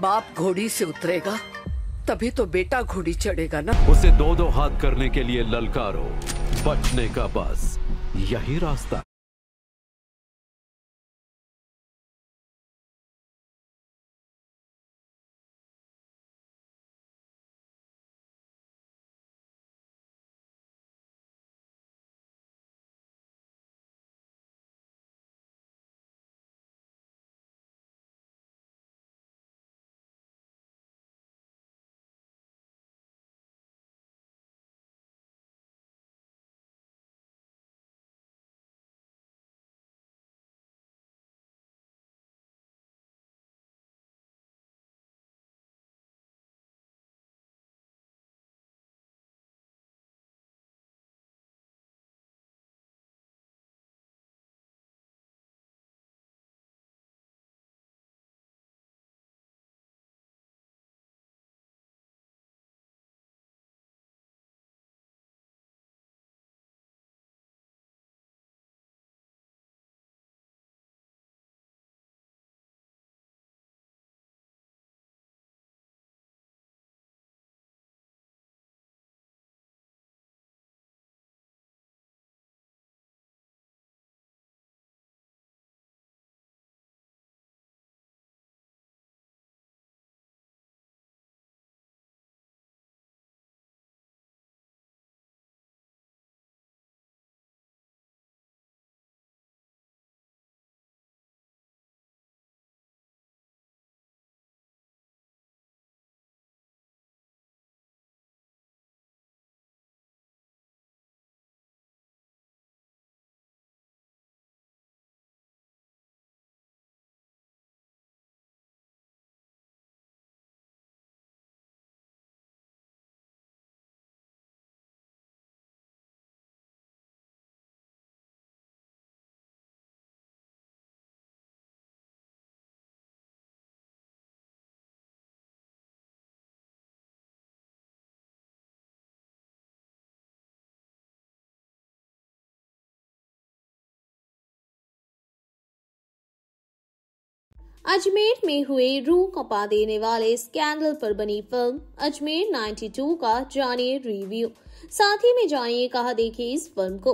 बाप घोड़ी से उतरेगा तभी तो बेटा घोड़ी चढ़ेगा ना उसे दो दो हाथ करने के लिए ललकारो बचने का बस यही रास्ता अजमेर में हुए रू कपा देने वाले स्कैंडल पर बनी फिल्म अजमेर 92 का जानिए रिव्यू साथ ही में जानिए कहा देखिए इस फिल्म को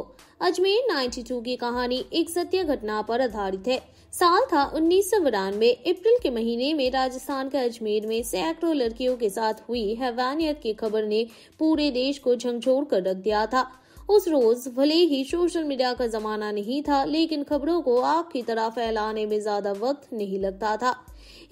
अजमेर 92 की कहानी एक सत्य घटना पर आधारित है साल था उन्नीस सौ अप्रैल के महीने में राजस्थान के अजमेर में सैकड़ों लड़कियों के साथ हुई हैवानियत की खबर ने पूरे देश को झंझोर कर रख दिया था उस रोज भले ही सोशल मीडिया का जमाना नहीं था लेकिन खबरों को आग की तरह फैलाने में ज्यादा वक्त नहीं लगता था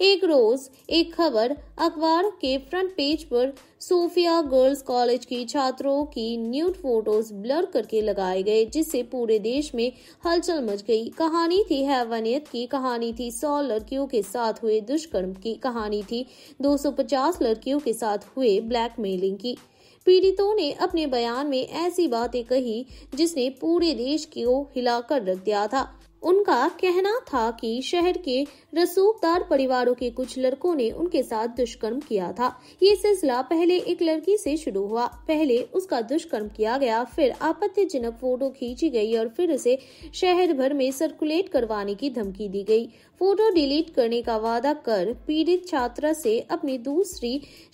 एक रोज एक खबर अखबार के फ्रंट पेज पर सोफिया गर्ल्स कॉलेज की छात्रों की न्यूट फोटोज ब्लर करके लगाए गए जिससे पूरे देश में हलचल मच गई कहानी थी हैवानियत की कहानी थी सौ लड़कियों के साथ हुए दुष्कर्म की कहानी थी 250 लड़कियों के साथ हुए ब्लैकमेलिंग की पीड़ितों ने अपने बयान में ऐसी बातें कही जिसने पूरे देश को हिलाकर रख दिया था उनका कहना था कि शहर के रसूखदार परिवारों के कुछ लड़कों ने उनके साथ दुष्कर्म किया था ये सिलसिला पहले एक लड़की से शुरू हुआ पहले उसका दुष्कर्म किया गया फिर आपत्तिजनक फोटो खींची गई और फिर उसे शहर भर में सर्कुलेट करवाने की धमकी दी गई फोटो डिलीट करने का वादा कर पीड़ित छात्रा से अपनी दूसरी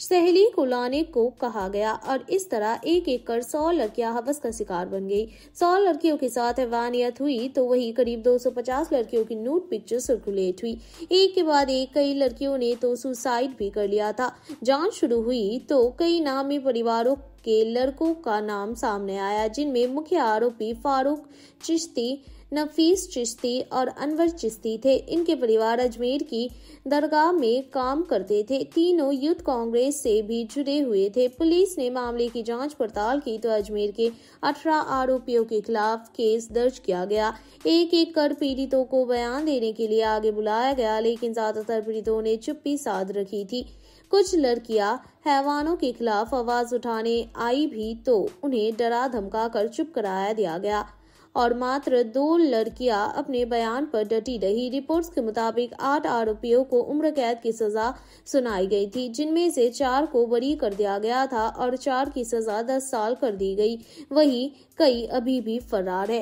सहेली को लाने को कहा गया और इस तरह एक एक कर सौ लड़कियां हवस का शिकार बन गई सौ लड़कियों के साथ हैवानियत हुई तो वही करीब 250 लड़कियों की नूट पिक्चर सर्कुलेट हुई एक के बाद एक कई लड़कियों ने तो सुसाइड भी कर लिया था जांच शुरू हुई तो कई नामी परिवारों के लड़कों का नाम सामने आया जिनमें मुख्य आरोपी फारूक चिश्ती नफीस चिश्ती और अनवर चिश्ती थे इनके परिवार अजमेर की दरगाह में काम करते थे तीनों यूथ कांग्रेस से भी जुड़े हुए थे पुलिस ने मामले की जांच पड़ताल की तो अजमेर के अठारह आरोपियों के खिलाफ केस दर्ज किया गया एक एक कर पीड़ितों को बयान देने के लिए आगे बुलाया गया लेकिन ज्यादातर पीड़ितों ने चुप्पी साध रखी थी कुछ लड़कियां हैवानों के खिलाफ आवाज उठाने आई भी तो उन्हें डरा धमका कर चुप कराया दिया गया और मात्र दो लड़कियां अपने बयान पर डटी रही रिपोर्ट्स के मुताबिक आठ आरोपियों को उम्र कैद की सजा सुनाई गई थी जिनमें से चार को बरी कर दिया गया था और चार की सजा दस साल कर दी गई वही कई अभी भी फरार है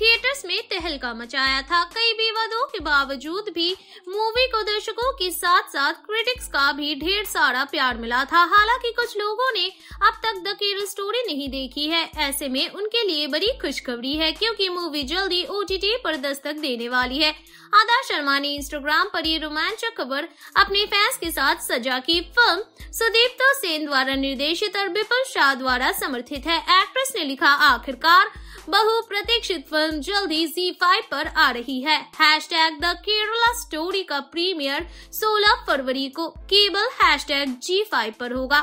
थिएटर्स में तहलका मचाया था कई विवादों के बावजूद भी मूवी को दर्शकों के साथ साथ क्रिटिक्स का भी ढेर सारा प्यार मिला था हालांकि कुछ लोगों ने अब तक द केरल स्टोरी नहीं देखी है ऐसे में उनके लिए बड़ी खुशखबरी है क्योंकि मूवी जल्दी ओ टी पर दस्तक देने वाली है आदा शर्मा ने इंस्टाग्राम पर ये रोमांचक खबर अपने फैंस के साथ सजा की फिल्म सुदीप्ता सेन द्वारा निर्देशित और बिपुल शाह द्वारा समर्थित है एक्ट्रेस ने लिखा आखिरकार बहु प्रतीक्षित फिल्म जल्द ही जी फाइव पर आ रही है hash tag the Kerala story का प्रीमियर 16 फरवरी को केबल हैश टैग जी फाइव आरोप होगा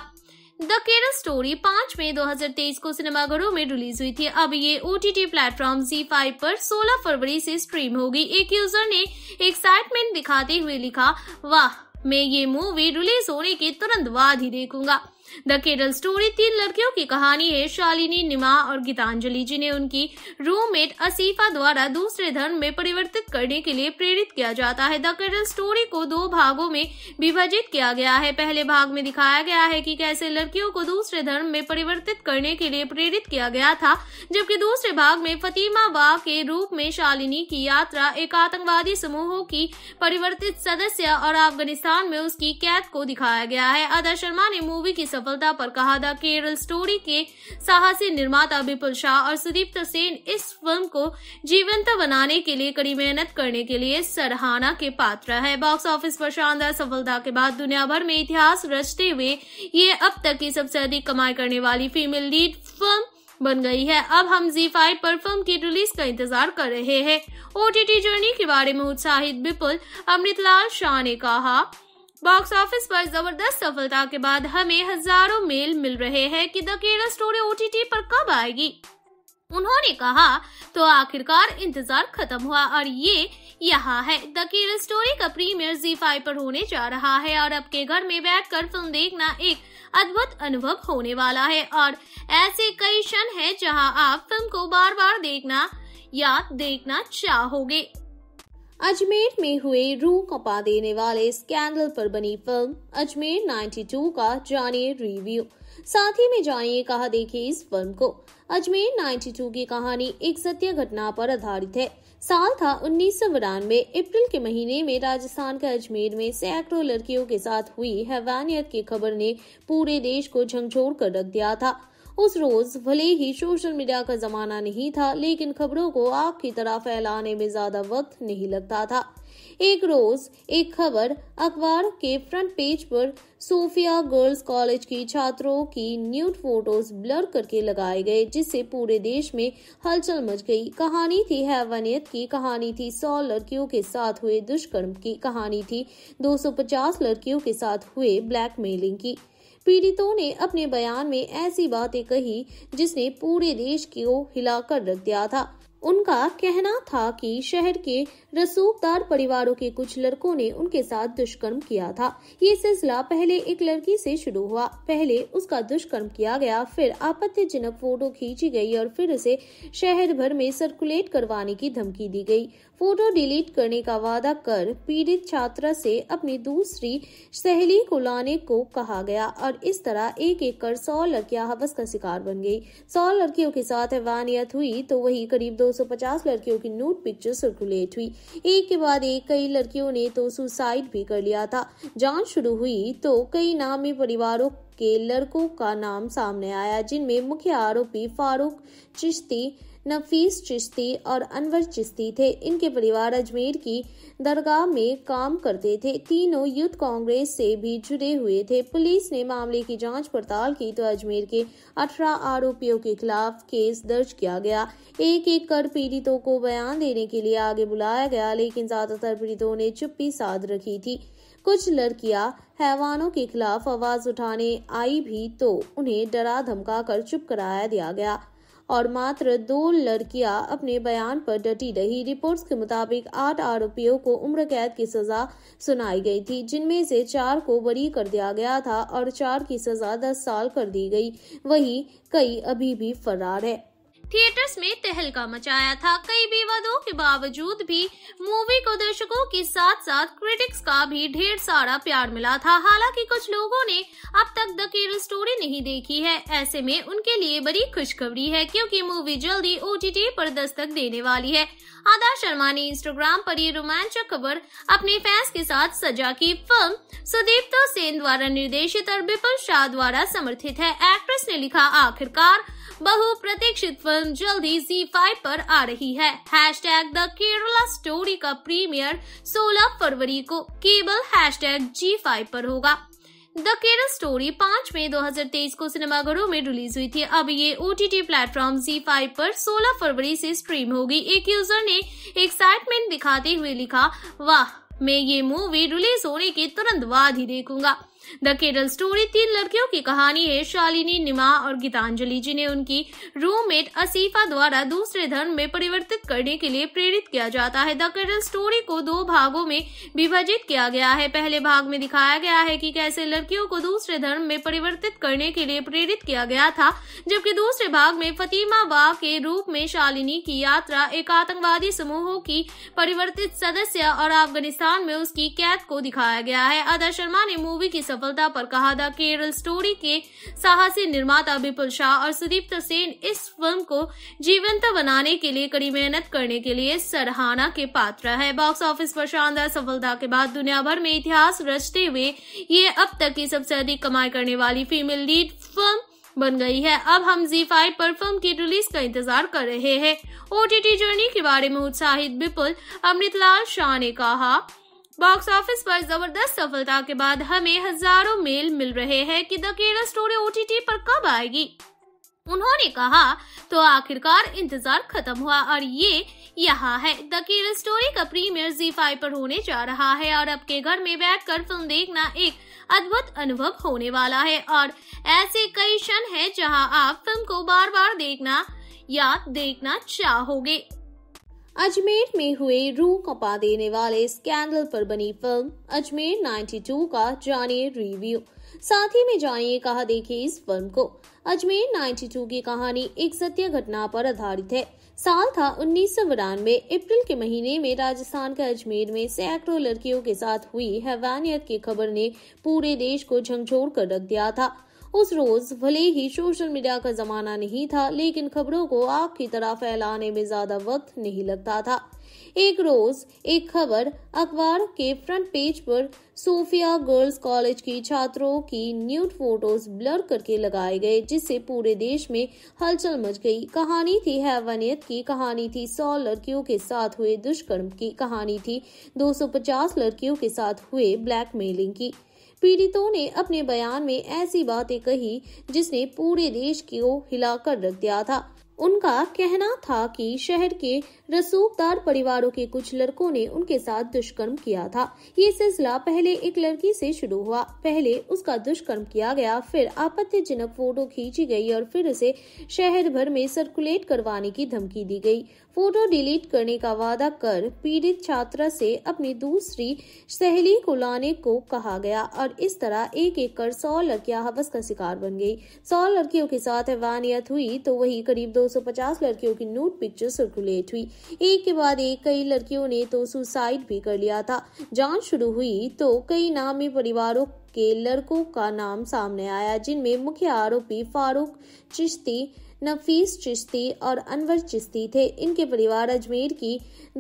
द केरल स्टोरी पाँच मई 2023 को सिनेमाघरों में रिलीज हुई थी अब ये ओ टी टी प्लेटफॉर्म जी फाइव पर सोलह फरवरी से स्ट्रीम होगी एक यूजर ने एक्साइटमेंट दिखाते हुए लिखा वाह मैं ये मूवी रिलीज होने के तुरंत बाद ही देखूंगा द केरल स्टोरी तीन लड़कियों की कहानी है शालिनी निमा और गीतांजलि जिन्हें उनकी रूममेट असीफा द्वारा दूसरे धर्म में परिवर्तित करने के लिए प्रेरित किया जाता है द केरल स्टोरी को दो भागों में विभाजित किया गया है पहले भाग में दिखाया गया है कि कैसे लड़कियों को दूसरे धर्म में परिवर्तित करने के लिए प्रेरित किया गया था जबकि दूसरे भाग में फतीमा वा के रूप में शालिनी की यात्रा एक आतंकवादी समूहों की परिवर्तित सदस्य और अफगानिस्तान में उसकी कैद को दिखाया गया है अदा शर्मा ने मूवी की सफल सफलता पर कहा था केरल स्टोरी के साहसी निर्माता विपुल शाह और सुदीप्त सेन इस फिल्म को जीवंत बनाने के लिए कड़ी मेहनत करने के लिए सराहना के पात्र है बॉक्स ऑफिस पर शानदार सफलता के बाद दुनिया भर में इतिहास रचते हुए ये अब तक की सबसे अधिक कमाई करने वाली फीमेल लीड फिल्म बन गई है अब हम जी फाइव पर फिल्म की रिलीज का इंतजार कर रहे हैं ओटीटी जर्नी के बारे में उत्साहित विपुल अमृतलाल शाह ने कहा बॉक्स ऑफिस पर जबरदस्त सफलता के बाद हमें हजारों मेल मिल रहे हैं कि द केरल स्टोरी ओटीटी पर कब आएगी उन्होंने कहा तो आखिरकार इंतजार खत्म हुआ और ये यहाँ है द केरल स्टोरी का प्रीमियर जी फाइव पर होने जा रहा है और आपके घर में बैठकर फिल्म देखना एक अद्भुत अनुभव होने वाला है और ऐसे कई क्षण हैं जहाँ आप फिल्म को बार बार देखना या देखना चाहोगे अजमेर में हुए रू कपा देने वाले स्कैंडल पर बनी फिल्म अजमेर 92 का जानिए रिव्यू साथ ही में जानिए कहा देखिए इस फिल्म को अजमेर 92 की कहानी एक सत्य घटना पर आधारित है साल था उन्नीस अप्रैल के महीने में राजस्थान के अजमेर में सैकड़ों लड़कियों के साथ हुई हैवानियत की खबर ने पूरे देश को झंझोर कर रख दिया था उस रोज भले ही सोशल मीडिया का जमाना नहीं था लेकिन खबरों को आग की तरह फैलाने में ज्यादा वक्त नहीं लगता था एक रोज एक खबर अखबार के फ्रंट पेज पर सोफिया गर्ल्स कॉलेज की छात्रों की न्यूड फोटोज ब्लर करके लगाए गए जिससे पूरे देश में हलचल मच गई कहानी थी हैवानियत की कहानी थी 100 लड़कियों के साथ हुए दुष्कर्म की कहानी थी 250 लड़कियों के साथ हुए ब्लैकमेलिंग की पीड़ितों ने अपने बयान में ऐसी बातें कही जिसने पूरे देश को हिलाकर रख दिया था उनका कहना था कि शहर के रसूखदार परिवारों के कुछ लड़कों ने उनके साथ दुष्कर्म किया था ये सिलसिला पहले एक लड़की से शुरू हुआ पहले उसका दुष्कर्म किया गया फिर आपत्तिजनक फोटो खींची गई और फिर उसे शहर भर में सर्कुलेट करवाने की धमकी दी गई फोटो डिलीट करने का वादा कर पीड़ित छात्रा से अपनी दूसरी सहेली को लाने को कहा गया और इस तरह एक एक कर सौ लड़कियां हवस का शिकार बन गई सौ लड़कियों के साथ हैवानियत हुई तो वही करीब दो 250 लड़कियों की नूट पिक्चर सर्कुलेट हुई एक के बाद एक कई लड़कियों ने तो सुसाइड भी कर लिया था जांच शुरू हुई तो कई नामी परिवारों के लड़कों का नाम सामने आया जिनमें मुख्य आरोपी फारूक चिश्ती नफीस चिश्ती और अनवर चिश्ती थे इनके परिवार अजमेर की दरगाह में काम करते थे तीनों यूथ कांग्रेस से भी जुड़े हुए थे पुलिस ने मामले की जांच पड़ताल की तो अजमेर के अठारह आरोपियों के खिलाफ केस दर्ज किया गया एक एक कर पीड़ितों को बयान देने के लिए आगे बुलाया गया लेकिन ज्यादातर पीड़ितों ने चुप्पी साध रखी थी कुछ लड़कियां हैवानों के खिलाफ आवाज उठाने आई भी तो उन्हें डरा धमका कर चुप कराया दिया गया और मात्र दो लड़कियां अपने बयान पर डटी रही रिपोर्ट्स के मुताबिक आठ आरोपियों को उम्र कैद की सजा सुनाई गई थी जिनमें से चार को बरी कर दिया गया था और चार की सजा दस साल कर दी गई वही कई अभी भी फरार है थिएटर्स में तहलका मचाया था कई विवादों के बावजूद भी मूवी को दर्शकों के साथ साथ क्रिटिक्स का भी ढेर सारा प्यार मिला था हालांकि कुछ लोगों ने अब तक द केरल स्टोरी नहीं देखी है ऐसे में उनके लिए बड़ी खुशखबरी है क्योंकि मूवी जल्दी ओ पर दस्तक देने वाली है आदा शर्मा ने इंस्टाग्राम पर ये रोमांचक खबर अपने फैंस के साथ सजा की फिल्म सुदीप्तो सेन द्वारा निर्देशित और बिपुल शाह द्वारा समर्थित है एक्ट्रेस ने लिखा आखिरकार बहु प्रतीक्षित फिल्म जल्द ही जी फाइव पर आ रही है hash tag the Kerala story का प्रीमियर 16 फरवरी को केबल हैश टैग जी फाइव आरोप होगा द केरल स्टोरी 5 मई 2023 को सिनेमाघरों में रिलीज हुई थी अब ये ओ टी टी प्लेटफॉर्म जी फाइव पर सोलह फरवरी से स्ट्रीम होगी एक यूजर ने एक्साइटमेंट दिखाते हुए लिखा वाह मैं ये मूवी रिलीज होने के तुरंत बाद ही देखूंगा द केरल स्टोरी तीन लड़कियों की कहानी है शालिनी निमा और गीतांजलि जिन्हें उनकी रूममेट असीफा द्वारा दूसरे धर्म में परिवर्तित करने के लिए प्रेरित किया जाता है द केरल स्टोरी को दो भागों में विभाजित किया गया है पहले भाग में दिखाया गया है कि कैसे लड़कियों को दूसरे धर्म में परिवर्तित करने के लिए प्रेरित किया गया था जबकि दूसरे भाग में फतीमा वाह के रूप में शालिनी की यात्रा एक आतंकवादी समूहों की परिवर्तित सदस्य और अफगानिस्तान में उसकी कैद को दिखाया गया है अदा शर्मा ने मूवी की सफलता पर कहा था केरल स्टोरी के साहसी निर्माता विपुल शाह और सुदीप्त सेन इस फिल्म को जीवंत बनाने के लिए कड़ी मेहनत करने के लिए सराहना के पात्र है बॉक्स ऑफिस पर शानदार सफलता के बाद दुनिया भर में इतिहास रचते हुए ये अब तक की सबसे अधिक कमाई करने वाली फीमेल लीड फिल्म बन गई है अब हम जी फाइव पर फिल्म की रिलीज का इंतजार कर रहे हैं ओटीटी जर्नी के बारे में उत्साहित विपुल अमृतलाल शाह ने कहा बॉक्स ऑफिस पर जबरदस्त सफलता के बाद हमें हजारों मेल मिल रहे हैं कि द केरल स्टोरी ओटीटी पर कब आएगी उन्होंने कहा तो आखिरकार इंतजार खत्म हुआ और ये यहाँ है द केरल स्टोरी का प्रीमियर जी फाइव पर होने जा रहा है और आपके घर में बैठकर फिल्म देखना एक अद्भुत अनुभव होने वाला है और ऐसे कई क्षण है जहाँ आप फिल्म को बार बार देखना या देखना चाहोगे अजमेर में हुए रूह कपा देने वाले स्कैंडल पर बनी फिल्म अजमेर 92 का जानिए रिव्यू साथ ही में जानिए कहा देखिए इस फिल्म को अजमेर 92 की कहानी एक सत्य घटना पर आधारित है साल था उन्नीस अप्रैल के महीने में राजस्थान के अजमेर में सैकड़ों लड़कियों के साथ हुई हैवानियत की खबर ने पूरे देश को झंझोर कर रख दिया था उस रोज भले ही सोशल मीडिया का जमाना नहीं था लेकिन खबरों को आग की तरह फैलाने में ज्यादा वक्त नहीं लगता था एक रोज एक खबर अखबार के फ्रंट पेज पर सोफिया गर्ल्स कॉलेज की छात्रों की न्यूट फोटोज ब्लर करके लगाए गए जिससे पूरे देश में हलचल मच गई कहानी थी हैवानियत की कहानी थी सौ लड़कियों के साथ हुए दुष्कर्म की कहानी थी 250 लड़कियों के साथ हुए ब्लैकमेलिंग की पीड़ितों ने अपने बयान में ऐसी बातें कही जिसने पूरे देश को हिलाकर रख दिया था उनका कहना था कि शहर के रसूखदार परिवारों के कुछ लड़कों ने उनके साथ दुष्कर्म किया था ये सिलसिला पहले एक लड़की से शुरू हुआ पहले उसका दुष्कर्म किया गया फिर आपत्तिजनक फोटो खींची गई और फिर उसे शहर भर में सर्कुलेट करवाने की धमकी दी गई फोटो डिलीट करने का वादा कर पीड़ित छात्रा से अपनी दूसरी सहेली को लाने को कहा गया और इस तरह एक एक कर सौ लड़कियां हवस का शिकार बन गई सौ लड़कियों के साथ हैवानियत हुई तो वही करीब 250 लड़कियों की नूट पिक्चर सर्कुलेट हुई एक के बाद एक कई लड़कियों ने तो सुसाइड भी कर लिया था जांच शुरू हुई तो कई नामी परिवारों के लड़कों का नाम सामने आया जिनमें मुख्य आरोपी फारूक चिश्ती नफीस चिश्ती और अनवर चिश्ती थे इनके परिवार अजमेर की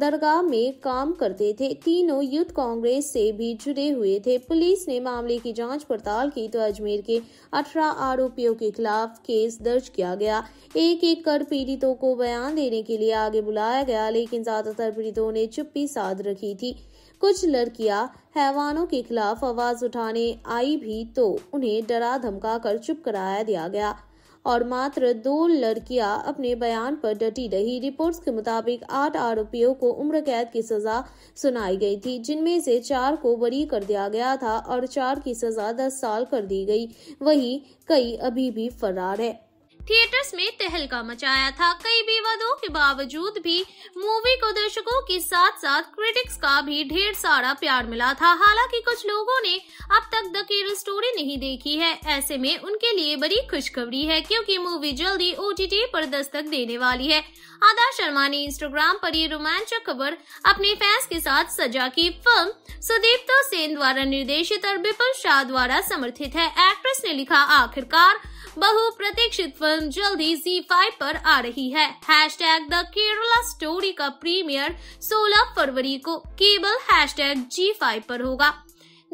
दरगाह में काम करते थे तीनों यूथ कांग्रेस से भी जुड़े हुए थे पुलिस ने मामले की जांच पड़ताल की तो अजमेर के अठारह आरोपियों के खिलाफ केस दर्ज किया गया एक एक कर पीड़ितों को बयान देने के लिए आगे बुलाया गया लेकिन ज्यादातर पीड़ितों ने चुप्पी साध रखी थी कुछ लड़कियां हैवानों के खिलाफ आवाज उठाने आई भी तो उन्हें डरा धमका कर चुप कराया दिया गया और मात्र दो लड़कियां अपने बयान पर डटी रही रिपोर्ट्स के मुताबिक आठ आरोपियों को उम्र कैद की सजा सुनाई गई थी जिनमें से चार को बरी कर दिया गया था और चार की सजा दस साल कर दी गई वही कई अभी भी फरार है थिएटर्स में तहलका मचाया था कई विवादों के बावजूद भी मूवी को दर्शकों के साथ साथ क्रिटिक्स का भी ढेर सारा प्यार मिला था हालांकि कुछ लोगों ने अब तक द केरल स्टोरी नहीं देखी है ऐसे में उनके लिए बड़ी खुशखबरी है क्योंकि मूवी जल्दी ओ पर दस्तक देने वाली है आदा शर्मा ने इंस्टाग्राम पर ये रोमांचक खबर अपने फैंस के साथ सजा की फिल्म सुदीप्तो सेन द्वारा निर्देशित और विपुल शाह द्वारा समर्थित है एक्ट्रेस ने लिखा आखिरकार बहु प्रतीक्षित फिल्म जल्द ही जी फाइव पर आ रही है हैश द केरला स्टोरी का प्रीमियर 16 फरवरी को केबल हैश टैग जी फाइव पर होगा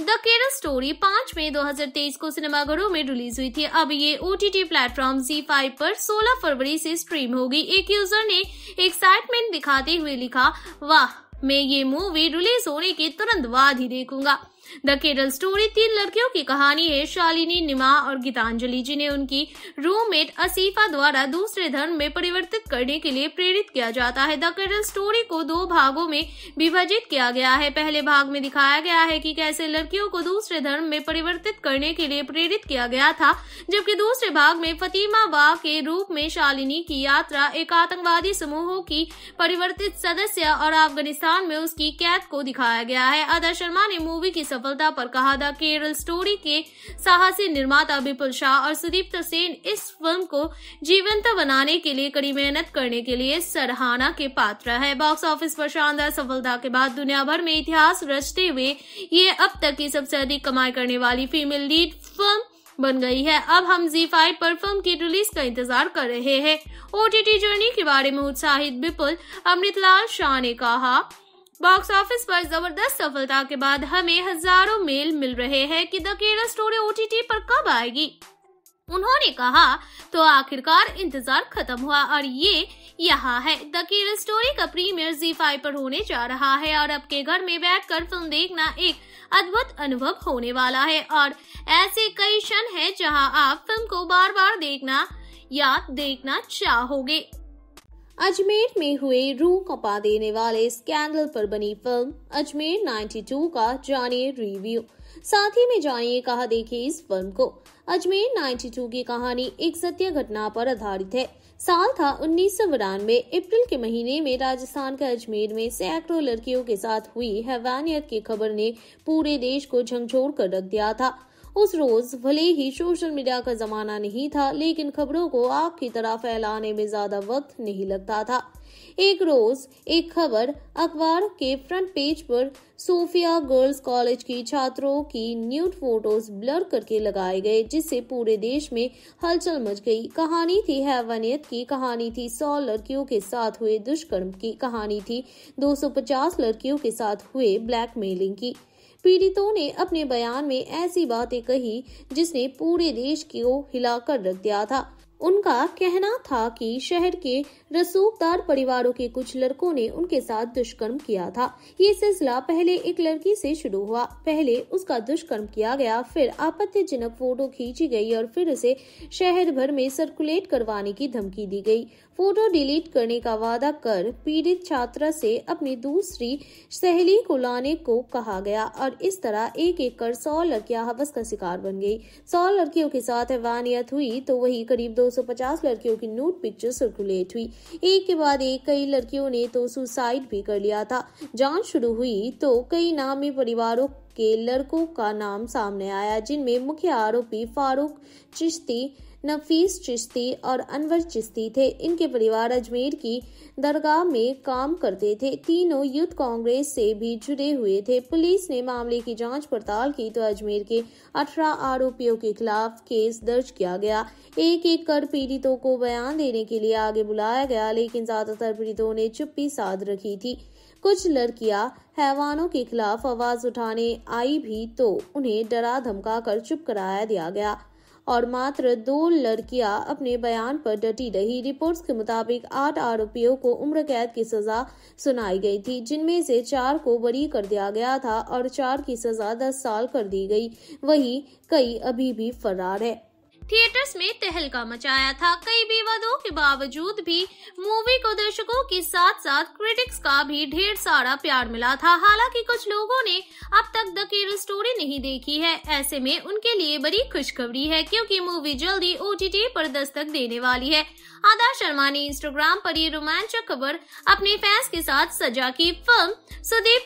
द केरल स्टोरी 5 मई 2023 को सिनेमाघरों में रिलीज हुई थी अब ये ओ टी टी प्लेटफॉर्म जी फाइव आरोप सोलह फरवरी से स्ट्रीम होगी एक यूजर ने एक्साइटमेंट दिखाते हुए लिखा वाह मैं ये मूवी रिलीज होने के तुरंत बाद ही देखूंगा द केरल स्टोरी तीन लड़कियों की कहानी है शालिनी निमा और गीतांजलि जिन्हें उनकी रूममेट असीफा द्वारा दूसरे धर्म में परिवर्तित करने के लिए प्रेरित किया जाता है द केरल स्टोरी को दो भागों में विभाजित किया गया है पहले भाग में दिखाया गया है की कैसे लड़कियों को दूसरे धर्म में परिवर्तित करने के लिए प्रेरित किया गया था जबकि दूसरे भाग में फतिमा बा के रूप में शालिनी की यात्रा एक आतंकवादी समूहों की परिवर्तित सदस्य और अफगानिस्तान में उसकी कैद को दिखाया गया है अदा शर्मा ने मूवी की सफलता पर कहा था केरल स्टोरी के साहसी निर्माता विपुल शाह और सुदीप सेन इस फिल्म को जीवंत बनाने के लिए कड़ी मेहनत करने के लिए सराहना के पात्र है बॉक्स ऑफिस पर शानदार सफलता के बाद दुनिया भर में इतिहास रचते हुए ये अब तक की सबसे अधिक कमाई करने वाली फीमेल लीड फिल्म बन गई है अब हम जी फाइव पर फिल्म की रिलीज का इंतजार कर रहे हैं ओटीटी जर्नी के बारे में उत्साहित विपुल अमृतलाल शाह ने कहा बॉक्स ऑफिस पर जबरदस्त सफलता के बाद हमें हजारों मेल मिल रहे हैं कि द केरल स्टोरी ओटीटी पर कब आएगी उन्होंने कहा तो आखिरकार इंतजार खत्म हुआ और ये यहाँ है द केरल स्टोरी का प्रीमियर जी फाइव पर होने जा रहा है और आपके घर में बैठकर फिल्म देखना एक अद्भुत अनुभव होने वाला है और ऐसे कई क्षण है जहाँ आप फिल्म को बार बार देखना या देखना चाहोगे अजमेर में हुए रू कपा देने वाले स्कैंडल पर बनी फिल्म अजमेर 92 का जानिए रिव्यू साथ ही में जानिए कहा देखिए इस फिल्म को अजमेर 92 की कहानी एक सत्य घटना पर आधारित है साल था उन्नीस अप्रैल के महीने में राजस्थान के अजमेर में सैकड़ों लड़कियों के साथ हुई हैवानियत की खबर ने पूरे देश को झंझोर कर रख दिया था उस रोज भले ही सोशल मीडिया का जमाना नहीं था लेकिन खबरों को आग की तरह फैलाने में ज्यादा वक्त नहीं लगता था एक रोज एक खबर अखबार के फ्रंट पेज पर सोफिया गर्ल्स कॉलेज की छात्रों की न्यूड फोटोज ब्लर करके लगाए गए जिससे पूरे देश में हलचल मच गई कहानी थी हैवानियत की कहानी थी 100 लड़कियों के साथ हुए दुष्कर्म की कहानी थी 250 लड़कियों के साथ हुए ब्लैकमेलिंग की पीड़ितों ने अपने बयान में ऐसी बातें कही जिसने पूरे देश को हिलाकर रख दिया था उनका कहना था कि शहर के रसूखदार परिवारों के कुछ लड़कों ने उनके साथ दुष्कर्म किया था ये सिलसिला पहले एक लड़की से शुरू हुआ पहले उसका दुष्कर्म किया गया फिर आपत्तिजनक फोटो खींची गई और फिर उसे शहर भर में सर्कुलेट करवाने की धमकी दी गई फोटो डिलीट करने का वादा कर पीड़ित छात्रा से अपनी दूसरी सहेली को लाने को कहा गया और इस तरह एक एक कर सौ लड़कियां हवस का शिकार बन गई सौ लड़कियों के साथ हैवानियत हुई तो वही करीब 250 लड़कियों की नूट पिक्चर सर्कुलेट हुई एक के बाद एक कई लड़कियों ने तो सुसाइड भी कर लिया था जांच शुरू हुई तो कई नामी परिवारों के लड़कों का नाम सामने आया जिनमें मुख्य आरोपी फारूक चिश्ती नफीस चिश्ती और अनवर चिश्ती थे इनके परिवार अजमेर की दरगाह में काम करते थे तीनों यूथ कांग्रेस से भी जुड़े हुए थे पुलिस ने मामले की जांच पड़ताल की तो अजमेर के अठारह आरोपियों के खिलाफ केस दर्ज किया गया एक एक कर पीड़ितों को बयान देने के लिए आगे बुलाया गया लेकिन ज्यादातर पीड़ितों ने चुप्पी साध रखी थी कुछ लड़कियां हैवानों के खिलाफ आवाज उठाने आई भी तो उन्हें डरा धमका कर चुप कराया दिया गया और मात्र दो लड़कियां अपने बयान पर डटी रही रिपोर्ट्स के मुताबिक आठ आरोपियों को उम्र कैद की सजा सुनाई गई थी जिनमें से चार को बरी कर दिया गया था और चार की सजा दस साल कर दी गई वही कई अभी भी फरार है थिएटर्स में तहलका मचाया था कई विवादों के बावजूद भी मूवी को दर्शकों के साथ साथ क्रिटिक्स का भी ढेर सारा प्यार मिला था हालांकि कुछ लोगों ने अब तक द केरल स्टोरी नहीं देखी है ऐसे में उनके लिए बड़ी खुशखबरी है क्योंकि मूवी जल्दी ओ पर दस्तक देने वाली है आदा शर्मा ने इंस्टाग्राम पर ये रोमांचक खबर अपने फैंस के साथ सजा की फिल्म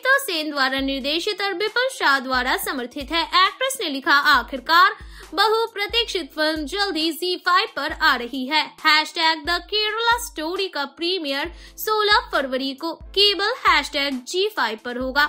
तो सेन द्वारा निर्देशित और बिपुल शाह द्वारा समर्थित है एक्ट्रेस ने लिखा आखिरकार बहु प्रतीक्षित फिल्म जल्द ही जी फाइव पर आ रही है hash tag the Kerala story का प्रीमियर 16 फरवरी को केबल हैश टैग जी फाइव आरोप होगा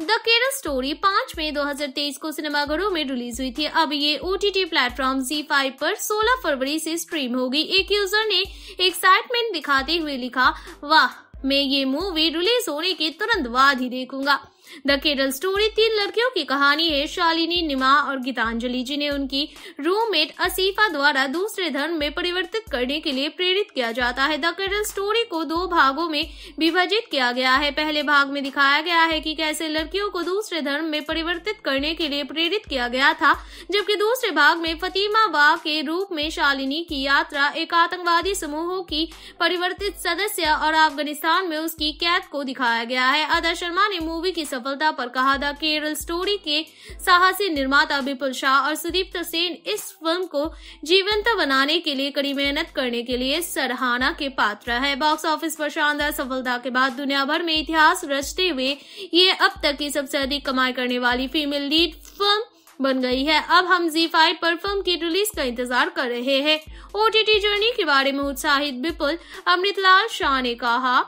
द केरल स्टोरी 5 मई 2023 को सिनेमाघरों में रिलीज हुई थी अब ये ओ टी टी प्लेटफॉर्म जी फाइव पर सोलह फरवरी से स्ट्रीम होगी एक यूजर ने एक्साइटमेंट दिखाते हुए लिखा वाह मैं ये मूवी रिलीज होने के तुरंत बाद ही देखूंगा द केरल स्टोरी तीन लड़कियों की कहानी है शालिनी निमा और गीतांजलि जिन्हें उनकी रूममेट असीफा द्वारा दूसरे धर्म में परिवर्तित करने के लिए प्रेरित किया जाता है द केरल स्टोरी को दो भागों में विभाजित किया गया है पहले भाग में दिखाया गया है कि कैसे लड़कियों को दूसरे धर्म में परिवर्तित करने के लिए प्रेरित किया गया था जबकि दूसरे भाग में फतीमा वा के रूप में शालिनी की यात्रा एक आतंकवादी समूहों की परिवर्तित सदस्य और अफगानिस्तान में उसकी कैद को दिखाया गया है अदा शर्मा ने मूवी की सफलता पर कहा था केरल स्टोरी के साहसी निर्माता विपुल शाह और सुदीप्त सेन इस फिल्म को जीवंत बनाने के लिए कड़ी मेहनत करने के लिए सराहना के पात्र है बॉक्स ऑफिस पर शानदार सफलता के बाद दुनिया भर में इतिहास रचते हुए ये अब तक की सबसे अधिक कमाई करने वाली फीमेल लीड फिल्म बन गई है अब हम जी फाइव पर फिल्म की रिलीज का इंतजार कर रहे हैं ओटीटी जर्नी के बारे में उत्साहित विपुल अमृतलाल शाह ने कहा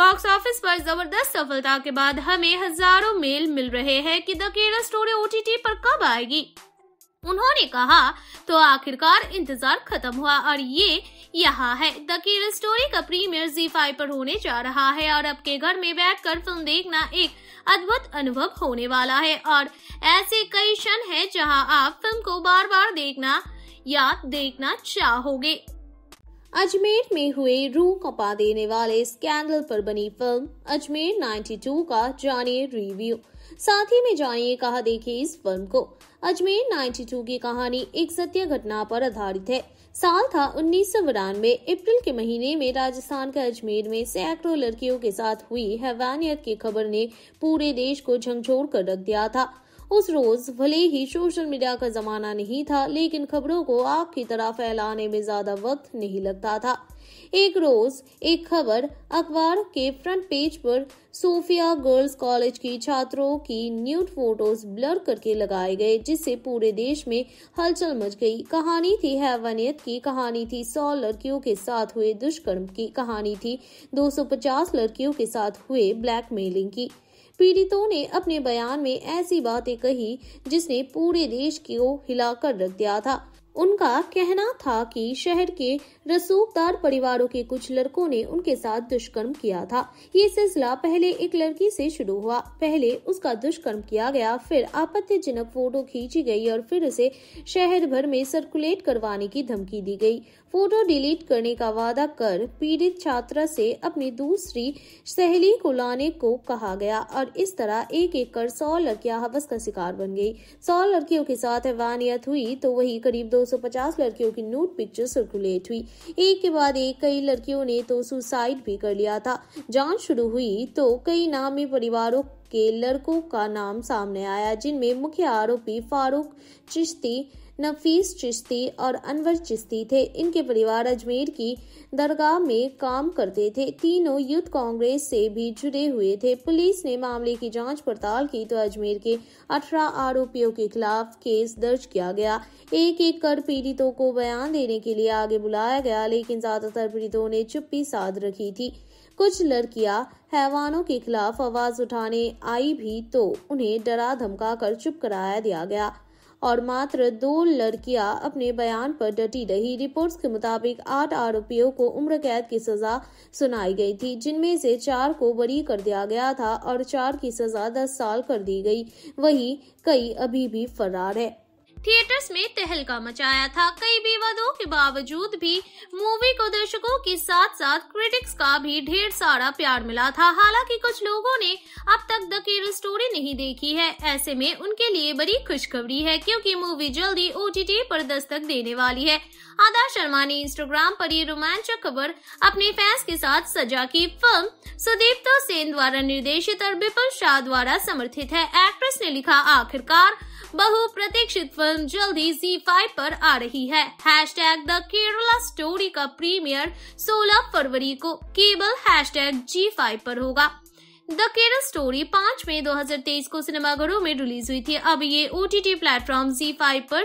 बॉक्स ऑफिस पर जबरदस्त सफलता के बाद हमें हजारों मेल मिल रहे हैं कि द केरल स्टोरी ओटीटी पर कब आएगी उन्होंने कहा तो आखिरकार इंतजार खत्म हुआ और ये यहाँ है द केरल स्टोरी का प्रीमियर जी फाइव पर होने जा रहा है और आपके घर में बैठकर फिल्म देखना एक अद्भुत अनुभव होने वाला है और ऐसे कई क्षण हैं जहाँ आप फिल्म को बार बार देखना या देखना चाहोगे अजमेर में हुए रूह कपा देने वाले स्कैंडल पर बनी फिल्म अजमेर 92 का जानिए रिव्यू साथ ही में जानिए कहा देखिए इस फिल्म को अजमेर 92 की कहानी एक सत्य घटना पर आधारित है साल था उन्नीस अप्रैल के महीने में राजस्थान के अजमेर में सैकड़ों लड़कियों के साथ हुई हैवानियत की खबर ने पूरे देश को झंझोर कर रख दिया था उस रोज भले ही सोशल मीडिया का जमाना नहीं था लेकिन खबरों को आग की तरह फैलाने में ज्यादा वक्त नहीं लगता था एक रोज एक खबर अखबार के फ्रंट पेज पर सोफिया गर्ल्स कॉलेज की छात्रों की न्यूड फोटोज ब्लर करके लगाए गए जिससे पूरे देश में हलचल मच गई कहानी थी हैवानियत की कहानी थी 100 लड़कियों के साथ हुए दुष्कर्म की कहानी थी 250 लड़कियों के साथ हुए ब्लैकमेलिंग की पीड़ितों ने अपने बयान में ऐसी बातें कही जिसने पूरे देश को हिलाकर रख दिया था उनका कहना था कि शहर के रसूखदार परिवारों के कुछ लड़कों ने उनके साथ दुष्कर्म किया था ये सिलसिला पहले एक लड़की से शुरू हुआ पहले उसका दुष्कर्म किया गया फिर आपत्तिजनक फोटो खींची गई और फिर उसे शहर भर में सर्कुलेट करवाने की धमकी दी गई फोटो डिलीट करने का वादा कर पीड़ित छात्रा से अपनी दूसरी सहेली को लाने को कहा गया और इस तरह एक एक कर सौ लड़कियां हवस का शिकार बन गई सौ लड़कियों के साथ हैवानियत हुई तो वही करीब 250 लड़कियों की नूट पिक्चर सर्कुलेट हुई एक के बाद एक कई लड़कियों ने तो सुसाइड भी कर लिया था जांच शुरू हुई तो कई नामी परिवारों के लड़कों का नाम सामने आया जिनमें मुख्य आरोपी फारूक चिश्ती नफीस चिश्ती और अनवर चिश्ती थे इनके परिवार अजमेर की दरगाह में काम करते थे तीनों यूथ कांग्रेस से भी जुड़े हुए थे पुलिस ने मामले की जांच पड़ताल की तो अजमेर के अठारह आरोपियों के खिलाफ केस दर्ज किया गया एक एक कर पीड़ितों को बयान देने के लिए आगे बुलाया गया लेकिन ज्यादातर पीड़ितों ने चुप्पी साध रखी थी कुछ लड़कियां हैवानों के खिलाफ आवाज उठाने आई भी तो उन्हें डरा धमका कर चुप कराया दिया गया और मात्र दो लड़कियां अपने बयान पर डटी रही रिपोर्ट्स के मुताबिक आठ आरोपियों को उम्र कैद की सजा सुनाई गई थी जिनमें से चार को बरी कर दिया गया था और चार की सजा दस साल कर दी गई वही कई अभी भी फरार है थिएटर्स में तहलका मचाया था कई विवादों के बावजूद भी मूवी को दर्शकों के साथ साथ क्रिटिक्स का भी ढेर सारा प्यार मिला था हालांकि कुछ लोगों ने अब तक द केरल स्टोरी नहीं देखी है ऐसे में उनके लिए बड़ी खुशखबरी है क्योंकि मूवी जल्दी ओ टी पर दस्तक देने वाली है आदा शर्मा ने इंस्टाग्राम पर ये रोमांचक खबर अपने फैंस के साथ सजा की फिल्म सुदीप्ता सेन द्वारा निर्देशित और विपुल शाह द्वारा समर्थित है एक्ट्रेस ने लिखा आखिरकार बहु प्रतीक्षित फिल्म जल्द ही जी फाइव पर आ रही है hash tag the Kerala story का प्रीमियर 16 फरवरी को केबल हैश टैग जी फाइव आरोप होगा द केरल स्टोरी 5 मई 2023 को सिनेमाघरों में रिलीज हुई थी अब ये ओ टी टी प्लेटफॉर्म जी फाइव पर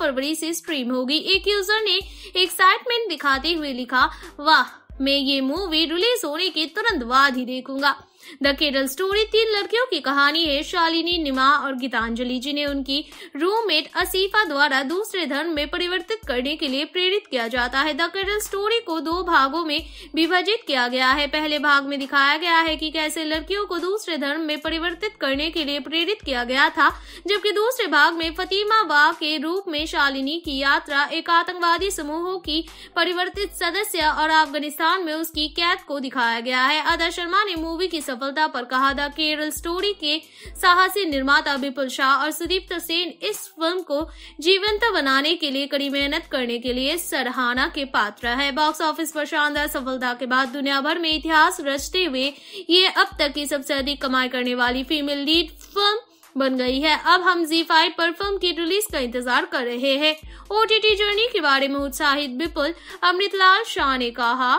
फरवरी से स्ट्रीम होगी एक यूजर ने एक्साइटमेंट दिखाते हुए लिखा वाह मैं ये मूवी रिलीज होने के तुरंत बाद ही देखूंगा द केरल स्टोरी तीन लड़कियों की कहानी है शालिनी निमा और गीतांजलि जिन्हें उनकी रूममेट असीफा द्वारा दूसरे धर्म में परिवर्तित करने के लिए प्रेरित किया जाता है द केरल स्टोरी को दो भागों में विभाजित किया गया है पहले भाग में दिखाया गया है कि कैसे लड़कियों को दूसरे धर्म में परिवर्तित करने के लिए प्रेरित किया गया था जबकि दूसरे भाग में फतीमा वाह के रूप में शालिनी की यात्रा एक आतंकवादी समूहों की परिवर्तित सदस्य और अफगानिस्तान में उसकी कैद को दिखाया गया है अदा शर्मा ने मूवी की सफलता पर कहा था केरल स्टोरी के साहसी निर्माता विपुल शाह और सुदीप सेन इस फिल्म को जीवंत बनाने के लिए कड़ी मेहनत करने के लिए सराहना के पात्र है बॉक्स ऑफिस पर शानदार सफलता के बाद दुनिया भर में इतिहास रचते हुए ये अब तक की सबसे अधिक कमाई करने वाली फीमेल लीड फिल्म बन गई है अब हम जी फाइव पर फिल्म की रिलीज का इंतजार कर रहे हैं ओटीटी जर्नी के बारे में उत्साहित विपुल अमृतलाल शाह ने कहा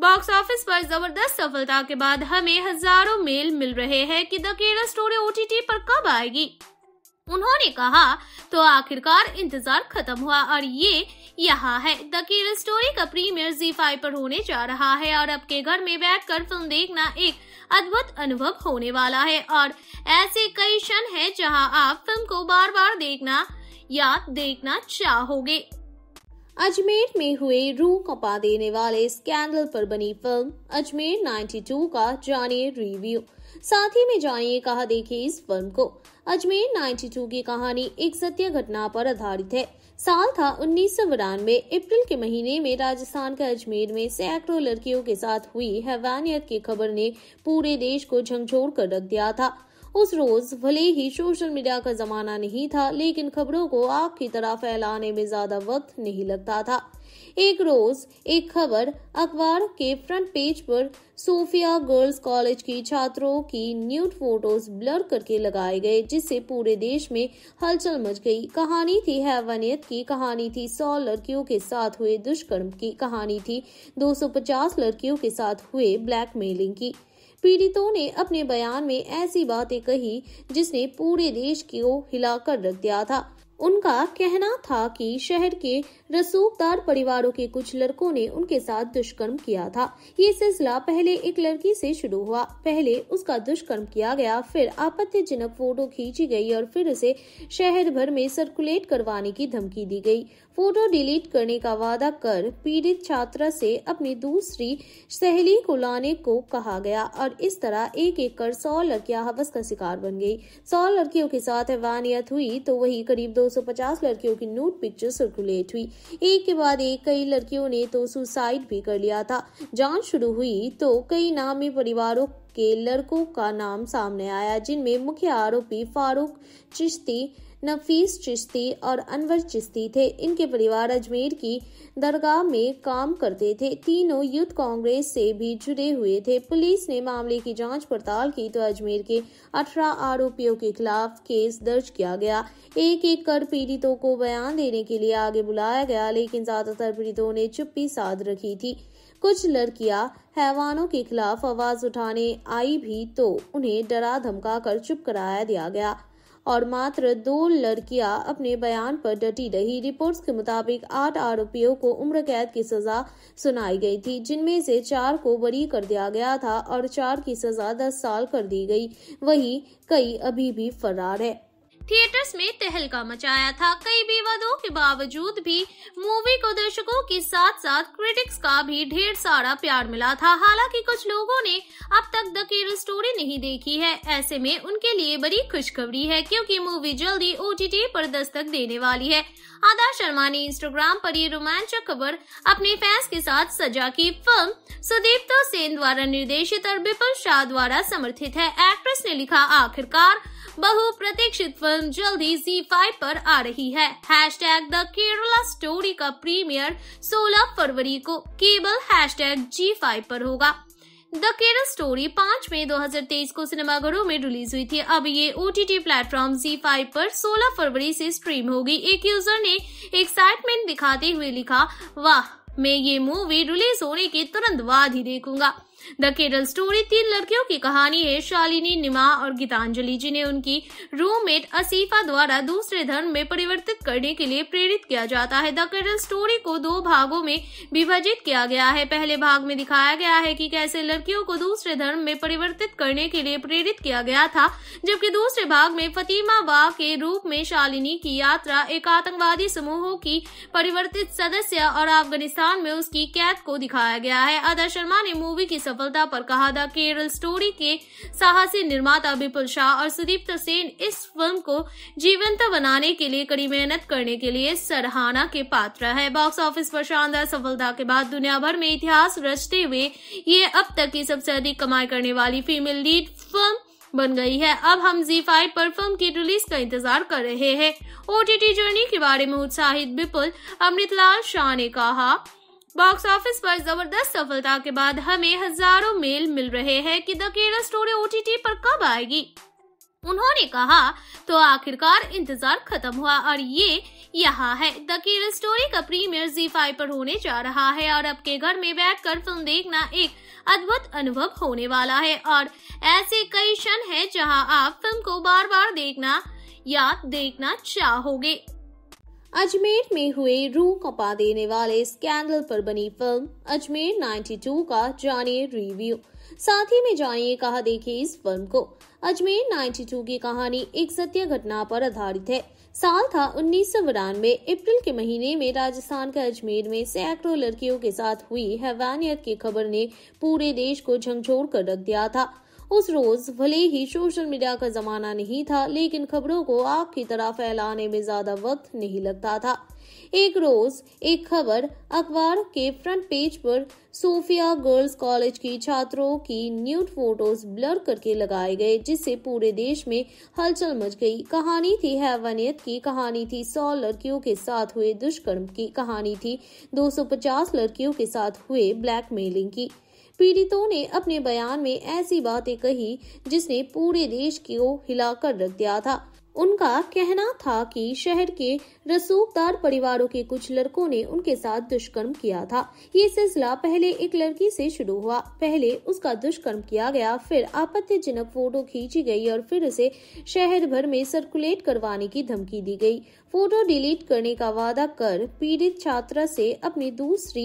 बॉक्स ऑफिस पर जबरदस्त सफलता के बाद हमें हजारों मेल मिल रहे हैं कि द केरल स्टोरी ओटीटी पर कब आएगी उन्होंने कहा तो आखिरकार इंतजार खत्म हुआ और ये यहाँ है द केरल स्टोरी का प्रीमियर जी फाइव पर होने जा रहा है और आपके घर में बैठकर फिल्म देखना एक अद्भुत अनुभव होने वाला है और ऐसे कई क्षण है जहाँ आप फिल्म को बार बार देखना या देखना चाहोगे अजमेर में हुए रू कपा देने वाले स्कैंडल पर बनी फिल्म अजमेर 92 का जानिए रिव्यू साथ ही में जानिए कहा देखिए इस फिल्म को अजमेर 92 की कहानी एक सत्य घटना पर आधारित है साल था उन्नीस सौ अप्रैल के महीने में राजस्थान के अजमेर में सैकड़ों लड़कियों के साथ हुई हैवानियत की खबर ने पूरे देश को झंझोर कर रख दिया था उस रोज भले ही सोशल मीडिया का जमाना नहीं था लेकिन खबरों को आग की तरह फैलाने में ज्यादा वक्त नहीं लगता था एक रोज एक खबर अखबार के फ्रंट पेज पर सोफिया गर्ल्स कॉलेज की छात्रों की न्यूट फोटोज ब्लर करके लगाए गए जिससे पूरे देश में हलचल मच गई कहानी थी हैवानियत की कहानी थी सौ लड़कियों के साथ हुए दुष्कर्म की कहानी थी 250 लड़कियों के साथ हुए ब्लैकमेलिंग की पीड़ितों ने अपने बयान में ऐसी बातें कही जिसने पूरे देश को हिलाकर रख दिया था उनका कहना था कि शहर के रसूखदार परिवारों के कुछ लड़कों ने उनके साथ दुष्कर्म किया था ये सिलसिला पहले एक लड़की से शुरू हुआ पहले उसका दुष्कर्म किया गया फिर आपत्तिजनक फोटो खींची गई और फिर उसे शहर भर में सर्कुलेट करवाने की धमकी दी गई फोटो डिलीट करने का वादा कर पीड़ित छात्रा से अपनी दूसरी सहेली को लाने को कहा गया और इस तरह एक एक कर सौ लड़कियां हवस का शिकार बन गई सौ लड़कियों के साथ हैवानियत हुई तो वही करीब 250 लड़कियों की नूट पिक्चर सर्कुलेट हुई एक के बाद एक कई लड़कियों ने तो सुसाइड भी कर लिया था जांच शुरू हुई तो कई नामी परिवारों के लड़कों का नाम सामने आया जिनमें मुख्य आरोपी फारूक चिश्ती नफीस चिश्ती और अनवर चिश्ती थे इनके परिवार अजमेर की दरगाह में काम करते थे तीनों यूथ कांग्रेस से भी जुड़े हुए थे पुलिस ने मामले की जांच पड़ताल की तो अजमेर के अठारह आरोपियों के खिलाफ केस दर्ज किया गया एक एक कर पीड़ितों को बयान देने के लिए आगे बुलाया गया लेकिन ज्यादातर पीड़ितों ने चुप्पी साध रखी थी कुछ लड़कियां हैवानों के खिलाफ आवाज उठाने आई भी तो उन्हें डरा धमका कर चुप कराया दिया गया और मात्र दो लड़कियां अपने बयान पर डटी रही रिपोर्ट्स के मुताबिक आठ आरोपियों को उम्र कैद की सजा सुनाई गई थी जिनमें से चार को बरी कर दिया गया था और चार की सजा दस साल कर दी गई वही कई अभी भी फरार है थिएटर्स में तहलका मचाया था कई विवादों के बावजूद भी मूवी को दर्शकों के साथ साथ क्रिटिक्स का भी ढेर सारा प्यार मिला था हालांकि कुछ लोगों ने अब तक द केरल स्टोरी नहीं देखी है ऐसे में उनके लिए बड़ी खुशखबरी है क्योंकि मूवी जल्दी ओ टी पर दस्तक देने वाली है आदा शर्मा ने इंस्टाग्राम पर ये रोमांचक खबर अपने फैंस के साथ सजा की फिल्म सुदीप्तो सेन द्वारा निर्देशित और बिपुल शाह द्वारा समर्थित है एक्ट्रेस ने लिखा आखिरकार बहु प्रतीक्षित फिल्म जल्द ही जी फाइव पर आ रही है hash tag the Kerala story का प्रीमियर 16 फरवरी को केबल हैश टैग जी फाइव आरोप होगा द केरल स्टोरी पाँच मई 2023 को सिनेमाघरों में रिलीज हुई थी अब ये ओ टी टी प्लेटफॉर्म जी फाइव पर सोलह फरवरी से स्ट्रीम होगी एक यूजर ने एक्साइटमेंट दिखाते हुए लिखा वाह मैं ये मूवी रिलीज होने के तुरंत बाद ही देखूंगा द केरल स्टोरी तीन लड़कियों की कहानी है शालिनी निमा और गीतांजलि जिन्हें उनकी रूममेट असीफा द्वारा दूसरे धर्म में परिवर्तित करने के लिए प्रेरित किया जाता है द केरल स्टोरी को दो भागों में विभाजित किया गया है पहले भाग में दिखाया गया है कि कैसे लड़कियों को दूसरे धर्म में परिवर्तित करने के लिए प्रेरित किया गया था जबकि दूसरे भाग में फतीमा वा के रूप में शालिनी की यात्रा एक आतंकवादी समूहों की परिवर्तित सदस्य और अफगानिस्तान में उसकी कैद को दिखाया गया है अदा शर्मा ने मूवी की सफल सफलता पर कहा था केरल स्टोरी के साहसी निर्माता विपुल शाह और सुदीप्त सेन इस फिल्म को जीवंत बनाने के लिए कड़ी मेहनत करने के लिए सराहना के पात्र है बॉक्स ऑफिस पर शानदार सफलता के बाद दुनिया भर में इतिहास रचते हुए ये अब तक की सबसे अधिक कमाई करने वाली फीमेल लीड फिल्म बन गई है अब हम जी फाइव पर फिल्म की रिलीज का इंतजार कर रहे हैं ओटीटी जर्नी के बारे में उत्साहित विपुल अमृतलाल शाह ने कहा बॉक्स ऑफिस पर जबरदस्त सफलता के बाद हमें हजारों मेल मिल रहे हैं कि द केरल स्टोरी ओटीटी पर कब आएगी उन्होंने कहा तो आखिरकार इंतजार खत्म हुआ और ये यहाँ है द केरल स्टोरी का प्रीमियर जी फाइव पर होने जा रहा है और आपके घर में बैठकर फिल्म देखना एक अद्भुत अनुभव होने वाला है और ऐसे कई क्षण हैं जहाँ आप फिल्म को बार बार देखना या देखना चाहोगे अजमेर में हुए रू कपा देने वाले स्कैंडल पर बनी फिल्म अजमेर 92 का जानिए रिव्यू साथ ही में जानिए कहा देखिए इस फिल्म को अजमेर 92 की कहानी एक सत्य घटना पर आधारित है साल था उन्नीस अप्रैल के महीने में राजस्थान के अजमेर में सैकड़ों लड़कियों के साथ हुई हैवानियत की खबर ने पूरे देश को झंझोर कर रख दिया था उस रोज भले ही सोशल मीडिया का जमाना नहीं था लेकिन खबरों को आग की तरह फैलाने में ज्यादा वक्त नहीं लगता था एक रोज एक खबर अखबार के फ्रंट पेज पर सोफिया गर्ल्स कॉलेज की छात्रों की न्यूड फोटोज ब्लर करके लगाए गए जिससे पूरे देश में हलचल मच गई कहानी थी हैवानियत की कहानी थी सौ लड़कियों के साथ हुए दुष्कर्म की कहानी थी 250 लड़कियों के साथ हुए ब्लैकमेलिंग की पीड़ितों ने अपने बयान में ऐसी बातें कही जिसने पूरे देश को हिलाकर रख दिया था उनका कहना था कि शहर के रसूखदार परिवारों के कुछ लड़कों ने उनके साथ दुष्कर्म किया था ये सिलसिला पहले एक लड़की से शुरू हुआ पहले उसका दुष्कर्म किया गया फिर आपत्तिजनक फोटो खींची गई और फिर उसे शहर भर में सर्कुलेट करवाने की धमकी दी गई फोटो डिलीट करने का वादा कर पीड़ित छात्रा से अपनी दूसरी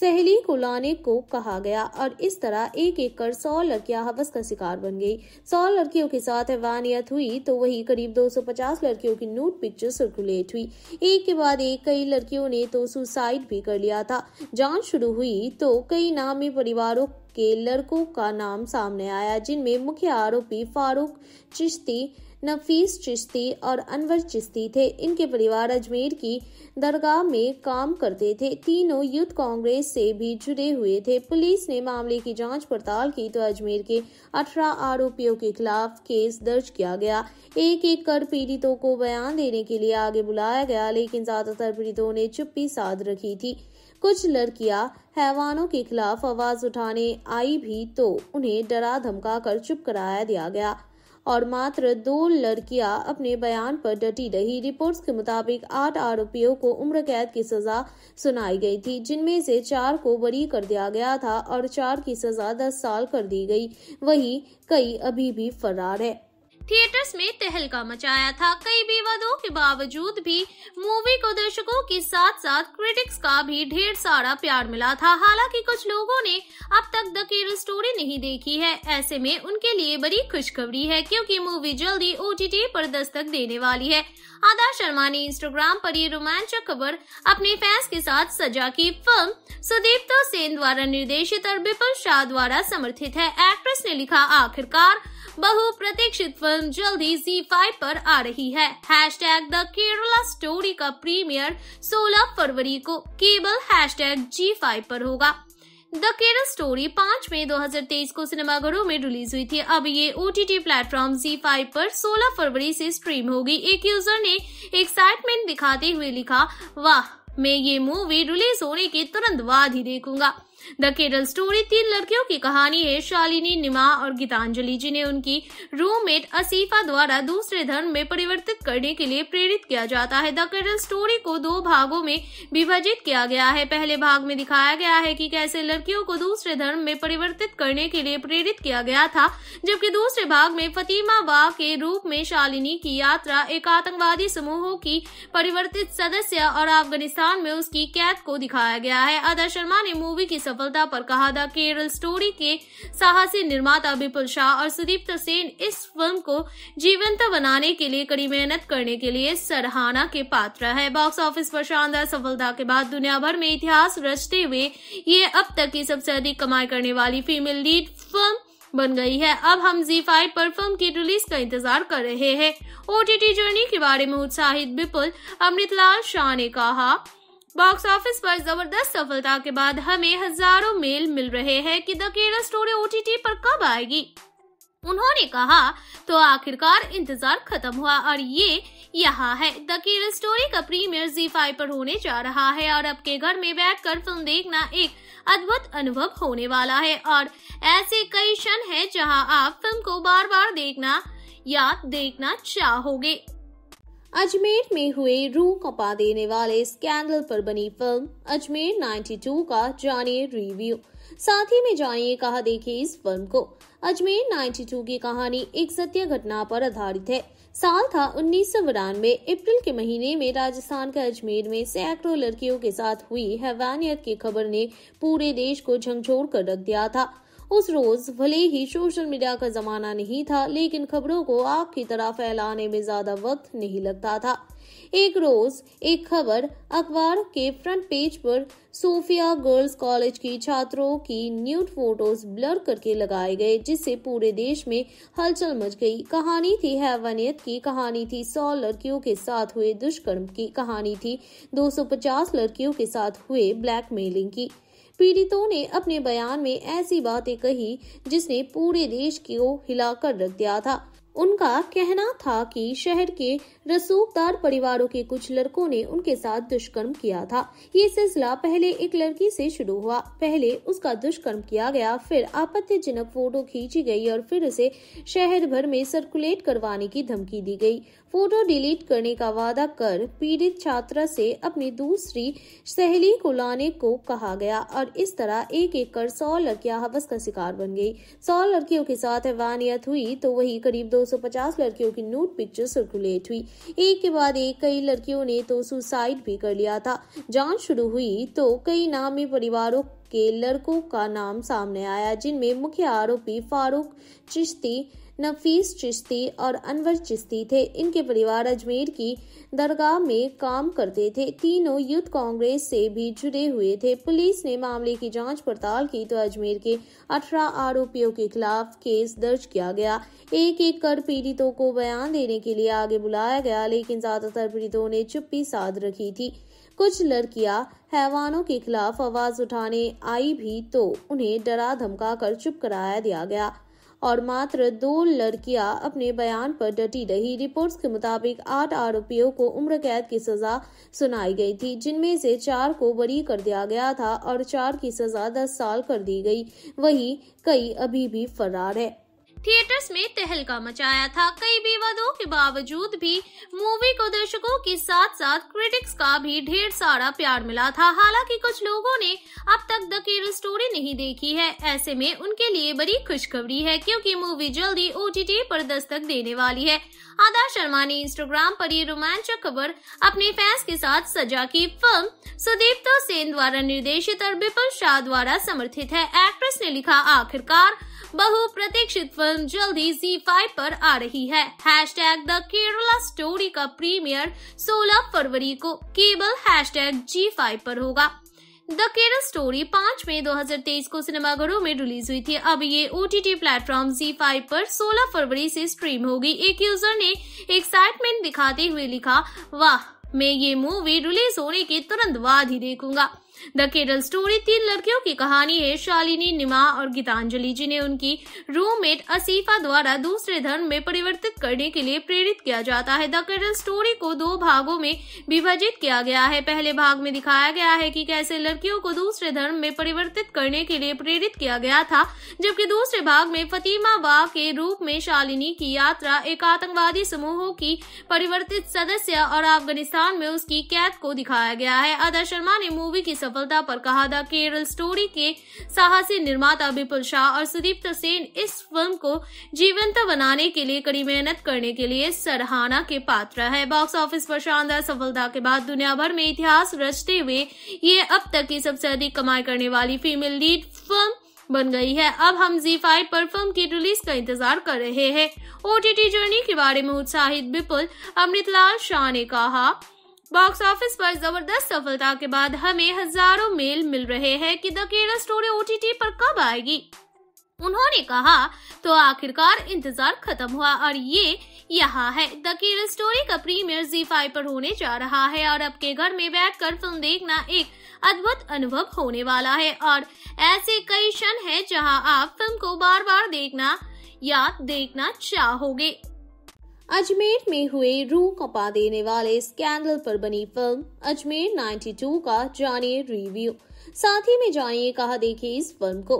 सहेली को लाने को कहा गया और इस तरह एक एक कर सौ लड़कियां हवस का शिकार बन गई सौ लड़कियों के साथ हैवानियत हुई तो वही करीब 250 लड़कियों की नूट पिक्चर सर्कुलेट हुई एक के बाद एक कई लड़कियों ने तो सुसाइड भी कर लिया था जांच शुरू हुई तो कई नामी परिवारों के लड़कों का नाम सामने आया जिनमें मुख्य आरोपी फारूक चिश्ती नफीस चिश्ती और अनवर चिश्ती थे इनके परिवार अजमेर की दरगाह में काम करते थे तीनों यूथ कांग्रेस से भी जुड़े हुए थे पुलिस ने मामले की जांच पड़ताल की तो अजमेर के अठारह आरोपियों के खिलाफ केस दर्ज किया गया एक एक कर पीड़ितों को बयान देने के लिए आगे बुलाया गया लेकिन ज्यादातर पीड़ितों ने चुप्पी साध रखी थी कुछ लड़कियां हैवानों के खिलाफ आवाज उठाने आई भी तो उन्हें डरा धमका कर चुप कराया दिया गया और मात्र दो लड़कियां अपने बयान पर डटी रही रिपोर्ट्स के मुताबिक आठ आरोपियों को उम्र कैद की सजा सुनाई गई थी जिनमें से चार को बरी कर दिया गया था और चार की सजा दस साल कर दी गई वही कई अभी भी फरार है थिएटर्स में तहलका मचाया था कई विवादों के बावजूद भी मूवी को दर्शकों के साथ साथ क्रिटिक्स का भी ढेर सारा प्यार मिला था हालांकि कुछ लोगों ने अब तक द केरल स्टोरी नहीं देखी है ऐसे में उनके लिए बड़ी खुशखबरी है क्योंकि मूवी जल्दी ओ पर दस्तक देने वाली है आदा शर्मा ने इंस्टाग्राम पर ये रोमांचक खबर अपने फैंस के साथ सजा की फिल्म सुदीप्तो सेन द्वारा निर्देशित और बिपुल शाह द्वारा समर्थित है एक्ट्रेस ने लिखा आखिरकार बहु प्रतीक्षित फिल्म जल्द ही जी फाइव पर आ रही है hash tag the Kerala story का प्रीमियर 16 फरवरी को केबल हैश टैग जी फाइव आरोप होगा द केरल स्टोरी 5 मई 2023 को सिनेमाघरों में रिलीज हुई थी अब ये ओ टी टी प्लेटफॉर्म जी फाइव पर सोलह फरवरी से स्ट्रीम होगी एक यूजर ने एक्साइटमेंट दिखाते हुए लिखा वाह मैं ये मूवी रिलीज होने के तुरंत बाद ही देखूंगा द केरल स्टोरी तीन लड़कियों की कहानी है शालिनी निमा और गीतांजलि जिन्हें उनकी रूममेट असीफा द्वारा दूसरे धर्म में परिवर्तित करने के लिए प्रेरित किया जाता है द केरल स्टोरी को दो भागों में विभाजित किया गया है पहले भाग में दिखाया गया है कि कैसे लड़कियों को दूसरे धर्म में परिवर्तित करने के लिए प्रेरित किया गया था जबकि दूसरे भाग में फतीमा वाह के रूप में शालिनी की यात्रा एक आतंकवादी समूहों की परिवर्तित सदस्य और अफगानिस्तान में उसकी कैद को दिखाया गया है अदा शर्मा ने मूवी की सफलता पर कहा था केरल स्टोरी के साहसी निर्माता विपुल शाह और सुदीप्त सेन इस फिल्म को जीवंत बनाने के लिए कड़ी मेहनत करने के लिए सराहना के पात्र है बॉक्स ऑफिस पर शानदार सफलता के बाद दुनिया भर में इतिहास रचते हुए ये अब तक की सबसे अधिक कमाई करने वाली फीमेल लीड फिल्म बन गई है अब हम जी फाइव पर फिल्म की रिलीज का इंतजार कर रहे हैं ओटीटी जर्नी के बारे में उत्साहित विपुल अमृतलाल शाह ने कहा बॉक्स ऑफिस पर जबरदस्त सफलता के बाद हमें हजारों मेल मिल रहे हैं कि द केरल स्टोरी ओटीटी पर कब आएगी उन्होंने कहा तो आखिरकार इंतजार खत्म हुआ और ये यहाँ है द केरल स्टोरी का प्रीमियर जी फाइव पर होने जा रहा है और आपके घर में बैठकर फिल्म देखना एक अद्भुत अनुभव होने वाला है और ऐसे कई क्षण है जहाँ आप फिल्म को बार बार देखना या देखना चाहोगे अजमेर में हुए रूह कपा देने वाले स्कैंडल पर बनी फिल्म अजमेर 92 का जानिए रिव्यू साथ ही में जानिए कहा देखिए इस फिल्म को अजमेर 92 की कहानी एक सत्य घटना पर आधारित है साल था उन्नीस अप्रैल के महीने में राजस्थान के अजमेर में सैकड़ों लड़कियों के साथ हुई हैवानियत की खबर ने पूरे देश को झंझोर कर रख दिया था उस रोज भले ही सोशल मीडिया का जमाना नहीं था लेकिन खबरों को आग की तरह फैलाने में ज्यादा वक्त नहीं लगता था एक रोज एक खबर अखबार के फ्रंट पेज पर सोफिया गर्ल्स कॉलेज की छात्रों की न्यूट फोटोज ब्लर करके लगाए गए जिससे पूरे देश में हलचल मच गई कहानी थी हैवानियत की कहानी थी सौ लड़कियों के साथ हुए दुष्कर्म की कहानी थी 250 लड़कियों के साथ हुए ब्लैकमेलिंग की पीड़ितों ने अपने बयान में ऐसी बातें कही जिसने पूरे देश को हिलाकर रख दिया था उनका कहना था कि शहर के रसूखदार परिवारों के कुछ लड़कों ने उनके साथ दुष्कर्म किया था ये सिलसिला पहले एक लड़की से शुरू हुआ पहले उसका दुष्कर्म किया गया फिर आपत्तिजनक फोटो खींची गई और फिर उसे शहर भर में सर्कुलेट करवाने की धमकी दी गई फोटो डिलीट करने का वादा कर पीड़ित छात्रा से अपनी दूसरी सहेली को लाने को कहा गया और इस तरह एक एक कर सौ लड़कियां हवस का शिकार बन गई सौ लड़कियों के साथ हैवानियत हुई तो वही करीब 250 लड़कियों की नूट पिक्चर सर्कुलेट हुई एक के बाद एक कई लड़कियों ने तो सुसाइड भी कर लिया था जांच शुरू हुई तो कई नामी परिवारों के लड़कों का नाम सामने आया जिनमें मुख्य आरोपी फारूक चिश्ती नफीस चिश्ती और अनवर चिश्ती थे इनके परिवार अजमेर की दरगाह में काम करते थे तीनों यूथ कांग्रेस से भी जुड़े हुए थे पुलिस ने मामले की जांच पड़ताल की तो अजमेर के 18 आरोपियों के खिलाफ केस दर्ज किया गया एक एक कर पीड़ितों को बयान देने के लिए आगे बुलाया गया लेकिन ज्यादातर पीड़ितों ने चुप्पी साध रखी थी कुछ लड़कियां हैवानों के खिलाफ आवाज उठाने आई भी तो उन्हें डरा धमका कर चुप कराया दिया गया और मात्र दो लड़कियां अपने बयान पर डटी रही रिपोर्ट्स के मुताबिक आठ आरोपियों को उम्र कैद की सजा सुनाई गई थी जिनमें से चार को बरी कर दिया गया था और चार की सजा दस साल कर दी गई वही कई अभी भी फरार है थिएटर्स में तहलका मचाया था कई विवादों के बावजूद भी मूवी को दर्शकों के साथ साथ क्रिटिक्स का भी ढेर सारा प्यार मिला था हालांकि कुछ लोगों ने अब तक द केरल स्टोरी नहीं देखी है ऐसे में उनके लिए बड़ी खुशखबरी है क्योंकि मूवी जल्दी ओ पर दस्तक देने वाली है आदा शर्मा ने इंस्टाग्राम पर ये रोमांचक खबर अपने फैंस के साथ सजा की फिल्म सुदीप्ता सेन द्वारा निर्देशित और विपुल शाह द्वारा समर्थित है एक्ट्रेस ने लिखा आखिरकार बहु प्रतीक्षित फिल्म जल्द ही जी फाइव पर आ रही है हैश द केरला स्टोरी का प्रीमियर 16 फरवरी को केबल हैश टैग जी फाइव पर होगा द केरल स्टोरी 5 मई 2023 को सिनेमाघरों में रिलीज हुई थी अब ये ओ टी टी प्लेटफॉर्म जी फाइव आरोप सोलह फरवरी से स्ट्रीम होगी एक यूजर ने एक्साइटमेंट दिखाते हुए लिखा वाह मैं ये मूवी रिलीज होने के तुरंत बाद ही देखूंगा द केरल स्टोरी तीन लड़कियों की कहानी है शालिनी निमा और गीतांजलि जिन्हें उनकी रूममेट असीफा द्वारा दूसरे धर्म में परिवर्तित करने के लिए प्रेरित किया जाता है द केरल स्टोरी को दो भागों में विभाजित किया गया है पहले भाग में दिखाया गया है की कैसे लड़कियों को दूसरे धर्म में परिवर्तित करने के लिए प्रेरित किया गया था जबकि दूसरे भाग में फतिमा वा के रूप में शालिनी की यात्रा एक आतंकवादी समूहों की परिवर्तित सदस्य और अफगानिस्तान में उसकी कैद को दिखाया गया है अदा शर्मा ने मूवी की सफलता पर कहा था केरल स्टोरी के साहसी निर्माता विपुल शाह और सुदीप सेन इस फिल्म को जीवंत बनाने के लिए कड़ी मेहनत करने के लिए सराहना के पात्र है बॉक्स ऑफिस पर शानदार सफलता के बाद दुनिया भर में इतिहास रचते हुए ये अब तक की सबसे अधिक कमाई करने वाली फीमेल लीड फिल्म बन गई है अब हम जी फाइव पर फिल्म की रिलीज का इंतजार कर रहे हैं ओटीटी जर्नी के बारे में उत्साहित विपुल अमृतलाल शाह ने कहा बॉक्स ऑफिस पर जबरदस्त सफलता के बाद हमें हजारों मेल मिल रहे हैं कि द केरल स्टोरी ओटीटी पर कब आएगी उन्होंने कहा तो आखिरकार इंतजार खत्म हुआ और ये यहाँ है द केरल स्टोरी का प्रीमियर जी फाइव पर होने जा रहा है और आपके घर में बैठकर फिल्म देखना एक अद्भुत अनुभव होने वाला है और ऐसे कई क्षण है जहाँ आप फिल्म को बार बार देखना या देखना चाहोगे अजमेर में हुए रू कपा देने वाले स्कैंडल पर बनी फिल्म अजमेर 92 का जानिए रिव्यू साथ ही में जानिए कहा देखिए इस फिल्म को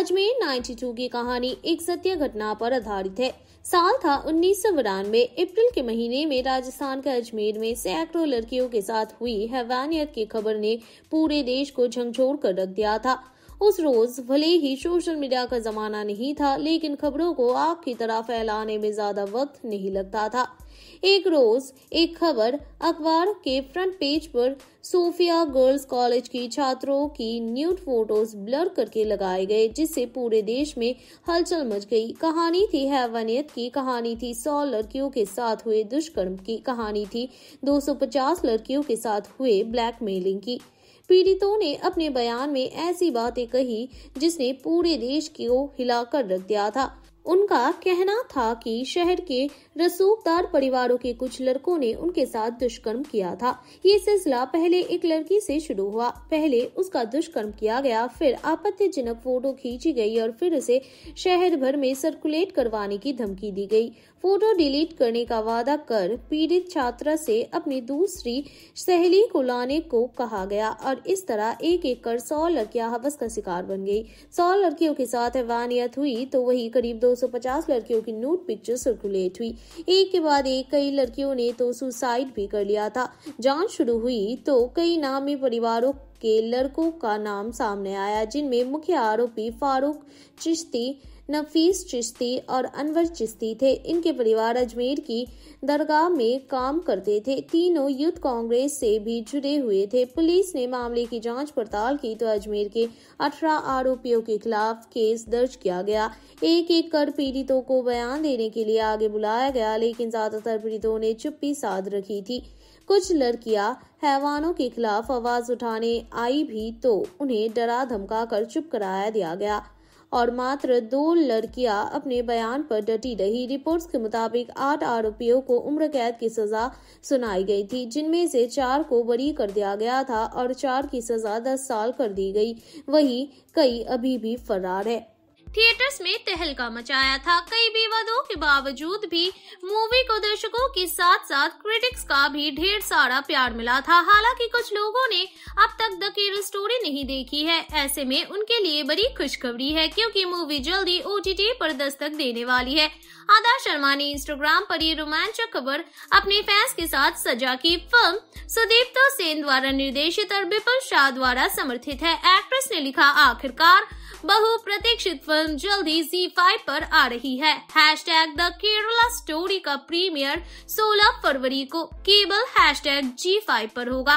अजमेर 92 की कहानी एक सत्य घटना पर आधारित है साल था उन्नीस अप्रैल के महीने में राजस्थान के अजमेर में सैकड़ों लड़कियों के साथ हुई हैवानियत की खबर ने पूरे देश को झंझोर कर रख दिया था उस रोज भले ही सोशल मीडिया का जमाना नहीं था लेकिन खबरों को आग की तरह फैलाने में ज्यादा वक्त नहीं लगता था एक रोज एक खबर अखबार के फ्रंट पेज पर सोफिया गर्ल्स कॉलेज की छात्रों की न्यूड फोटोज ब्लर करके लगाए गए जिससे पूरे देश में हलचल मच गई कहानी थी हैवानियत की कहानी थी 100 लड़कियों के साथ हुए दुष्कर्म की कहानी थी 250 लड़कियों के साथ हुए ब्लैकमेलिंग की पीड़ितों ने अपने बयान में ऐसी बातें कही जिसने पूरे देश को हिलाकर रख दिया था उनका कहना था कि शहर के रसूखदार परिवारों के कुछ लड़कों ने उनके साथ दुष्कर्म किया था ये सिलसिला पहले एक लड़की से शुरू हुआ पहले उसका दुष्कर्म किया गया फिर आपत्तिजनक फोटो खींची गई और फिर उसे शहर भर में सर्कुलेट करवाने की धमकी दी गई फोटो डिलीट करने का वादा कर पीड़ित छात्रा से अपनी दूसरी सहेली को लाने को कहा गया और इस तरह एक एक कर सौ लड़कियां हवस का शिकार बन गई सौ लड़कियों के साथ हैवानियत हुई तो वही करीब 250 लड़कियों की नूट पिक्चर सर्कुलेट हुई एक के बाद एक कई लड़कियों ने तो सुसाइड भी कर लिया था जांच शुरू हुई तो कई नामी परिवारों के लड़कों का नाम सामने आया जिनमें मुख्य आरोपी फारूक चिश्ती नफीस चिश्ती और अनवर चिश्ती थे इनके परिवार अजमेर की दरगाह में काम करते थे तीनों यूथ कांग्रेस से भी जुड़े हुए थे पुलिस ने मामले की जांच पड़ताल की तो अजमेर के अठारह आरोपियों के खिलाफ केस दर्ज किया गया एक एक कर पीड़ितों को बयान देने के लिए आगे बुलाया गया लेकिन ज्यादातर पीड़ितों ने चुप्पी साध रखी थी कुछ लड़कियां हैवानों के खिलाफ आवाज उठाने आई भी तो उन्हें डरा धमका कर चुप कराया दिया गया और मात्र दो लड़कियां अपने बयान पर डटी रही रिपोर्ट्स के मुताबिक आठ आरोपियों को उम्र कैद की सजा सुनाई गई थी जिनमें से चार को बरी कर दिया गया था और चार की सजा दस साल कर दी गई वही कई अभी भी फरार है थिएटर्स में तहलका मचाया था कई विवादों के बावजूद भी मूवी को दर्शकों के साथ साथ क्रिटिक्स का भी ढेर सारा प्यार मिला था हालांकि कुछ लोगों ने अब तक द केरल स्टोरी नहीं देखी है ऐसे में उनके लिए बड़ी खुशखबरी है क्योंकि मूवी जल्दी ओ पर दस्तक देने वाली है आदा शर्मा ने इंस्टाग्राम पर ये रोमांचक खबर अपने फैंस के साथ सजा की फिल्म तो सेन द्वारा निर्देशित और बिपुल शाह द्वारा समर्थित है एक्ट्रेस ने लिखा आखिरकार बहु प्रतीक्षित फिल्म जल्द ही जी फाइव पर आ रही है hash tag the Kerala story का प्रीमियर 16 फरवरी को केबल हैश टैग जी फाइव आरोप होगा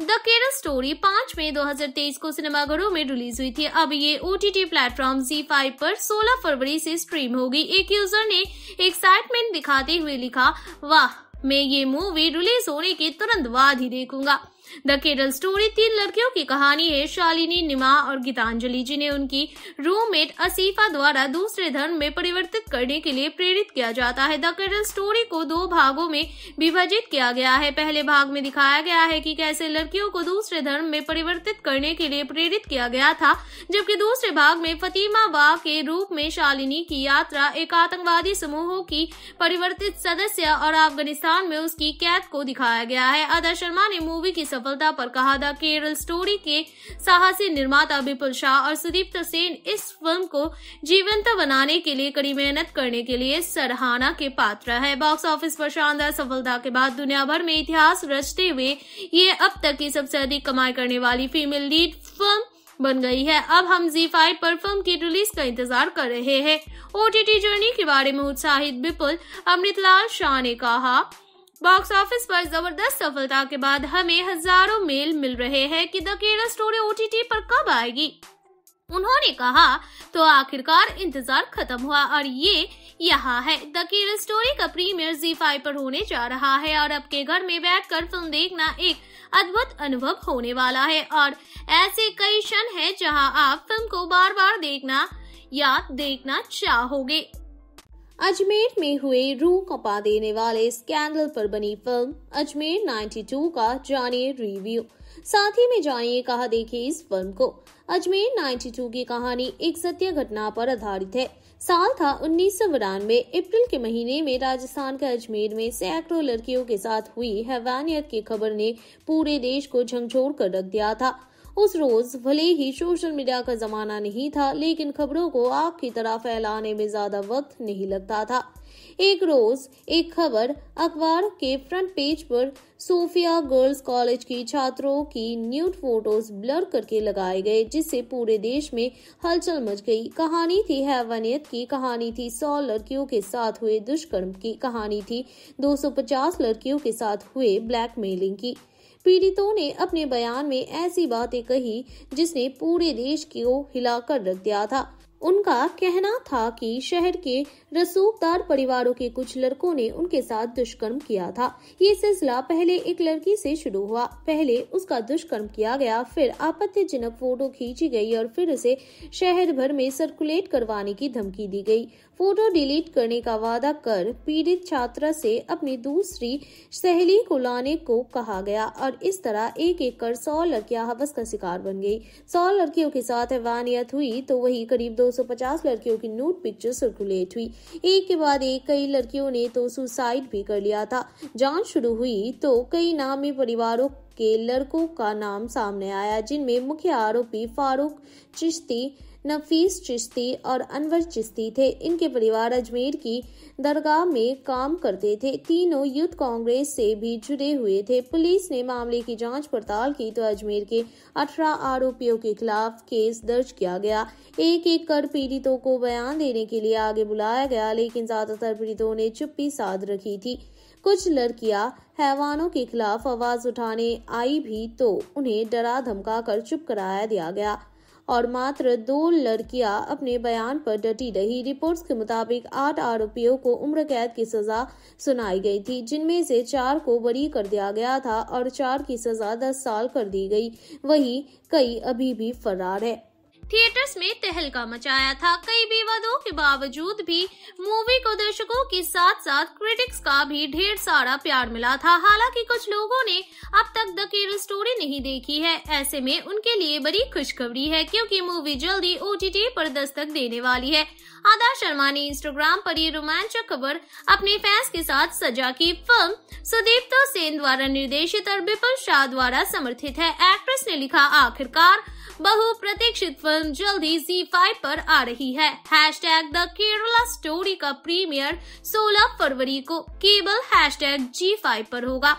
द केरल स्टोरी 5 मई 2023 को सिनेमाघरों में रिलीज हुई थी अब ये ओ टी टी प्लेटफॉर्म जी फाइव पर सोलह फरवरी से स्ट्रीम होगी एक यूजर ने एक्साइटमेंट दिखाते हुए लिखा वाह मैं ये मूवी रिलीज होने के तुरंत बाद ही देखूंगा द केरल स्टोरी तीन लड़कियों की कहानी है शालिनी निमा और गीतांजलि जिन्हें उनकी रूममेट असीफा द्वारा दूसरे धर्म में परिवर्तित करने के लिए प्रेरित किया जाता है द केरल स्टोरी को दो भागों में विभाजित किया गया है पहले भाग में दिखाया गया है कि कैसे लड़कियों को दूसरे धर्म में परिवर्तित करने के लिए प्रेरित किया गया था जबकि दूसरे भाग में फतीमा वा के रूप में शालिनी की यात्रा एक आतंकवादी समूहों की परिवर्तित सदस्य और अफगानिस्तान में उसकी कैद को दिखाया गया है अदा शर्मा ने मूवी की सफलता पर कहा था केरल स्टोरी के साहसी निर्माता विपुल शाह और सुदीप्त सेन इस फिल्म को जीवंत बनाने के लिए कड़ी मेहनत करने के लिए सराहना के पात्र है बॉक्स ऑफिस पर शानदार सफलता के बाद दुनिया भर में इतिहास रचते हुए ये अब तक की सबसे अधिक कमाई करने वाली फीमेल लीड फिल्म बन गई है अब हम जी फाइव पर फिल्म की रिलीज का इंतजार कर रहे हैं ओटीटी जर्नी के बारे में उत्साहित विपुल अमृतलाल शाह ने कहा बॉक्स ऑफिस पर जबरदस्त सफलता के बाद हमें हजारों मेल मिल रहे हैं कि द केरल स्टोरी ओटीटी पर कब आएगी उन्होंने कहा तो आखिरकार इंतजार खत्म हुआ और ये यहाँ है द केरल स्टोरी का प्रीमियर जी फाइव पर होने जा रहा है और आपके घर में बैठकर फिल्म देखना एक अद्भुत अनुभव होने वाला है और ऐसे कई क्षण हैं जहाँ आप फिल्म को बार बार देखना या देखना चाहोगे अजमेर में हुए रूह कपा देने वाले स्कैंडल पर बनी फिल्म अजमेर 92 का जानिए रिव्यू साथ ही में जानिए कहा देखिए इस फिल्म को अजमेर 92 की कहानी एक सत्य घटना पर आधारित है साल था उन्नीस अप्रैल के महीने में राजस्थान के अजमेर में सैकड़ों लड़कियों के साथ हुई हैवानियत की खबर ने पूरे देश को झंझोर कर रख दिया था उस रोज भले ही सोशल मीडिया का जमाना नहीं था लेकिन खबरों को आग की तरह फैलाने में ज्यादा वक्त नहीं लगता था एक रोज एक खबर अखबार के फ्रंट पेज पर सोफिया गर्ल्स कॉलेज की छात्रों की न्यूड फोटोज ब्लर करके लगाए गए जिससे पूरे देश में हलचल मच गई कहानी थी हैवानियत की कहानी थी 100 लड़कियों के साथ हुए दुष्कर्म की कहानी थी 250 लड़कियों के साथ हुए ब्लैकमेलिंग की पीड़ितों ने अपने बयान में ऐसी बातें कही जिसने पूरे देश को हिलाकर रख दिया था उनका कहना था कि शहर के रसूखदार परिवारों के कुछ लड़कों ने उनके साथ दुष्कर्म किया था ये सिलसिला पहले एक लड़की से शुरू हुआ पहले उसका दुष्कर्म किया गया फिर आपत्तिजनक फोटो खींची गई और फिर उसे शहर भर में सर्कुलेट करवाने की धमकी दी गई फोटो डिलीट करने का वादा कर पीड़ित छात्रा से अपनी दूसरी सहेली को लाने को कहा गया और इस तरह एक एक कर सौ लड़कियां हवस का शिकार बन गई सौ लड़कियों के साथ हैवानियत हुई तो वही करीब 250 लड़कियों की नूट पिक्चर सर्कुलेट हुई एक के बाद एक कई लड़कियों ने तो सुसाइड भी कर लिया था जांच शुरू हुई तो कई नामी परिवारों के लड़कों का नाम सामने आया जिनमें मुख्य आरोपी फारूक चिश्ती नफीस चिश्ती और अनवर चिश्ती थे इनके परिवार अजमेर की दरगाह में काम करते थे तीनों यूथ कांग्रेस से भी जुड़े हुए थे पुलिस ने मामले की जांच पड़ताल की तो अजमेर के अठारह आरोपियों के खिलाफ केस दर्ज किया गया एक एक कर पीड़ितों को बयान देने के लिए आगे बुलाया गया लेकिन ज्यादातर पीड़ितों ने चुप्पी साध रखी थी कुछ लड़कियां हैवानों के खिलाफ आवाज उठाने आई भी तो उन्हें डरा धमका कर चुप कराया दिया गया और मात्र दो लड़कियां अपने बयान पर डटी रही रिपोर्ट्स के मुताबिक आठ आरोपियों को उम्र कैद की सजा सुनाई गई थी जिनमें से चार को बरी कर दिया गया था और चार की सजा दस साल कर दी गई वही कई अभी भी फरार है थिएटर्स में तहलका मचाया था कई विवादों के बावजूद भी मूवी को दर्शकों के साथ साथ क्रिटिक्स का भी ढेर सारा प्यार मिला था हालांकि कुछ लोगों ने अब तक द केरल स्टोरी नहीं देखी है ऐसे में उनके लिए बड़ी खुशखबरी है क्योंकि मूवी जल्दी ओ टी पर दस्तक देने वाली है आदा शर्मा ने इंस्टाग्राम पर ये रोमांचक खबर अपने फैंस के साथ सजा की फिल्म सुदीप्ता सेन द्वारा निर्देशित और विपुल शाह द्वारा समर्थित है एक्ट्रेस ने लिखा आखिरकार बहु प्रतीक्षित फिल्म जल्द ही जी फाइव पर आ रही है hash tag the Kerala story का प्रीमियर 16 फरवरी को केबल हैश टैग जी फाइव पर होगा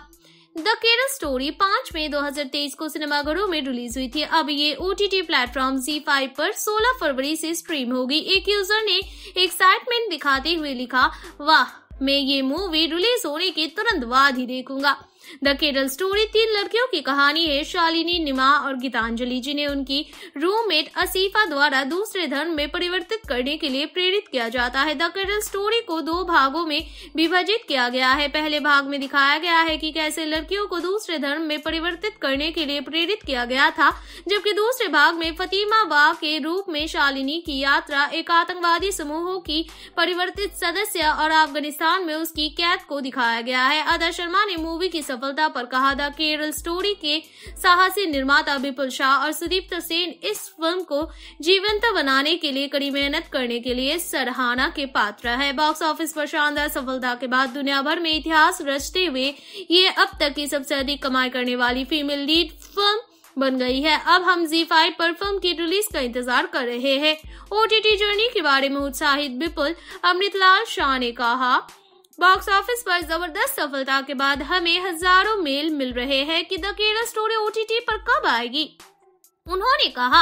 द केरल स्टोरी पाँच मई 2023 को सिनेमाघरों में रिलीज हुई थी अब ये ओ टी टी प्लेटफॉर्म जी फाइव पर सोलह फरवरी से स्ट्रीम होगी एक यूजर ने एक्साइटमेंट दिखाते हुए लिखा वाह मैं ये मूवी रिलीज होने के तुरंत बाद ही देखूंगा द केरल स्टोरी तीन लड़कियों की कहानी है शालिनी निमा और गीतांजलि जिन्हें उनकी रूममेट असीफा द्वारा दूसरे धर्म में परिवर्तित करने के लिए प्रेरित किया जाता है द केरल स्टोरी को दो भागों में विभाजित किया गया है पहले भाग में दिखाया गया है कि कैसे लड़कियों को दूसरे धर्म में परिवर्तित करने के लिए प्रेरित किया गया था जबकि दूसरे भाग में फतीमा वाह के रूप में शालिनी की यात्रा एक आतंकवादी समूहों की परिवर्तित सदस्य और अफगानिस्तान में उसकी कैद को दिखाया गया है अदा शर्मा ने मूवी की सफलता पर कहा द केरल स्टोरी के साहसी निर्माता विपुल शाह और सुदीप सेन इस फिल्म को जीवंत बनाने के लिए कड़ी मेहनत करने के लिए सराहना के पात्र है बॉक्स ऑफिस पर शानदार सफलता के बाद दुनिया भर में इतिहास रचते हुए ये अब तक की सबसे अधिक कमाई करने वाली फीमेल लीड फिल्म बन गई है अब हम जी फाइव पर फिल्म की रिलीज का इंतजार कर रहे हैं ओटीटी जर्नी के बारे में उत्साहित विपुल अमृतलाल शाह ने कहा बॉक्स ऑफिस पर जबरदस्त सफलता के बाद हमें हजारों मेल मिल रहे हैं कि द केरल स्टोरी ओटीटी पर कब आएगी उन्होंने कहा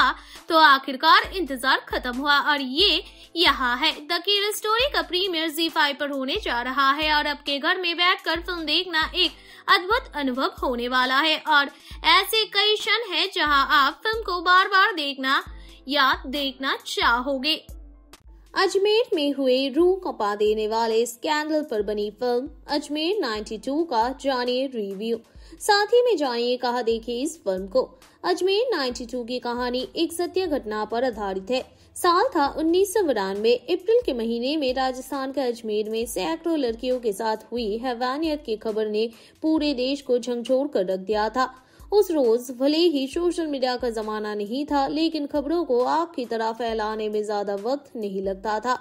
तो आखिरकार इंतजार खत्म हुआ और ये यहाँ है द केरल स्टोरी का प्रीमियर जी फाइव पर होने जा रहा है और आपके घर में बैठकर फिल्म देखना एक अद्भुत अनुभव होने वाला है और ऐसे कई क्षण है जहाँ आप फिल्म को बार बार देखना या देखना चाहोगे अजमेर में हुए रू कपा देने वाले स्कैंडल पर बनी फिल्म अजमेर 92 का जानिए रिव्यू साथ ही में जानिए कहा देखिए इस फिल्म को अजमेर 92 की कहानी एक सत्य घटना पर आधारित है साल था उन्नीस अप्रैल के महीने में राजस्थान के अजमेर में सैकड़ों लड़कियों के साथ हुई हैवानियत की खबर ने पूरे देश को झंझोर कर रख दिया था उस रोज भले ही सोशल मीडिया का जमाना नहीं था लेकिन खबरों को आग की तरह फैलाने में ज्यादा वक्त नहीं लगता था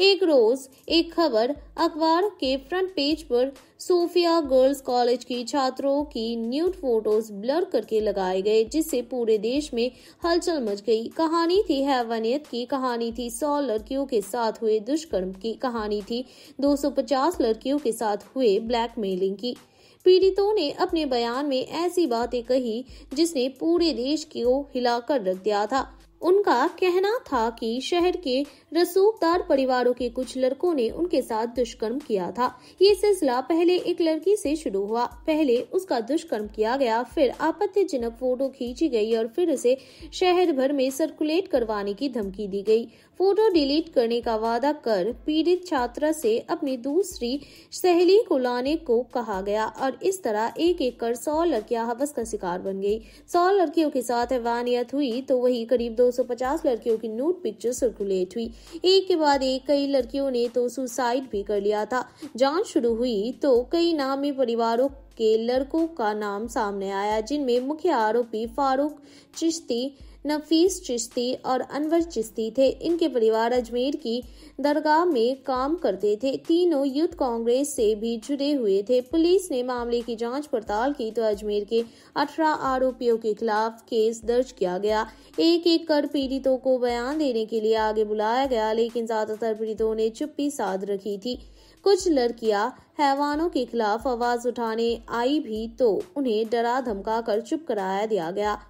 एक रोज एक खबर अखबार के फ्रंट पेज पर सोफिया गर्ल्स कॉलेज की छात्रों की न्यूट फोटोज ब्लर करके लगाए गए जिससे पूरे देश में हलचल मच गई कहानी थी हैवानियत की कहानी थी सौ लड़कियों के साथ हुए दुष्कर्म की कहानी थी 250 लड़कियों के साथ हुए ब्लैकमेलिंग की पीड़ितों ने अपने बयान में ऐसी बातें कही जिसने पूरे देश को हिलाकर रख दिया था उनका कहना था कि शहर के रसूखदार परिवारों के कुछ लड़कों ने उनके साथ दुष्कर्म किया था ये सिलसिला पहले एक लड़की से शुरू हुआ पहले उसका दुष्कर्म किया गया फिर आपत्तिजनक फोटो खींची गई और फिर उसे शहर भर में सर्कुलेट करवाने की धमकी दी गई फोटो डिलीट करने का वादा कर पीड़ित छात्रा से अपनी दूसरी सहेली को लाने को कहा गया और इस तरह एक एक कर सौ लड़कियां हवस का शिकार बन गई सौ लड़कियों के साथ हैवानियत हुई तो वही करीब 250 लड़कियों की नूट पिक्चर सर्कुलेट हुई एक के बाद एक कई लड़कियों ने तो सुसाइड भी कर लिया था जांच शुरू हुई तो कई नामी परिवारों के लड़कों का नाम सामने आया जिनमें मुख्य आरोपी फारूक चिश्ती नफीस चिश्ती और अनवर चिश्ती थे इनके परिवार अजमेर की दरगाह में काम करते थे तीनों यूथ कांग्रेस से भी जुड़े हुए थे पुलिस ने मामले की जांच पड़ताल की तो अजमेर के अठारह आरोपियों के खिलाफ केस दर्ज किया गया एक एक कर पीड़ितों को बयान देने के लिए आगे बुलाया गया लेकिन ज्यादातर पीड़ितों ने चुप्पी साध रखी थी कुछ लड़कियां हैवानों के खिलाफ आवाज उठाने आई भी तो उन्हें डरा धमका कर चुप कराया दिया गया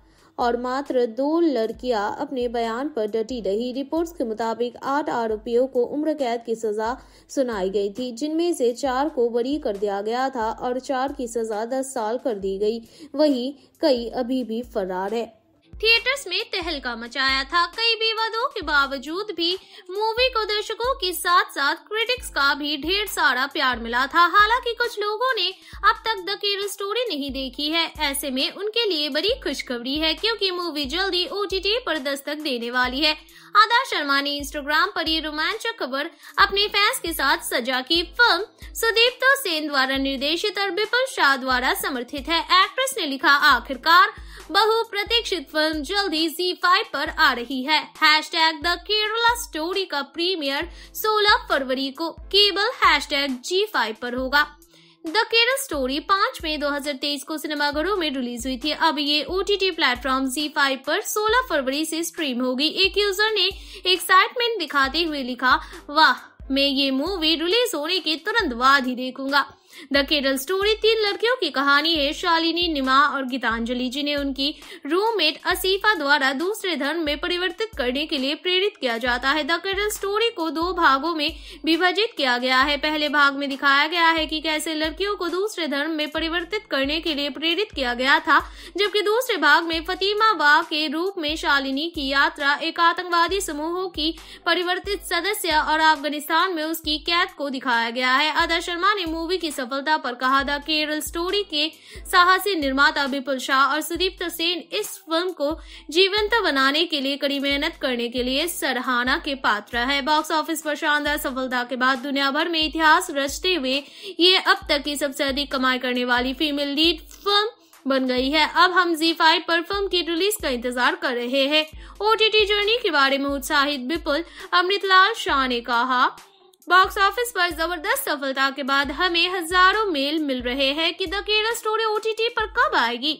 और मात्र दो लड़कियां अपने बयान पर डटी रही रिपोर्ट्स के मुताबिक आठ आरोपियों को उम्र कैद की सजा सुनाई गई थी जिनमें से चार को बरी कर दिया गया था और चार की सजा दस साल कर दी गई वही कई अभी भी फरार है थिएटर्स में तहलका मचाया था कई विवादों के बावजूद भी मूवी को दर्शकों के साथ साथ क्रिटिक्स का भी ढेर सारा प्यार मिला था हालांकि कुछ लोगों ने अब तक द केरल स्टोरी नहीं देखी है ऐसे में उनके लिए बड़ी खुशखबरी है क्योंकि मूवी जल्दी ओ टी पर दस्तक देने वाली है आदा शर्मा ने इंस्टाग्राम पर ये रोमांचक खबर अपने फैंस के साथ सजा की फिल्म सुदीप्तो सेन द्वारा निर्देशित और बिपुल शाह द्वारा समर्थित है एक्ट्रेस ने लिखा आखिरकार बहु प्रतीक्षित फिल्म जल्द ही जी फाइव पर आ रही है hash tag the Kerala story का प्रीमियर 16 फरवरी को केबल हैश टैग जी फाइव आरोप होगा द केरल स्टोरी पाँच मई 2023 को सिनेमाघरों में रिलीज हुई थी अब ये ओ टी टी प्लेटफॉर्म जी फाइव पर सोलह फरवरी से स्ट्रीम होगी एक यूजर ने एक्साइटमेंट दिखाते हुए लिखा वाह मैं ये मूवी रिलीज होने के तुरंत बाद ही देखूंगा द केरल स्टोरी तीन लड़कियों की कहानी है शालिनी निमा और गीतांजलि जी ने उनकी रूममेट असीफा द्वारा दूसरे धर्म में परिवर्तित करने के लिए प्रेरित किया जाता है द केरल स्टोरी को दो भागों में विभाजित किया गया है पहले भाग में दिखाया गया है कि कैसे लड़कियों को दूसरे धर्म में परिवर्तित करने के लिए प्रेरित किया गया था जबकि दूसरे भाग में फतीमा वा के रूप में शालिनी की यात्रा एक आतंकवादी समूहों की परिवर्तित सदस्य और अफगानिस्तान में उसकी कैद को दिखाया गया है अदा शर्मा ने मूवी की सफल सफलता पर कहा था केरल स्टोरी के साहसी निर्माता विपुल शाह और सुदीप्त सेन इस फिल्म को जीवंत बनाने के लिए कड़ी मेहनत करने के लिए सराहना के पात्र है बॉक्स ऑफिस पर शानदार सफलता के बाद दुनिया भर में इतिहास रचते हुए ये अब तक की सबसे अधिक कमाई करने वाली फीमेल लीड फिल्म बन गई है अब हम जी फाइव पर फिल्म की रिलीज का इंतजार कर रहे हैं ओटीटी जर्नी के बारे में उत्साहित विपुल अमृतलाल शाह ने कहा बॉक्स ऑफिस पर जबरदस्त सफलता के बाद हमें हजारों मेल मिल रहे हैं कि द केरल स्टोरी ओटीटी पर कब आएगी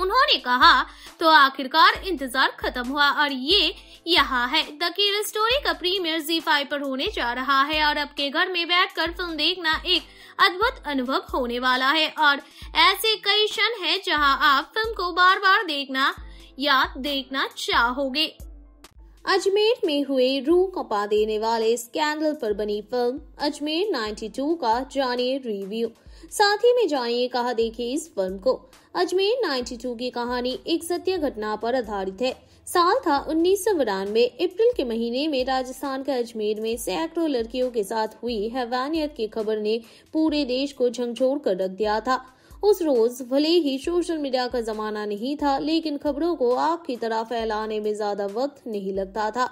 उन्होंने कहा तो आखिरकार इंतजार खत्म हुआ और ये यहाँ है द केरल स्टोरी का प्रीमियर जी फाइव पर होने जा रहा है और आपके घर में बैठकर फिल्म देखना एक अद्भुत अनुभव होने वाला है और ऐसे कई क्षण हैं जहाँ आप फिल्म को बार बार देखना या देखना चाहोगे अजमेर में हुए रू कपा देने वाले स्कैंडल पर बनी फिल्म अजमेर 92 का जानिए रिव्यू साथ ही में जानिए कहा देखिए इस फिल्म को अजमेर 92 की कहानी एक सत्य घटना पर आधारित है साल था उन्नीस अप्रैल के महीने में राजस्थान के अजमेर में सैकड़ों लड़कियों के साथ हुई हैवानियत की खबर ने पूरे देश को झंझोर कर रख दिया था उस रोज भले ही सोशल मीडिया का जमाना नहीं था लेकिन खबरों को आग की तरह फैलाने में ज्यादा वक्त नहीं लगता था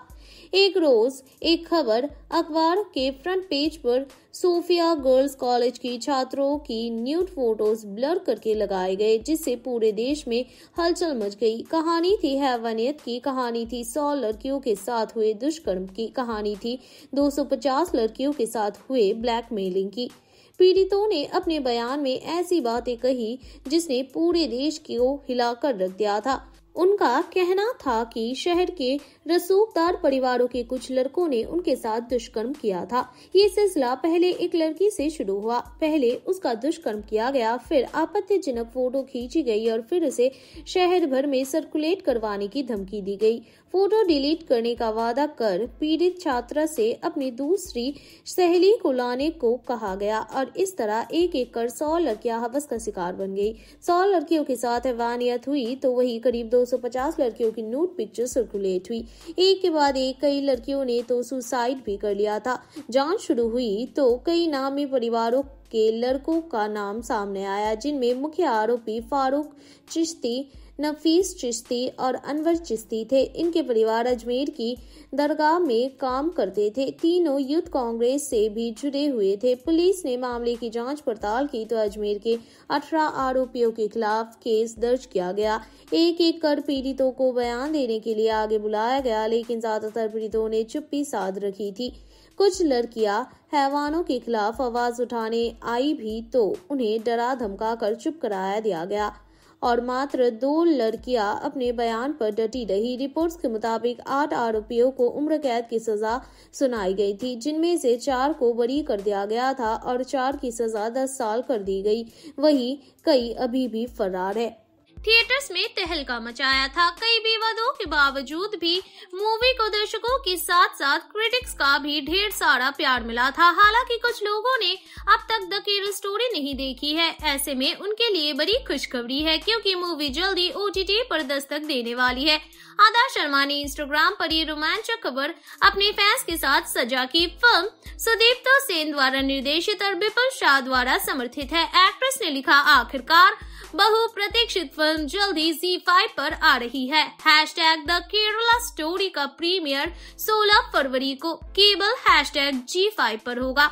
एक रोज एक खबर अखबार के फ्रंट पेज पर सोफिया गर्ल्स कॉलेज की छात्रों की न्यूड फोटोज ब्लर करके लगाए गए जिससे पूरे देश में हलचल मच गई कहानी थी हैवानियत की कहानी थी सौ लड़कियों के साथ हुए दुष्कर्म की कहानी थी 250 लड़कियों के साथ हुए ब्लैकमेलिंग की पीड़ितों ने अपने बयान में ऐसी बातें कही जिसने पूरे देश को हिलाकर रख दिया था उनका कहना था कि शहर के रसूखदार परिवारों के कुछ लड़कों ने उनके साथ दुष्कर्म किया था ये सिलसिला पहले एक लड़की से शुरू हुआ पहले उसका दुष्कर्म किया गया फिर आपत्तिजनक फोटो खींची गई और फिर उसे शहर भर में सर्कुलेट करवाने की धमकी दी गई फोटो डिलीट करने का वादा कर पीड़ित छात्रा से अपनी दूसरी सहेली को लाने को कहा गया और इस तरह एक एक कर सौ लड़कियां हवस का शिकार बन गई सौ लड़कियों के साथ हैवानियत हुई तो वही करीब 250 लड़कियों की नूट पिक्चर सर्कुलेट हुई एक के बाद एक कई लड़कियों ने तो सुसाइड भी कर लिया था जांच शुरू हुई तो कई नामी परिवारों के लड़कों का नाम सामने आया जिनमें मुख्य आरोपी फारूक चिश्ती नफीस चिश्ती और अनवर चिश्ती थे इनके परिवार अजमेर की दरगाह में काम करते थे तीनों यूथ कांग्रेस से भी जुड़े हुए थे पुलिस ने मामले की जांच पड़ताल की तो अजमेर के अठारह आरोपियों के खिलाफ केस दर्ज किया गया एक एक कर पीड़ितों को बयान देने के लिए आगे बुलाया गया लेकिन ज्यादातर पीड़ितों ने चुप्पी साध रखी थी कुछ लड़कियां हैवानों के खिलाफ आवाज उठाने आई भी तो उन्हें डरा धमका कर चुप कराया दिया गया और मात्र दो लड़कियां अपने बयान पर डटी रही रिपोर्ट्स के मुताबिक आठ आरोपियों को उम्र कैद की सजा सुनाई गई थी जिनमें से चार को बरी कर दिया गया था और चार की सजा दस साल कर दी गई वही कई अभी भी फरार है थिएटर्स में तहलका मचाया था कई विवादों के बावजूद भी मूवी को दर्शकों के साथ साथ क्रिटिक्स का भी ढेर सारा प्यार मिला था हालांकि कुछ लोगों ने अब तक द केरल स्टोरी नहीं देखी है ऐसे में उनके लिए बड़ी खुशखबरी है क्योंकि मूवी जल्दी ओ पर दस्तक देने वाली है आदा शर्मा ने इंस्टाग्राम पर ये रोमांचक खबर अपने फैंस के साथ सजा की फिल्म सुदीप्तो सेन द्वारा निर्देशित और बिपुल शाह द्वारा समर्थित है एक्ट्रेस ने लिखा आखिरकार बहु प्रतीक्षित फिल्म जल्द ही जी फाइव पर आ रही है hash tag the Kerala story का प्रीमियर 16 फरवरी को केबल हैश टैग जी फाइव आरोप होगा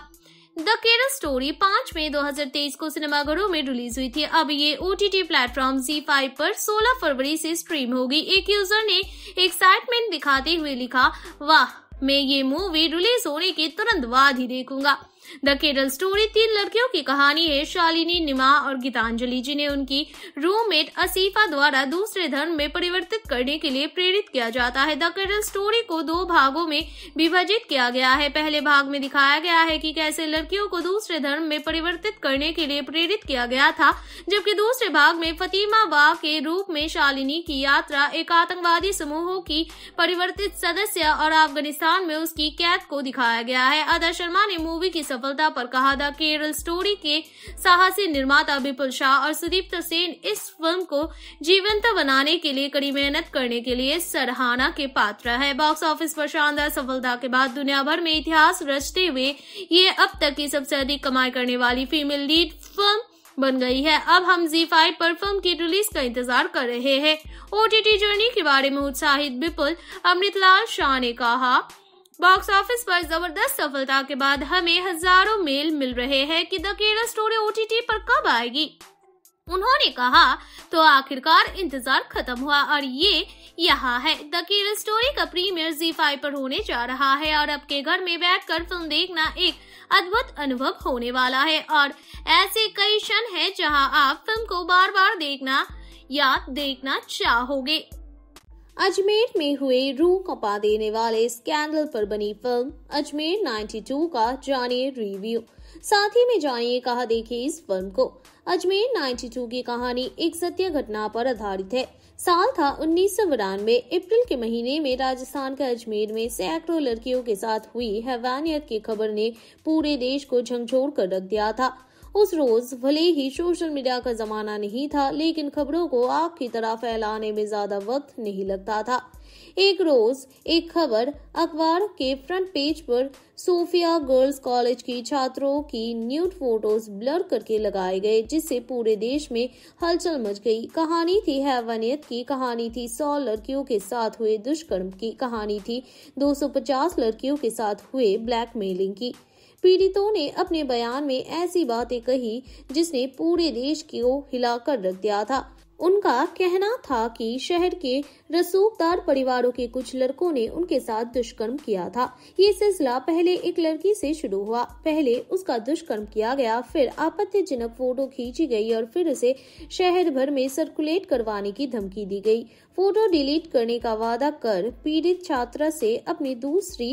द केरल स्टोरी 5 मई 2023 को सिनेमाघरों में रिलीज हुई थी अब ये ओ टी टी प्लेटफॉर्म जी फाइव पर सोलह फरवरी से स्ट्रीम होगी एक यूजर ने एक्साइटमेंट दिखाते हुए लिखा वाह मैं ये मूवी रिलीज होने के तुरंत बाद ही देखूंगा द केरल स्टोरी तीन लड़कियों की कहानी है शालिनी निमा और गीतांजलि जिन्हें उनकी रूममेट असीफा द्वारा दूसरे धर्म में परिवर्तित करने के लिए प्रेरित किया जाता है द केरल स्टोरी को दो भागों में विभाजित किया गया है पहले भाग में दिखाया गया है कि कैसे लड़कियों को दूसरे धर्म में परिवर्तित करने के लिए प्रेरित किया गया था जबकि दूसरे भाग में फतीमा वाह के रूप में शालिनी की यात्रा एक आतंकवादी समूहों की परिवर्तित सदस्य और अफगानिस्तान में उसकी कैद को दिखाया गया है अदा शर्मा ने मूवी की सफलता पर कहा था केरल स्टोरी के साहसी निर्माता विपुल शाह और सुदीप्त सेन इस फिल्म को जीवंत बनाने के लिए कड़ी मेहनत करने के लिए सराहना के पात्र है बॉक्स ऑफिस पर शानदार सफलता के बाद दुनिया भर में इतिहास रचते हुए ये अब तक की सबसे अधिक कमाई करने वाली फीमेल लीड फिल्म बन गई है अब हम जी फाइव पर फिल्म की रिलीज का इंतजार कर रहे हैं ओटीटी जर्नी के बारे में उत्साहित विपुल अमृतलाल शाह ने कहा बॉक्स ऑफिस पर जबरदस्त सफलता के बाद हमें हजारों मेल मिल रहे हैं कि द केरल स्टोरी ओटीटी पर कब आएगी उन्होंने कहा तो आखिरकार इंतजार खत्म हुआ और ये यहाँ है द केरल स्टोरी का प्रीमियर जी फाइव पर होने जा रहा है और आपके घर में बैठकर फिल्म देखना एक अद्भुत अनुभव होने वाला है और ऐसे कई क्षण है जहाँ आप फिल्म को बार बार देखना या देखना चाहोगे अजमेर में हुए रूह कपा देने वाले स्कैंडल पर बनी फिल्म अजमेर 92 का जानिए रिव्यू साथ ही में जानिए कहा देखिए इस फिल्म को अजमेर 92 की कहानी एक सत्य घटना पर आधारित है साल था उन्नीस अप्रैल के महीने में राजस्थान के अजमेर में सैकड़ों लड़कियों के साथ हुई हैवानियत की खबर ने पूरे देश को झंझोर कर रख दिया था उस रोज भले ही सोशल मीडिया का जमाना नहीं था लेकिन खबरों को आग की तरह फैलाने में ज्यादा वक्त नहीं लगता था एक रोज एक खबर अखबार के फ्रंट पेज पर सोफिया गर्ल्स कॉलेज की छात्रों की न्यूट फोटोज ब्लर करके लगाए गए जिससे पूरे देश में हलचल मच गई कहानी थी हैवानियत की कहानी थी सौ लड़कियों के साथ हुए दुष्कर्म की कहानी थी 250 लड़कियों के साथ हुए ब्लैकमेलिंग की पीड़ितों ने अपने बयान में ऐसी बातें कही जिसने पूरे देश को हिलाकर रख दिया था उनका कहना था कि शहर के रसूखदार परिवारों के कुछ लड़कों ने उनके साथ दुष्कर्म किया था ये सिलसिला पहले एक लड़की से शुरू हुआ पहले उसका दुष्कर्म किया गया फिर आपत्तिजनक फोटो खींची गई और फिर उसे शहर भर में सर्कुलेट करवाने की धमकी दी गई फोटो डिलीट करने का वादा कर पीड़ित छात्रा से अपनी दूसरी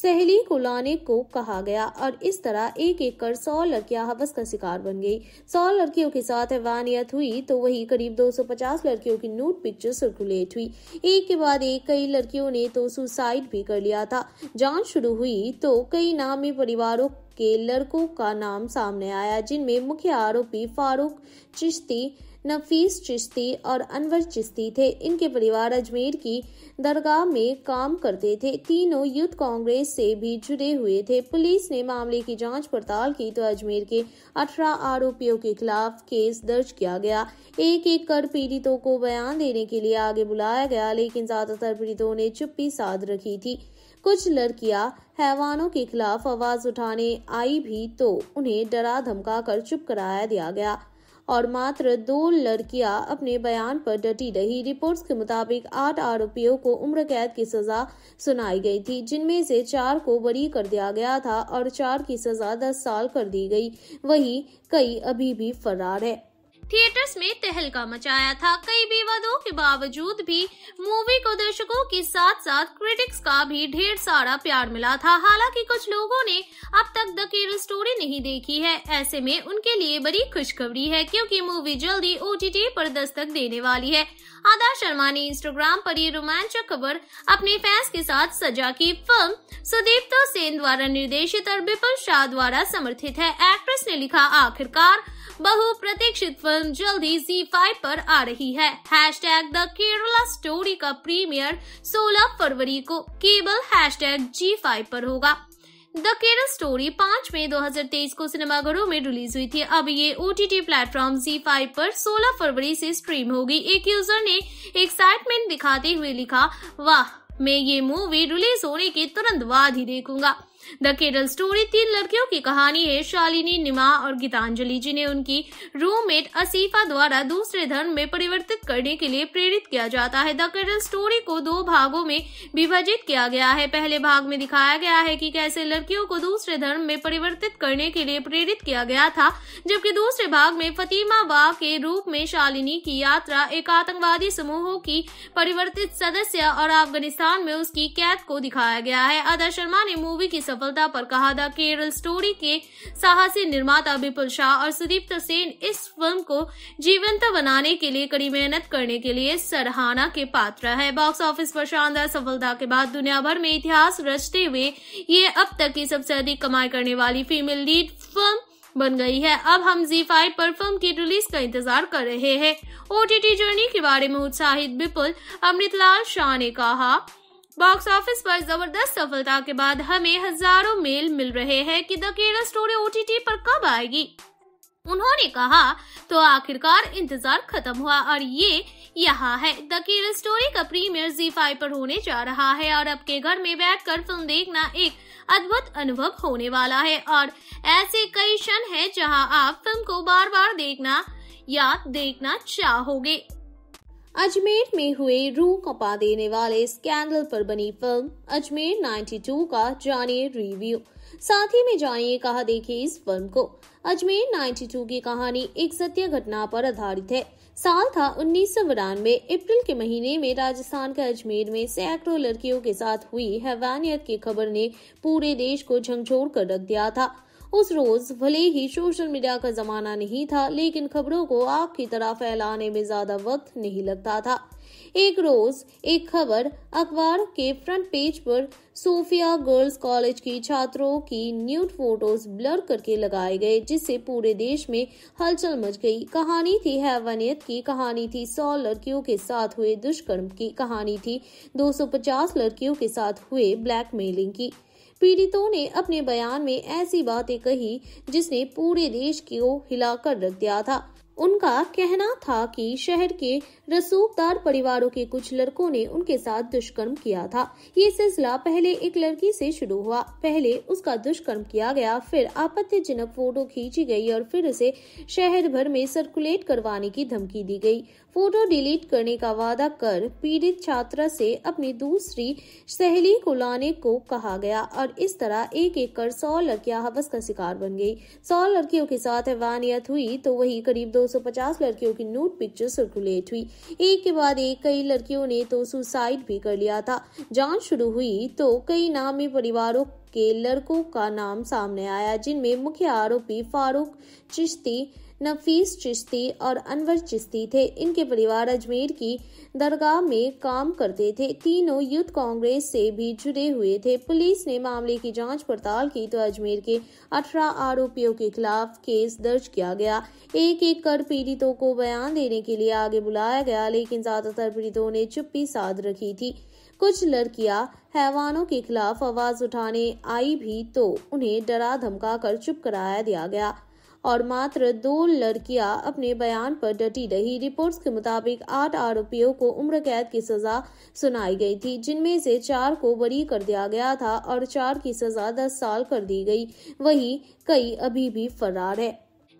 सहेली को लाने को कहा गया और इस तरह एक एक कर सौ लड़कियां हवस का शिकार बन गई सौ लड़कियों के साथ हैवानियत हुई तो वही करीब 250 लड़कियों की नूट पिक्चर सर्कुलेट हुई एक के बाद एक कई लड़कियों ने तो सुसाइड भी कर लिया था जांच शुरू हुई तो कई नामी परिवारों के लड़कों का नाम सामने आया जिनमें मुख्य आरोपी फारूक चिश्ती नफीस चिश्ती और अनवर चिश्ती थे इनके परिवार अजमेर की दरगाह में काम करते थे तीनों यूथ कांग्रेस से भी जुड़े हुए थे पुलिस ने मामले की जांच पड़ताल की तो अजमेर के अठारह आरोपियों के खिलाफ केस दर्ज किया गया एक एक कर पीड़ितों को बयान देने के लिए आगे बुलाया गया लेकिन ज्यादातर पीड़ितों ने चुप्पी साध रखी थी कुछ लड़कियां हैवानों के खिलाफ आवाज उठाने आई भी तो उन्हें डरा धमका कर चुप कराया दिया गया और मात्र दो लड़कियां अपने बयान पर डटी रही रिपोर्ट्स के मुताबिक आठ आरोपियों को उम्र कैद की सजा सुनाई गई थी जिनमें से चार को बरी कर दिया गया था और चार की सजा दस साल कर दी गई वही कई अभी भी फरार है थिएटर्स में तहलका मचाया था कई विवादों के बावजूद भी मूवी को दर्शकों के साथ साथ क्रिटिक्स का भी ढेर सारा प्यार मिला था हालांकि कुछ लोगों ने अब तक द केरल स्टोरी नहीं देखी है ऐसे में उनके लिए बड़ी खुशखबरी है क्योंकि मूवी जल्दी ओ पर दस्तक देने वाली है आदा शर्मा ने इंस्टाग्राम पर ये रोमांचक खबर अपने फैंस के साथ सजा की फिल्म सुदीप्ता सेन द्वारा निर्देशित और विपुल शाह द्वारा समर्थित है एक्ट्रेस ने लिखा आखिरकार बहु प्रतीक्षित फिल्म जल्द ही जी फाइव पर आ रही है हैश द केरला स्टोरी का प्रीमियर 16 फरवरी को केबल हैश टैग जी फाइव पर होगा द केरल स्टोरी 5 मई 2023 को सिनेमाघरों में रिलीज हुई थी अब ये ओ टी टी प्लेटफॉर्म जी फाइव पर सोलह फरवरी से स्ट्रीम होगी एक यूजर ने एक्साइटमेंट दिखाते हुए लिखा वाह मैं ये मूवी रिलीज होने के तुरंत बाद ही देखूंगा द केरल स्टोरी तीन लड़कियों की कहानी है शालिनी निमा और गीतांजलि जिन्हें उनकी रूममेट असीफा द्वारा दूसरे धर्म में परिवर्तित करने के लिए प्रेरित किया जाता है द केरल स्टोरी को दो भागों में विभाजित किया गया है पहले भाग में दिखाया गया है की कैसे लड़कियों को दूसरे धर्म में परिवर्तित करने के लिए प्रेरित किया गया था जबकि दूसरे भाग में फतिमा बा के रूप में शालिनी की यात्रा एक आतंकवादी समूहों की परिवर्तित सदस्य और अफगानिस्तान में उसकी कैद को दिखाया गया है अदा शर्मा ने मूवी की सफलता पर कहा द केरल स्टोरी के साहसी निर्माता विपुल शाह और सुदीप सेन इस फिल्म को जीवंत बनाने के लिए कड़ी मेहनत करने के लिए सराहना के पात्र है बॉक्स ऑफिस पर शानदार सफलता के बाद दुनिया भर में इतिहास रचते हुए ये अब तक की सबसे अधिक कमाई करने वाली फीमेल लीड फिल्म बन गई है अब हम जी फाइव पर फिल्म की रिलीज का इंतजार कर रहे हैं ओटीटी जर्नी के बारे में उत्साहित विपुल अमृतलाल शाह ने कहा बॉक्स ऑफिस पर जबरदस्त सफलता के बाद हमें हजारों मेल मिल रहे हैं कि द केरल स्टोरी ओटीटी पर कब आएगी उन्होंने कहा तो आखिरकार इंतजार खत्म हुआ और ये यहाँ है द केरल स्टोरी का प्रीमियर जी फाइव पर होने जा रहा है और आपके घर में बैठकर फिल्म देखना एक अद्भुत अनुभव होने वाला है और ऐसे कई क्षण है जहाँ आप फिल्म को बार बार देखना या देखना चाहोगे अजमेर में हुए रू कपा देने वाले स्कैंडल पर बनी फिल्म अजमेर 92 का जानिए रिव्यू साथ ही में जानिए कहा देखिए इस फिल्म को अजमेर 92 की कहानी एक सत्य घटना पर आधारित है साल था उन्नीस अप्रैल के महीने में राजस्थान के अजमेर में सैकड़ों लड़कियों के साथ हुई हैवानियत की खबर ने पूरे देश को झंझोर कर रख दिया था उस रोज भले ही सोशल मीडिया का जमाना नहीं था लेकिन खबरों को आग की तरह फैलाने में ज्यादा वक्त नहीं लगता था एक रोज एक खबर अखबार के फ्रंट पेज पर सोफिया गर्ल्स कॉलेज की छात्रों की न्यूड फोटोज ब्लर करके लगाए गए जिससे पूरे देश में हलचल मच गई कहानी थी हैवानियत की कहानी थी 100 लड़कियों के साथ हुए दुष्कर्म की कहानी थी 250 लड़कियों के साथ हुए ब्लैकमेलिंग की पीड़ितों ने अपने बयान में ऐसी बातें कही जिसने पूरे देश को हिलाकर रख दिया था उनका कहना था कि शहर के रसूखदार परिवारों के कुछ लड़कों ने उनके साथ दुष्कर्म किया था ये सिलसिला पहले एक लड़की से शुरू हुआ पहले उसका दुष्कर्म किया गया फिर आपत्तिजनक फोटो खींची गई और फिर उसे शहर भर में सर्कुलेट करवाने की धमकी दी गई फोटो डिलीट करने का वादा कर पीड़ित छात्रा से अपनी दूसरी सहेली को लाने को कहा गया और इस तरह एक एक कर सौ लड़कियां हवस का शिकार बन गई सौ लड़कियों के साथ हैवानियत हुई तो वही करीब 250 लड़कियों की नूट पिक्चर सर्कुलेट हुई एक के बाद एक कई लड़कियों ने तो सुसाइड भी कर लिया था जांच शुरू हुई तो कई नामी परिवारों के लड़कों का नाम सामने आया जिनमें मुख्य आरोपी फारूक चिश्ती नफीस चिश्ती और अनवर चिश्ती थे इनके परिवार अजमेर की दरगाह में काम करते थे तीनों यूथ कांग्रेस से भी जुड़े हुए थे पुलिस ने मामले की जांच पड़ताल की तो अजमेर के अठारह आरोपियों के खिलाफ केस दर्ज किया गया एक एक कर पीड़ितों को बयान देने के लिए आगे बुलाया गया लेकिन ज्यादातर पीड़ितों ने चुप्पी साध रखी थी कुछ लड़कियां हैवानों के खिलाफ आवाज उठाने आई भी तो उन्हें डरा धमका कर चुप कराया दिया गया और मात्र दो लड़कियां अपने बयान पर डटी रही रिपोर्ट्स के मुताबिक आठ आरोपियों को उम्र कैद की सजा सुनाई गई थी जिनमें से चार को बरी कर दिया गया था और चार की सजा दस साल कर दी गई वही कई अभी भी फरार है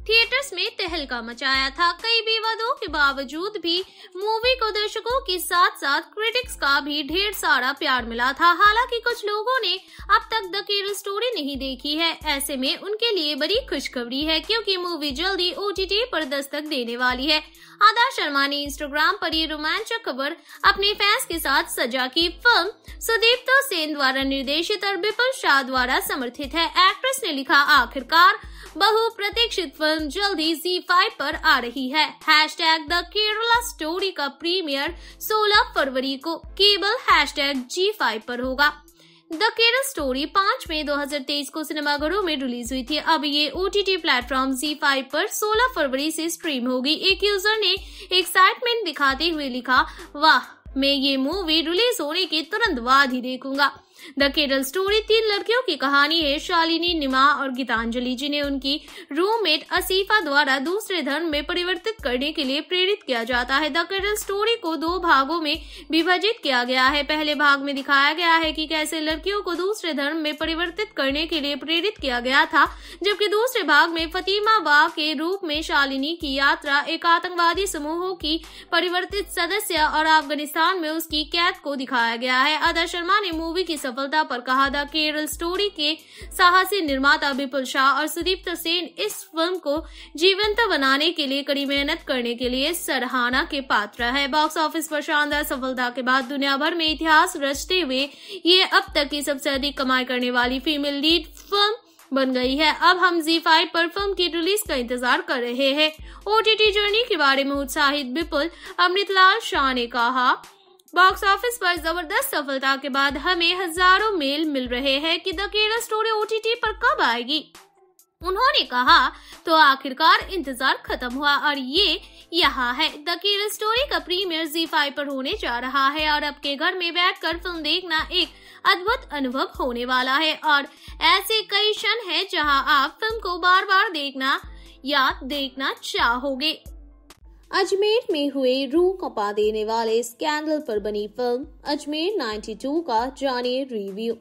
थिएटर्स में तहलका मचाया था कई विवादों के बावजूद भी मूवी को दर्शकों के साथ साथ क्रिटिक्स का भी ढेर सारा प्यार मिला था हालांकि कुछ लोगों ने अब तक द केरल स्टोरी नहीं देखी है ऐसे में उनके लिए बड़ी खुशखबरी है क्योंकि मूवी जल्दी ओ पर दस्तक देने वाली है आदा शर्मा ने इंस्टाग्राम पर ये रोमांचक खबर अपने फैंस के साथ सजा की फिल्म तो सेन द्वारा निर्देशित और बिपुल शाह द्वारा समर्थित है एक्ट्रेस ने लिखा आखिरकार बहु प्रतीक्षित फिल्म जल्द ही जी फाइव पर आ रही है hash tag the Kerala story का प्रीमियर 16 फरवरी को केबल हैश टैग जी फाइव आरोप होगा द केरल स्टोरी 5 मई 2023 को सिनेमाघरों में रिलीज हुई थी अब ये ओ टी टी प्लेटफॉर्म जी फाइव पर सोलह फरवरी से स्ट्रीम होगी एक यूजर ने एक्साइटमेंट दिखाते हुए लिखा वाह मैं ये मूवी रिलीज होने के तुरंत बाद ही देखूंगा द केरल स्टोरी तीन लड़कियों की कहानी है शालिनी निमा और गीतांजलि जिन्हें उनकी रूममेट असीफा द्वारा दूसरे धर्म में परिवर्तित करने के लिए प्रेरित किया जाता है द केरल स्टोरी को दो भागों में विभाजित किया गया है पहले भाग में दिखाया गया है कि कैसे लड़कियों को दूसरे धर्म में परिवर्तित करने के लिए प्रेरित किया गया था जबकि दूसरे भाग में फतीमा वा के रूप में शालिनी की यात्रा एक आतंकवादी समूहों की परिवर्तित सदस्य और अफगानिस्तान में उसकी कैद को दिखाया गया है अदा शर्मा ने मूवी की सफलता पर कहा था केरल स्टोरी के साहसी निर्माता विपुल शाह और सुदीप्त सेन इस फिल्म को जीवंत बनाने के लिए कड़ी मेहनत करने के लिए सराहना के पात्र है बॉक्स ऑफिस पर शानदार सफलता के बाद दुनिया भर में इतिहास रचते हुए ये अब तक की सबसे अधिक कमाई करने वाली फीमेल लीड फिल्म बन गई है अब हम जी फाइव पर फिल्म की रिलीज का इंतजार कर रहे हैं ओटीटी जर्नी के बारे में उत्साहित विपुल अमृतलाल शाह ने कहा बॉक्स ऑफिस पर जबरदस्त सफलता के बाद हमें हजारों मेल मिल रहे हैं कि द केरल स्टोरी ओटीटी पर कब आएगी उन्होंने कहा तो आखिरकार इंतजार खत्म हुआ और ये यहाँ है द केरल स्टोरी का प्रीमियर जी फाइव पर होने जा रहा है और आपके घर में बैठकर फिल्म देखना एक अद्भुत अनुभव होने वाला है और ऐसे कई क्षण हैं जहाँ आप फिल्म को बार बार देखना या देखना चाहोगे अजमेर में हुए रूह कपा देने वाले स्कैंडल पर बनी फिल्म अजमेर 92 का जानिए रिव्यू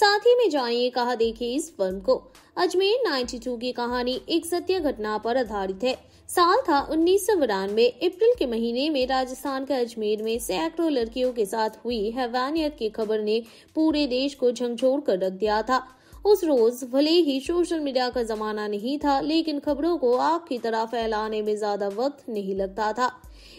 साथ ही में जानिए कहा देखिए इस फिल्म को अजमेर 92 की कहानी एक सत्य घटना पर आधारित है साल था उन्नीस अप्रैल के महीने में राजस्थान के अजमेर में सैकड़ों लड़कियों के साथ हुई हैवानियत की खबर ने पूरे देश को झंझोर कर रख दिया था उस रोज भले ही सोशल मीडिया का जमाना नहीं था लेकिन खबरों को आग की तरह फैलाने में ज्यादा वक्त नहीं लगता था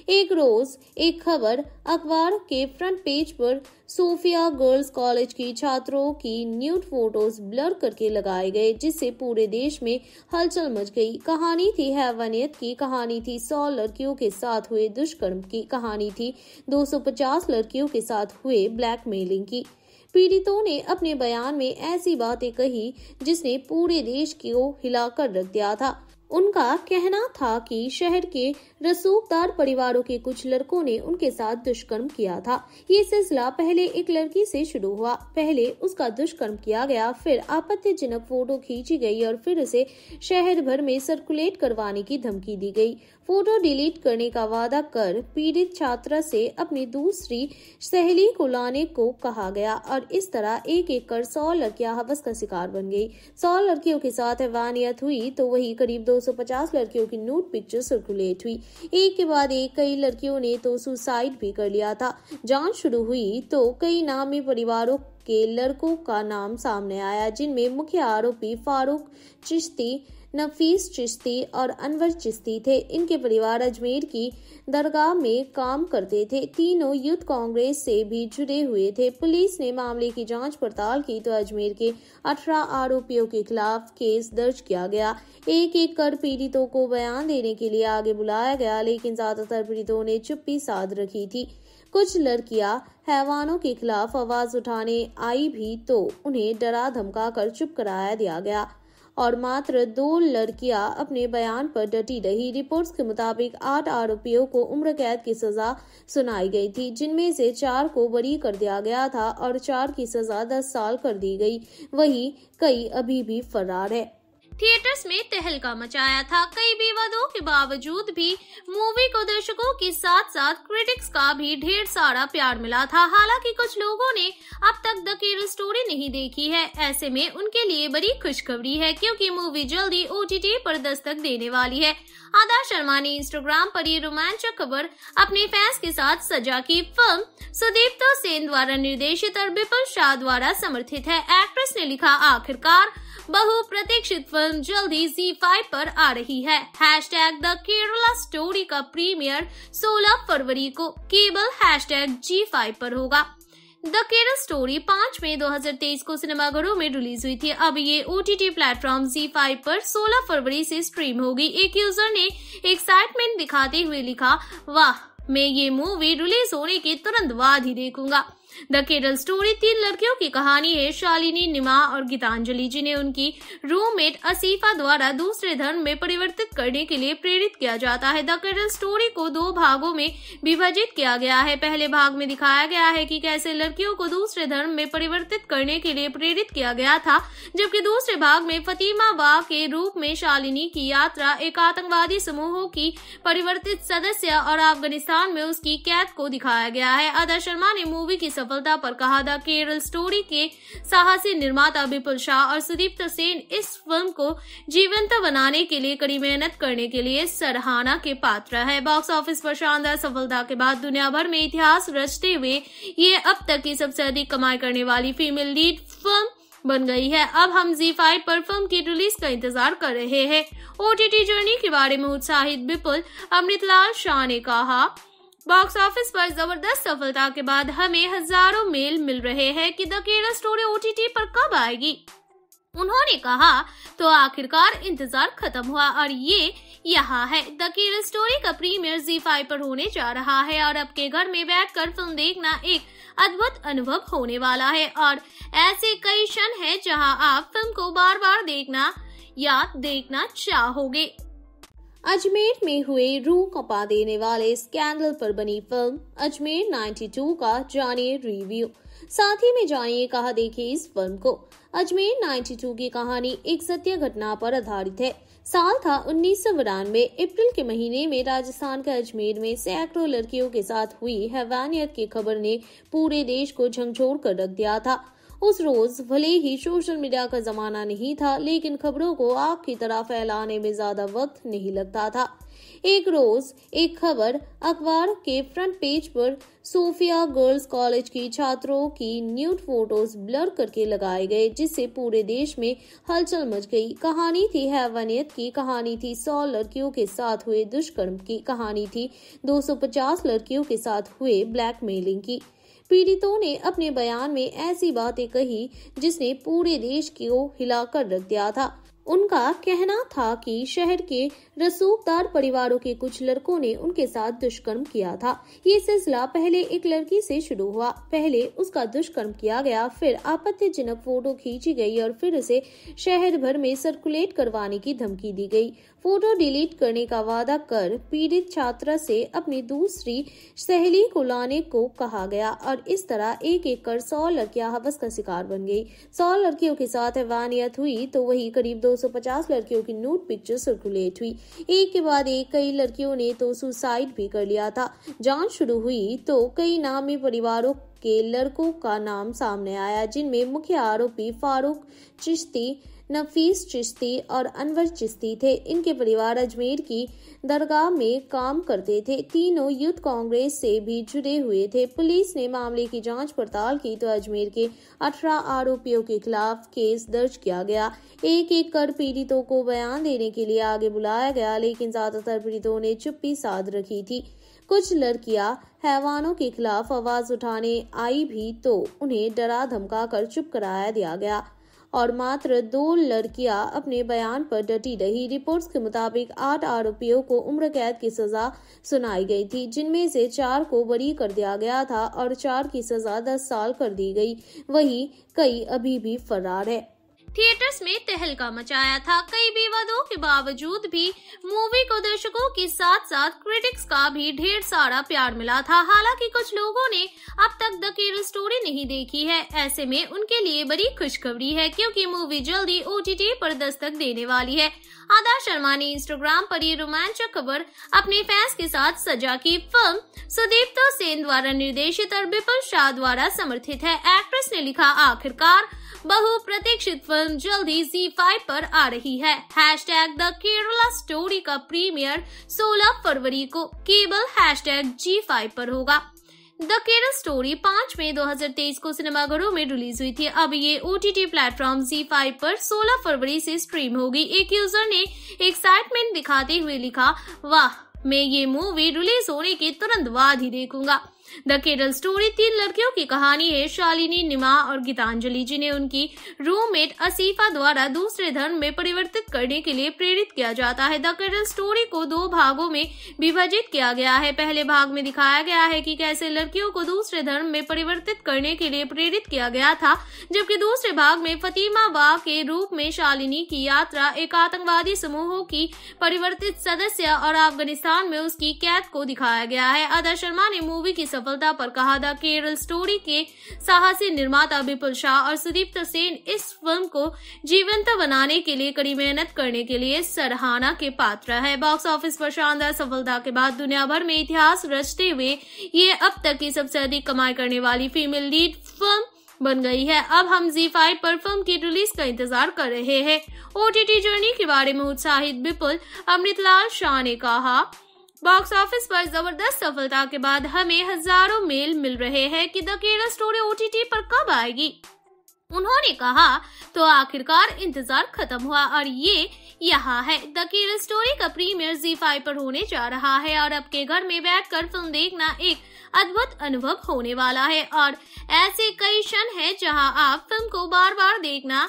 एक रोज एक खबर अखबार के फ्रंट पेज पर सोफिया गर्ल्स कॉलेज की छात्रों की न्यूड फोटोज ब्लर करके लगाए गए जिससे पूरे देश में हलचल मच गई कहानी थी हैवानियत की कहानी थी 100 लड़कियों के साथ हुए दुष्कर्म की कहानी थी 250 लड़कियों के साथ हुए ब्लैकमेलिंग की पीड़ितों ने अपने बयान में ऐसी बातें कही जिसने पूरे देश को हिलाकर रख दिया था उनका कहना था कि शहर के रसूखदार परिवारों के कुछ लड़कों ने उनके साथ दुष्कर्म किया था ये सिलसिला पहले एक लड़की से शुरू हुआ पहले उसका दुष्कर्म किया गया फिर आपत्तिजनक फोटो खींची गई और फिर उसे शहर भर में सर्कुलेट करवाने की धमकी दी गई फोटो डिलीट करने का वादा कर पीड़ित छात्रा से अपनी दूसरी सहेली को लाने को कहा गया और इस तरह एक एक कर सौ लड़कियां हवस का शिकार बन गई सौ लड़कियों के साथ हैवानियत हुई तो वही करीब 250 लड़कियों की नूट पिक्चर सर्कुलेट हुई एक के बाद एक कई लड़कियों ने तो सुसाइड भी कर लिया था जांच शुरू हुई तो कई नामी परिवारों के लड़कों का नाम सामने आया जिनमें मुख्य आरोपी फारूक चिश्ती नफीस चिश्ती और अनवर चिश्ती थे इनके परिवार अजमेर की दरगाह में काम करते थे तीनों यूथ कांग्रेस से भी जुड़े हुए थे पुलिस ने मामले की जांच पड़ताल की तो अजमेर के अठारह आरोपियों के खिलाफ केस दर्ज किया गया एक एक कर पीड़ितों को बयान देने के लिए आगे बुलाया गया लेकिन ज्यादातर पीड़ितों ने चुप्पी साध रखी थी कुछ लड़कियां हैवानों के खिलाफ आवाज उठाने आई भी तो उन्हें डरा धमका कर चुप कराया दिया गया और मात्र दो लड़कियां अपने बयान पर डटी रही रिपोर्ट्स के मुताबिक आठ आरोपियों को उम्र कैद की सजा सुनाई गई थी जिनमें से चार को बरी कर दिया गया था और चार की सजा दस साल कर दी गई वही कई अभी भी फरार है थिएटर्स में तहलका मचाया था कई विवादों के बावजूद भी मूवी को दर्शकों के साथ साथ क्रिटिक्स का भी ढेर सारा प्यार मिला था हालांकि कुछ लोगों ने अब तक द केरल स्टोरी नहीं देखी है ऐसे में उनके लिए बड़ी खुशखबरी है क्योंकि मूवी जल्दी ओ टी पर दस्तक देने वाली है आदा शर्मा ने इंस्टाग्राम पर ये रोमांचक खबर अपने फैंस के साथ सजा की फिल्म सुदीप्ता सेन द्वारा निर्देशित और विपुल शाह द्वारा समर्थित है एक्ट्रेस ने लिखा आखिरकार बहु प्रतीक्षित फिल्म जल्द ही जी फाइव पर आ रही है hash tag the Kerala story का प्रीमियर 16 फरवरी को केबल हैश टैग जी फाइव पर होगा द केरल स्टोरी 5 मई 2023 को सिनेमाघरों में रिलीज हुई थी अब ये ओ टी टी प्लेटफॉर्म जी फाइव पर सोलह फरवरी से स्ट्रीम होगी एक यूजर ने एक्साइटमेंट दिखाते हुए लिखा वाह मैं ये मूवी रिलीज होने के तुरंत बाद ही देखूंगा द केरल स्टोरी तीन लड़कियों की कहानी है शालिनी निमा और गीतांजलि जिन्हें उनकी रूममेट असीफा द्वारा दूसरे धर्म में परिवर्तित करने के लिए प्रेरित किया जाता है द केरल स्टोरी को दो भागों में विभाजित किया गया है पहले भाग में दिखाया गया है कि कैसे लड़कियों को दूसरे धर्म में परिवर्तित करने के लिए प्रेरित किया गया था जबकि दूसरे भाग में फतीमा वाह के रूप में शालिनी की यात्रा एक आतंकवादी समूहों की परिवर्तित सदस्य और अफगानिस्तान में उसकी कैद को दिखाया गया है अदा शर्मा ने मूवी की सफलता पर कहा था केरल स्टोरी के साहसी निर्माता विपुल शाह और सुदीप सेन इस फिल्म को जीवंत बनाने के लिए कड़ी मेहनत करने के लिए सराहना के पात्र है बॉक्स ऑफिस पर शानदार सफलता के बाद दुनिया भर में इतिहास रचते हुए ये अब तक की सबसे अधिक कमाई करने वाली फीमेल लीड फिल्म बन गई है अब हम जी फाइव पर फिल्म की रिलीज का इंतजार कर रहे हैं ओटीटी जर्नी के बारे में उत्साहित विपुल अमृतलाल शाह ने कहा बॉक्स ऑफिस पर जबरदस्त सफलता के बाद हमें हजारों मेल मिल रहे हैं कि द केरल स्टोरी ओटीटी पर कब आएगी उन्होंने कहा तो आखिरकार इंतजार खत्म हुआ और ये यहाँ है द केरल स्टोरी का प्रीमियर जी फाइव पर होने जा रहा है और आपके घर में बैठकर फिल्म देखना एक अद्भुत अनुभव होने वाला है और ऐसे कई क्षण है जहाँ आप फिल्म को बार बार देखना या देखना चाहोगे अजमेर में हुए रू कपा देने वाले स्कैंडल पर बनी फिल्म अजमेर 92 का जानिए रिव्यू साथ ही में जानिए कहा देखिए इस फिल्म को अजमेर 92 की कहानी एक सत्य घटना पर आधारित है साल था उन्नीस सौ अप्रैल के महीने में राजस्थान के अजमेर में सैकड़ों लड़कियों के साथ हुई हैवानियत की खबर ने पूरे देश को झंझोर कर रख दिया था उस रोज भले ही सोशल मीडिया का जमाना नहीं था लेकिन खबरों को आग की तरह फैलाने में ज्यादा वक्त नहीं लगता था एक रोज एक खबर अखबार के फ्रंट पेज पर सोफिया गर्ल्स कॉलेज की छात्रों की न्यूट फोटोज ब्लर करके लगाए गए जिससे पूरे देश में हलचल मच गई कहानी थी हैवानियत की कहानी थी सौ लड़कियों के साथ हुए दुष्कर्म की कहानी थी 250 लड़कियों के साथ हुए ब्लैकमेलिंग की पीड़ितों ने अपने बयान में ऐसी बातें कही जिसने पूरे देश को हिलाकर रख दिया था उनका कहना था कि शहर के रसूखदार परिवारों के कुछ लड़कों ने उनके साथ दुष्कर्म किया था ये सिलसिला पहले एक लड़की से शुरू हुआ पहले उसका दुष्कर्म किया गया फिर आपत्तिजनक फोटो खींची गई और फिर उसे शहर भर में सर्कुलेट करवाने की धमकी दी गई फोटो डिलीट करने का वादा कर पीड़ित छात्रा से अपनी दूसरी सहेली को लाने को कहा गया और इस तरह एक एक कर सौ लड़कियां हवस का शिकार बन गई सौ लड़कियों के साथ हैवानियत हुई तो वही करीब 250 लड़कियों की नूट पिक्चर सर्कुलेट हुई एक के बाद एक कई लड़कियों ने तो सुसाइड भी कर लिया था जांच शुरू हुई तो कई नामी परिवारों के लड़कों का नाम सामने आया जिनमें मुख्य आरोपी फारूक चिश्ती नफीस चिश्ती और अनवर चिश्ती थे इनके परिवार अजमेर की दरगाह में काम करते थे तीनों यूथ कांग्रेस से भी जुड़े हुए थे पुलिस ने मामले की जांच पड़ताल की तो अजमेर के अठारह आरोपियों के खिलाफ केस दर्ज किया गया एक एक कर पीड़ितों को बयान देने के लिए आगे बुलाया गया लेकिन ज्यादातर पीड़ितों ने चुप्पी साध रखी थी कुछ लड़कियां हैवानों के खिलाफ आवाज उठाने आई भी तो उन्हें डरा धमका कर चुप कराया दिया गया और मात्र दो लड़कियां अपने बयान पर डटी रही रिपोर्ट्स के मुताबिक आठ आरोपियों को उम्र कैद की सजा सुनाई गई थी जिनमें से चार को बरी कर दिया गया था और चार की सजा दस साल कर दी गई वही कई अभी भी फरार है थिएटर्स में तहलका मचाया था कई विवादों के बावजूद भी मूवी को दर्शकों के साथ साथ क्रिटिक्स का भी ढेर सारा प्यार मिला था हालांकि कुछ लोगों ने अब तक द केरल स्टोरी नहीं देखी है ऐसे में उनके लिए बड़ी खुशखबरी है क्योंकि मूवी जल्दी ओ टी पर दस्तक देने वाली है आदा शर्मा ने इंस्टाग्राम पर ये रोमांचक खबर अपने फैंस के साथ सजा की फिल्म सुदीप्ता सेन द्वारा निर्देशित और बिपुल शाह द्वारा समर्थित है एक्ट्रेस ने लिखा आखिरकार बहु प्रतीक्षित फिल्म जल्द ही जी फाइव पर आ रही है hash tag the Kerala story का प्रीमियर 16 फरवरी को केबल हैश टैग जी फाइव आरोप होगा द केरल स्टोरी पाँच मई 2023 को सिनेमाघरों में रिलीज हुई थी अब ये ओ टी टी प्लेटफॉर्म जी फाइव पर सोलह फरवरी से स्ट्रीम होगी एक यूजर ने एक्साइटमेंट दिखाते हुए लिखा वाह मैं ये मूवी रिलीज होने के तुरंत बाद ही देखूंगा द केरल स्टोरी तीन लड़कियों की कहानी है शालिनी निमा और गीतांजलि जिन्हें उनकी रूममेट असीफा द्वारा दूसरे धर्म में परिवर्तित करने के लिए प्रेरित किया जाता है द केरल स्टोरी को दो भागों में विभाजित किया गया है पहले भाग में दिखाया गया है कि कैसे लड़कियों को दूसरे धर्म में परिवर्तित करने के लिए प्रेरित किया गया था जबकि दूसरे भाग में फतिमा वा के रूप में शालिनी की यात्रा एक आतंकवादी समूहों की परिवर्तित सदस्य और अफगानिस्तान में उसकी कैद को दिखाया गया है अदा शर्मा ने मूवी की सफलता पर कहा था केरल स्टोरी के साहसी निर्माता विपुल शाह और सुदीप्त सेन इस फिल्म को जीवंत बनाने के लिए कड़ी मेहनत करने के लिए सराहना के पात्र है बॉक्स ऑफिस पर शानदार सफलता के बाद दुनिया भर में इतिहास रचते हुए ये अब तक की सबसे अधिक कमाई करने वाली फीमेल लीड फिल्म बन गई है अब हम जी फाइव पर फिल्म की रिलीज का इंतजार कर रहे हैं ओटीटी जर्नी के बारे में उत्साहित विपुल अमृतलाल शाह ने कहा बॉक्स ऑफिस पर जबरदस्त सफलता के बाद हमें हजारों मेल मिल रहे हैं कि द केरल स्टोरी ओटीटी पर कब आएगी उन्होंने कहा तो आखिरकार इंतजार खत्म हुआ और ये यहाँ है द केरल स्टोरी का प्रीमियर जी फाइव पर होने जा रहा है और आपके घर में बैठकर फिल्म देखना एक अद्भुत अनुभव होने वाला है और ऐसे कई क्षण हैं जहाँ आप फिल्म को बार बार देखना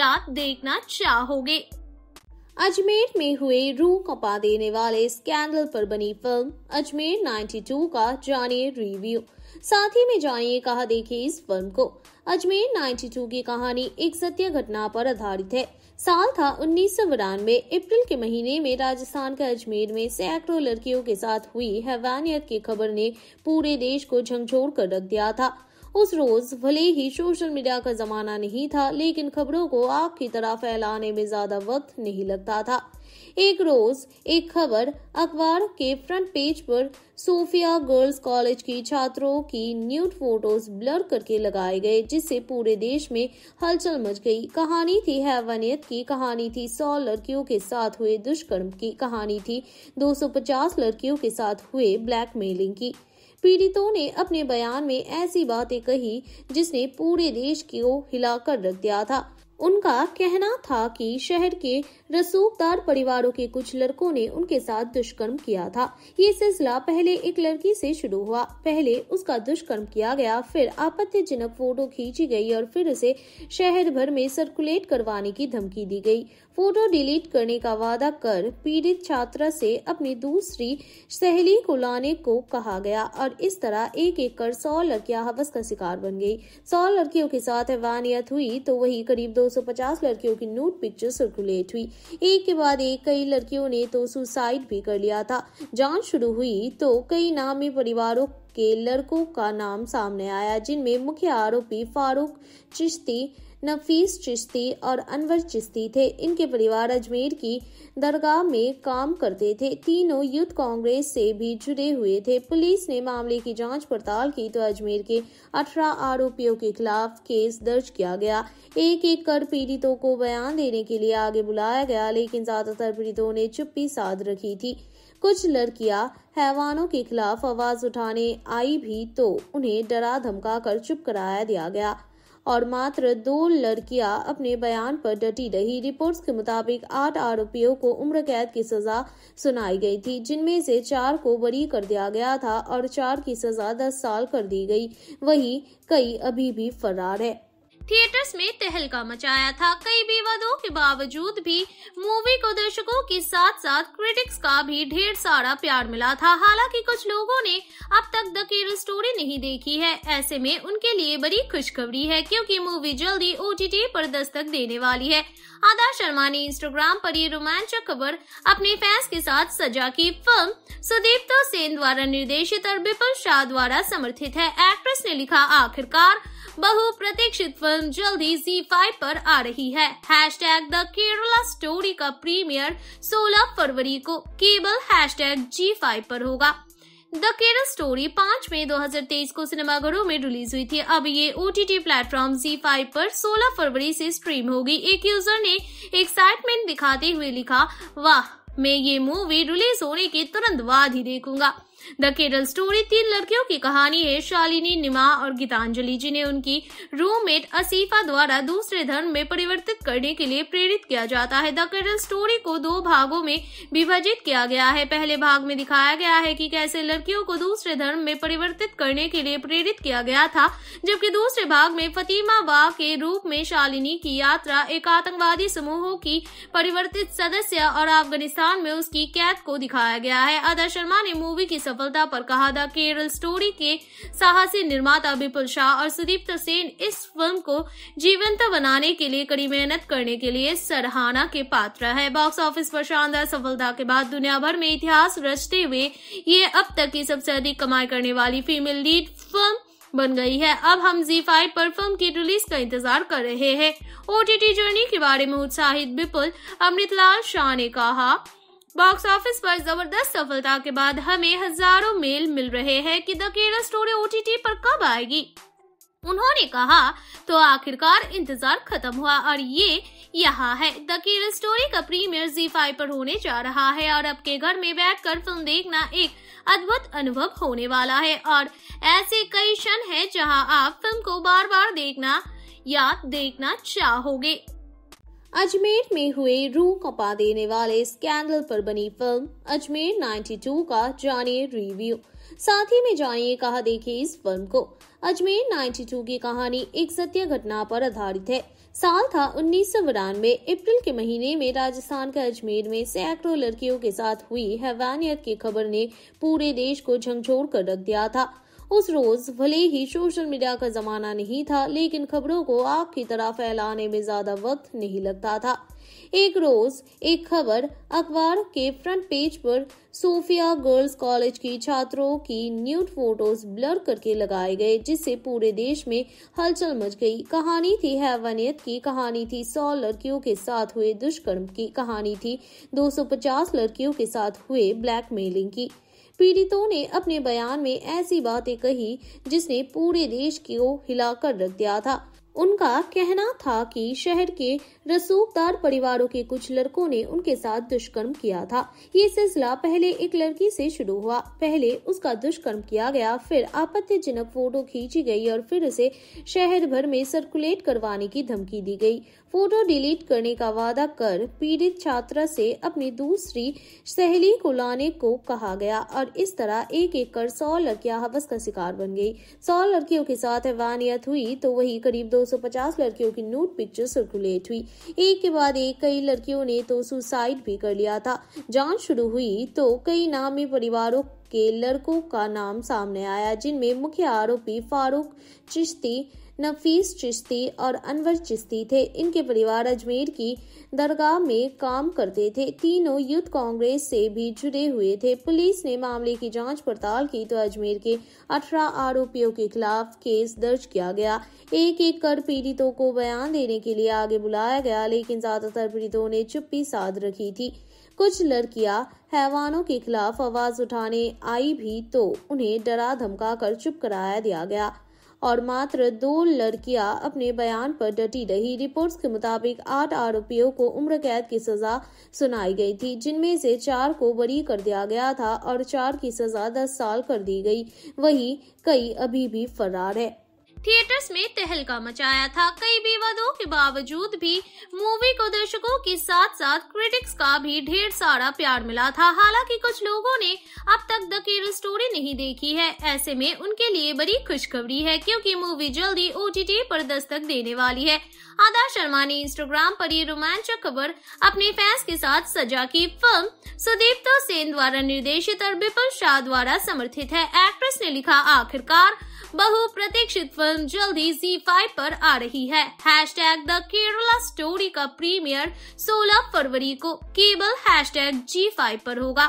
या देखना चाहोगे अजमेर में हुए रू कपा देने वाले स्कैंडल पर बनी फिल्म अजमेर 92 का जानिए रिव्यू साथ ही में जानिए कहा देखिए इस फिल्म को अजमेर 92 की कहानी एक सत्य घटना पर आधारित है साल था उन्नीस अप्रैल के महीने में राजस्थान के अजमेर में सैकड़ों लड़कियों के साथ हुई हैवानियत की खबर ने पूरे देश को झंझोर कर रख दिया था उस रोज भले ही सोशल मीडिया का जमाना नहीं था लेकिन खबरों को आग की तरह फैलाने में ज्यादा वक्त नहीं लगता था एक रोज एक खबर अखबार के फ्रंट पेज पर सोफिया गर्ल्स कॉलेज की छात्रों की न्यूड फोटोज ब्लर करके लगाए गए जिससे पूरे देश में हलचल मच गई कहानी थी हैवानियत की कहानी थी सौ लड़कियों के साथ हुए दुष्कर्म की कहानी थी 250 लड़कियों के साथ हुए ब्लैकमेलिंग की पीड़ितों ने अपने बयान में ऐसी बातें कही जिसने पूरे देश को हिलाकर रख दिया था उनका कहना था कि शहर के रसूखदार परिवारों के कुछ लड़कों ने उनके साथ दुष्कर्म किया था ये सिलसिला पहले एक लड़की से शुरू हुआ पहले उसका दुष्कर्म किया गया फिर आपत्तिजनक फोटो खींची गई और फिर उसे शहर भर में सर्कुलेट करवाने की धमकी दी गई फोटो डिलीट करने का वादा कर पीड़ित छात्रा से अपनी दूसरी सहेली को लाने को कहा गया और इस तरह एक एक कर सौ लड़कियां हवस का शिकार बन गई सौ लड़कियों के साथ हैवानियत हुई तो वही करीब 250 लड़कियों की नूट पिक्चर सर्कुलेट हुई एक के बाद एक कई लड़कियों ने तो सुसाइड भी कर लिया था जांच शुरू हुई तो कई नामी परिवारों के लड़कों का नाम सामने आया जिनमें मुख्य आरोपी फारूक चिश्ती नफीस चिश्ती और अनवर चिश्ती थे इनके परिवार अजमेर की दरगाह में काम करते थे तीनों यूथ कांग्रेस से भी जुड़े हुए थे पुलिस ने मामले की जांच पड़ताल की तो अजमेर के अठारह आरोपियों के खिलाफ केस दर्ज किया गया एक एक कर पीड़ितों को बयान देने के लिए आगे बुलाया गया लेकिन ज्यादातर पीड़ितों ने चुप्पी साध रखी थी कुछ लड़कियां हैवानों के खिलाफ आवाज उठाने आई भी तो उन्हें डरा धमका कर चुप कराया दिया गया और मात्र दो लड़कियां अपने बयान पर डटी रही रिपोर्ट्स के मुताबिक आठ आरोपियों को उम्र कैद की सजा सुनाई गई थी जिनमें से चार को बरी कर दिया गया था और चार की सजा दस साल कर दी गई वही कई अभी भी फरार है थिएटर्स में तहलका मचाया था कई विवादों के बावजूद भी मूवी को दर्शकों के साथ साथ क्रिटिक्स का भी ढेर सारा प्यार मिला था हालांकि कुछ लोगों ने अब तक द केरल स्टोरी नहीं देखी है ऐसे में उनके लिए बड़ी खुशखबरी है क्योंकि मूवी जल्दी ओ पर दस्तक देने वाली है आदा शर्मा ने इंस्टाग्राम पर ये रोमांचक खबर अपने फैंस के साथ सजा की फिल्म सुदीप्तो सेन द्वारा निर्देशित और बिपुल शाह द्वारा समर्थित है एक्ट्रेस ने लिखा आखिरकार बहु प्रतीक्षित फिल्म जल्द ही जी फाइव पर आ रही है hash tag the Kerala story का प्रीमियर 16 फरवरी को केबल हैश टैग जी फाइव आरोप होगा द केरल स्टोरी 5 मई 2023 को सिनेमाघरों में रिलीज हुई थी अब ये ओ टी टी प्लेटफॉर्म जी फाइव पर सोलह फरवरी से स्ट्रीम होगी एक यूजर ने एक्साइटमेंट दिखाते हुए लिखा वाह मैं ये मूवी रिलीज होने के तुरंत बाद ही देखूंगा द केरल स्टोरी तीन लड़कियों की कहानी है शालिनी निमा और गीतांजलि जिन्हें उनकी रूममेट असीफा द्वारा दूसरे धर्म में परिवर्तित करने के लिए प्रेरित किया जाता है द केरल स्टोरी को दो भागों में विभाजित किया गया है पहले भाग में दिखाया गया है कि कैसे लड़कियों को दूसरे धर्म में परिवर्तित करने के लिए प्रेरित किया गया था जबकि दूसरे भाग में फतीमा वाह के रूप में शालिनी की यात्रा एक आतंकवादी समूहों की परिवर्तित सदस्य और अफगानिस्तान में उसकी कैद को दिखाया गया है अदा शर्मा ने मूवी की सफलता पर कहा था केरल स्टोरी के साहसी निर्माता विपुल शाह और सुदीप्त सेन इस फिल्म को जीवंत बनाने के लिए कड़ी मेहनत करने के लिए सराहना के पात्र है बॉक्स ऑफिस पर शानदार सफलता के बाद दुनिया भर में इतिहास रचते हुए ये अब तक की सबसे अधिक कमाई करने वाली फीमेल लीड फिल्म बन गई है अब हम जी फाइव पर फिल्म की रिलीज का इंतजार कर रहे हैं ओटीटी जर्नी के बारे में उत्साहित विपुल अमृतलाल शाह ने कहा बॉक्स ऑफिस पर जबरदस्त सफलता के बाद हमें हजारों मेल मिल रहे हैं कि द केरल स्टोरी ओटीटी पर कब आएगी उन्होंने कहा तो आखिरकार इंतजार खत्म हुआ और ये यहाँ है द केरल स्टोरी का प्रीमियर जी फाइव पर होने जा रहा है और आपके घर में बैठकर फिल्म देखना एक अद्भुत अनुभव होने वाला है और ऐसे कई क्षण है जहाँ आप फिल्म को बार बार देखना या देखना चाहोगे अजमेर में हुए रूह कपा देने वाले स्कैंडल पर बनी फिल्म अजमेर 92 का जानिए रिव्यू साथ ही में जानिए कहा देखिए इस फिल्म को अजमेर 92 की कहानी एक सत्य घटना पर आधारित है साल था उन्नीस अप्रैल के महीने में राजस्थान के अजमेर में सैकड़ों लड़कियों के साथ हुई हैवानियत की खबर ने पूरे देश को झंझोर कर रख दिया था उस रोज भले ही सोशल मीडिया का जमाना नहीं था लेकिन खबरों को आग की तरह फैलाने में ज्यादा वक्त नहीं लगता था एक रोज एक खबर अखबार के फ्रंट पेज पर सोफिया गर्ल्स कॉलेज की छात्रों की न्यूट फोटोज ब्लर करके लगाए गए जिससे पूरे देश में हलचल मच गई कहानी थी हैवानियत की कहानी थी सौ लड़कियों के साथ हुए दुष्कर्म की कहानी थी 250 लड़कियों के साथ हुए ब्लैकमेलिंग की पीड़ितों ने अपने बयान में ऐसी बातें कही जिसने पूरे देश को हिलाकर रख दिया था उनका कहना था कि शहर के रसूखदार परिवारों के कुछ लड़कों ने उनके साथ दुष्कर्म किया था ये सिलसिला पहले एक लड़की से शुरू हुआ पहले उसका दुष्कर्म किया गया फिर आपत्तिजनक फोटो खींची गई और फिर उसे शहर भर में सर्कुलेट करवाने की धमकी दी गई फोटो डिलीट करने का वादा कर पीड़ित छात्रा से अपनी दूसरी सहेली को लाने को कहा गया और इस तरह एक एक कर सौ लड़कियां हवस का शिकार बन गई सौ लड़कियों के साथ हैवानियत हुई तो वही करीब 250 लड़कियों की नूट पिक्चर सर्कुलेट हुई एक के बाद एक कई लड़कियों ने तो सुसाइड भी कर लिया था जांच शुरू हुई तो कई नामी परिवारों के लड़कों का नाम सामने आया जिनमें मुख्य आरोपी फारूक चिश्ती नफीस चिश्ती और अनवर चिश्ती थे इनके परिवार अजमेर की दरगाह में काम करते थे तीनों यूथ कांग्रेस से भी जुड़े हुए थे पुलिस ने मामले की जांच पड़ताल की तो अजमेर के अठारह आरोपियों के खिलाफ केस दर्ज किया गया एक एक कर पीड़ितों को बयान देने के लिए आगे बुलाया गया लेकिन ज्यादातर पीड़ितों ने चुप्पी साध रखी थी कुछ लड़कियां हैवानों के खिलाफ आवाज उठाने आई भी तो उन्हें डरा धमका कर चुप कराया दिया गया और मात्र दो लड़कियां अपने बयान पर डटी रही रिपोर्ट्स के मुताबिक आठ आरोपियों को उम्र कैद की सजा सुनाई गई थी जिनमें से चार को बरी कर दिया गया था और चार की सजा दस साल कर दी गई वही कई अभी भी फरार है थिएटर्स में तहलका मचाया था कई विवादों के बावजूद भी मूवी को दर्शकों के साथ साथ क्रिटिक्स का भी ढेर सारा प्यार मिला था हालांकि कुछ लोगों ने अब तक द केरल स्टोरी नहीं देखी है ऐसे में उनके लिए बड़ी खुशखबरी है क्योंकि मूवी जल्दी ओ पर दस्तक देने वाली है आदा शर्मा ने इंस्टाग्राम पर ये रोमांचक खबर अपने फैंस के साथ सजा की फिल्म सुदीप्तो सेन द्वारा निर्देशित और विपुल शाह द्वारा समर्थित है एक्ट्रेस ने लिखा आखिरकार बहु प्रतीक्षित फिल्म जल्द ही जी फाइव पर आ रही है हैश द केरला स्टोरी का प्रीमियर 16 फरवरी को केबल हैश टैग जी फाइव पर होगा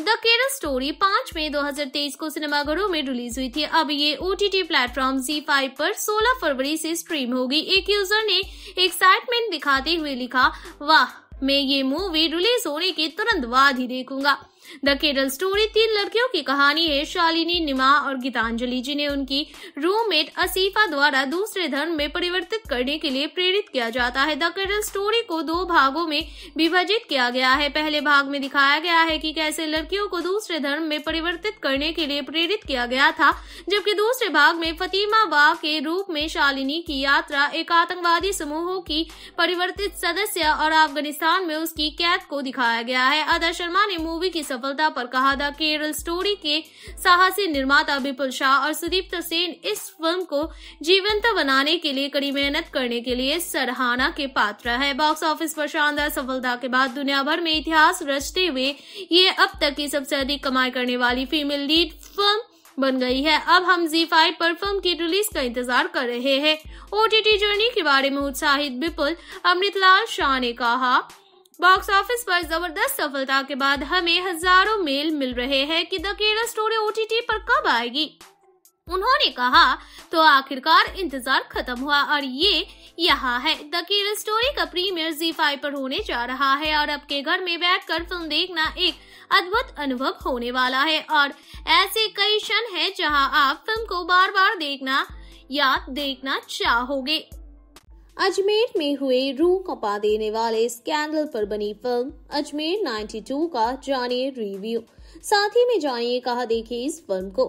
द केरल स्टोरी 5 मई 2023 को सिनेमाघरों में रिलीज हुई थी अब ये ओ टी टी प्लेटफॉर्म जी फाइव आरोप सोलह फरवरी से स्ट्रीम होगी एक यूजर ने एक्साइटमेंट दिखाते हुए लिखा वाह मैं ये मूवी रिलीज होने के तुरंत बाद ही देखूंगा द केरल स्टोरी तीन लड़कियों की कहानी है शालिनी निमा और गीतांजलि जिन्हें उनकी रूममेट असीफा द्वारा दूसरे धर्म में परिवर्तित करने के लिए प्रेरित किया जाता है द केरल स्टोरी को दो भागों में विभाजित किया गया है पहले भाग में दिखाया गया है की कैसे लड़कियों को दूसरे धर्म में परिवर्तित करने के लिए प्रेरित किया गया था जबकि दूसरे भाग में फतिमा बा के रूप में शालिनी की यात्रा एक आतंकवादी समूहों की परिवर्तित सदस्य और अफगानिस्तान में उसकी कैद को दिखाया गया है अदा शर्मा ने मूवी की सफलता पर कहा था केरल स्टोरी के साहसी निर्माता विपुल शाह और सुदीप सेन इस फिल्म को जीवंत बनाने के लिए कड़ी मेहनत करने के लिए सराहना के पात्र है बॉक्स ऑफिस पर शानदार सफलता के बाद दुनिया भर में इतिहास रचते हुए ये अब तक की सबसे अधिक कमाई करने वाली फीमेल लीड फिल्म बन गई है अब हम जी फाइव पर फिल्म की रिलीज का इंतजार कर रहे हैं ओटीटी जर्नी के बारे में उत्साहित विपुल अमृतलाल शाह ने कहा बॉक्स ऑफिस पर जबरदस्त सफलता के बाद हमें हजारों मेल मिल रहे हैं कि द केरल स्टोरी ओटीटी पर कब आएगी उन्होंने कहा तो आखिरकार इंतजार खत्म हुआ और ये यहाँ है द केरल स्टोरी का प्रीमियर जी फाइव पर होने जा रहा है और आपके घर में बैठकर फिल्म देखना एक अद्भुत अनुभव होने वाला है और ऐसे कई क्षण है जहाँ आप फिल्म को बार बार देखना या देखना चाहोगे अजमेर में हुए रू कपा देने वाले स्कैंडल पर बनी फिल्म अजमेर 92 का जानिए रिव्यू साथ ही में जानिए कहा देखिए इस फिल्म को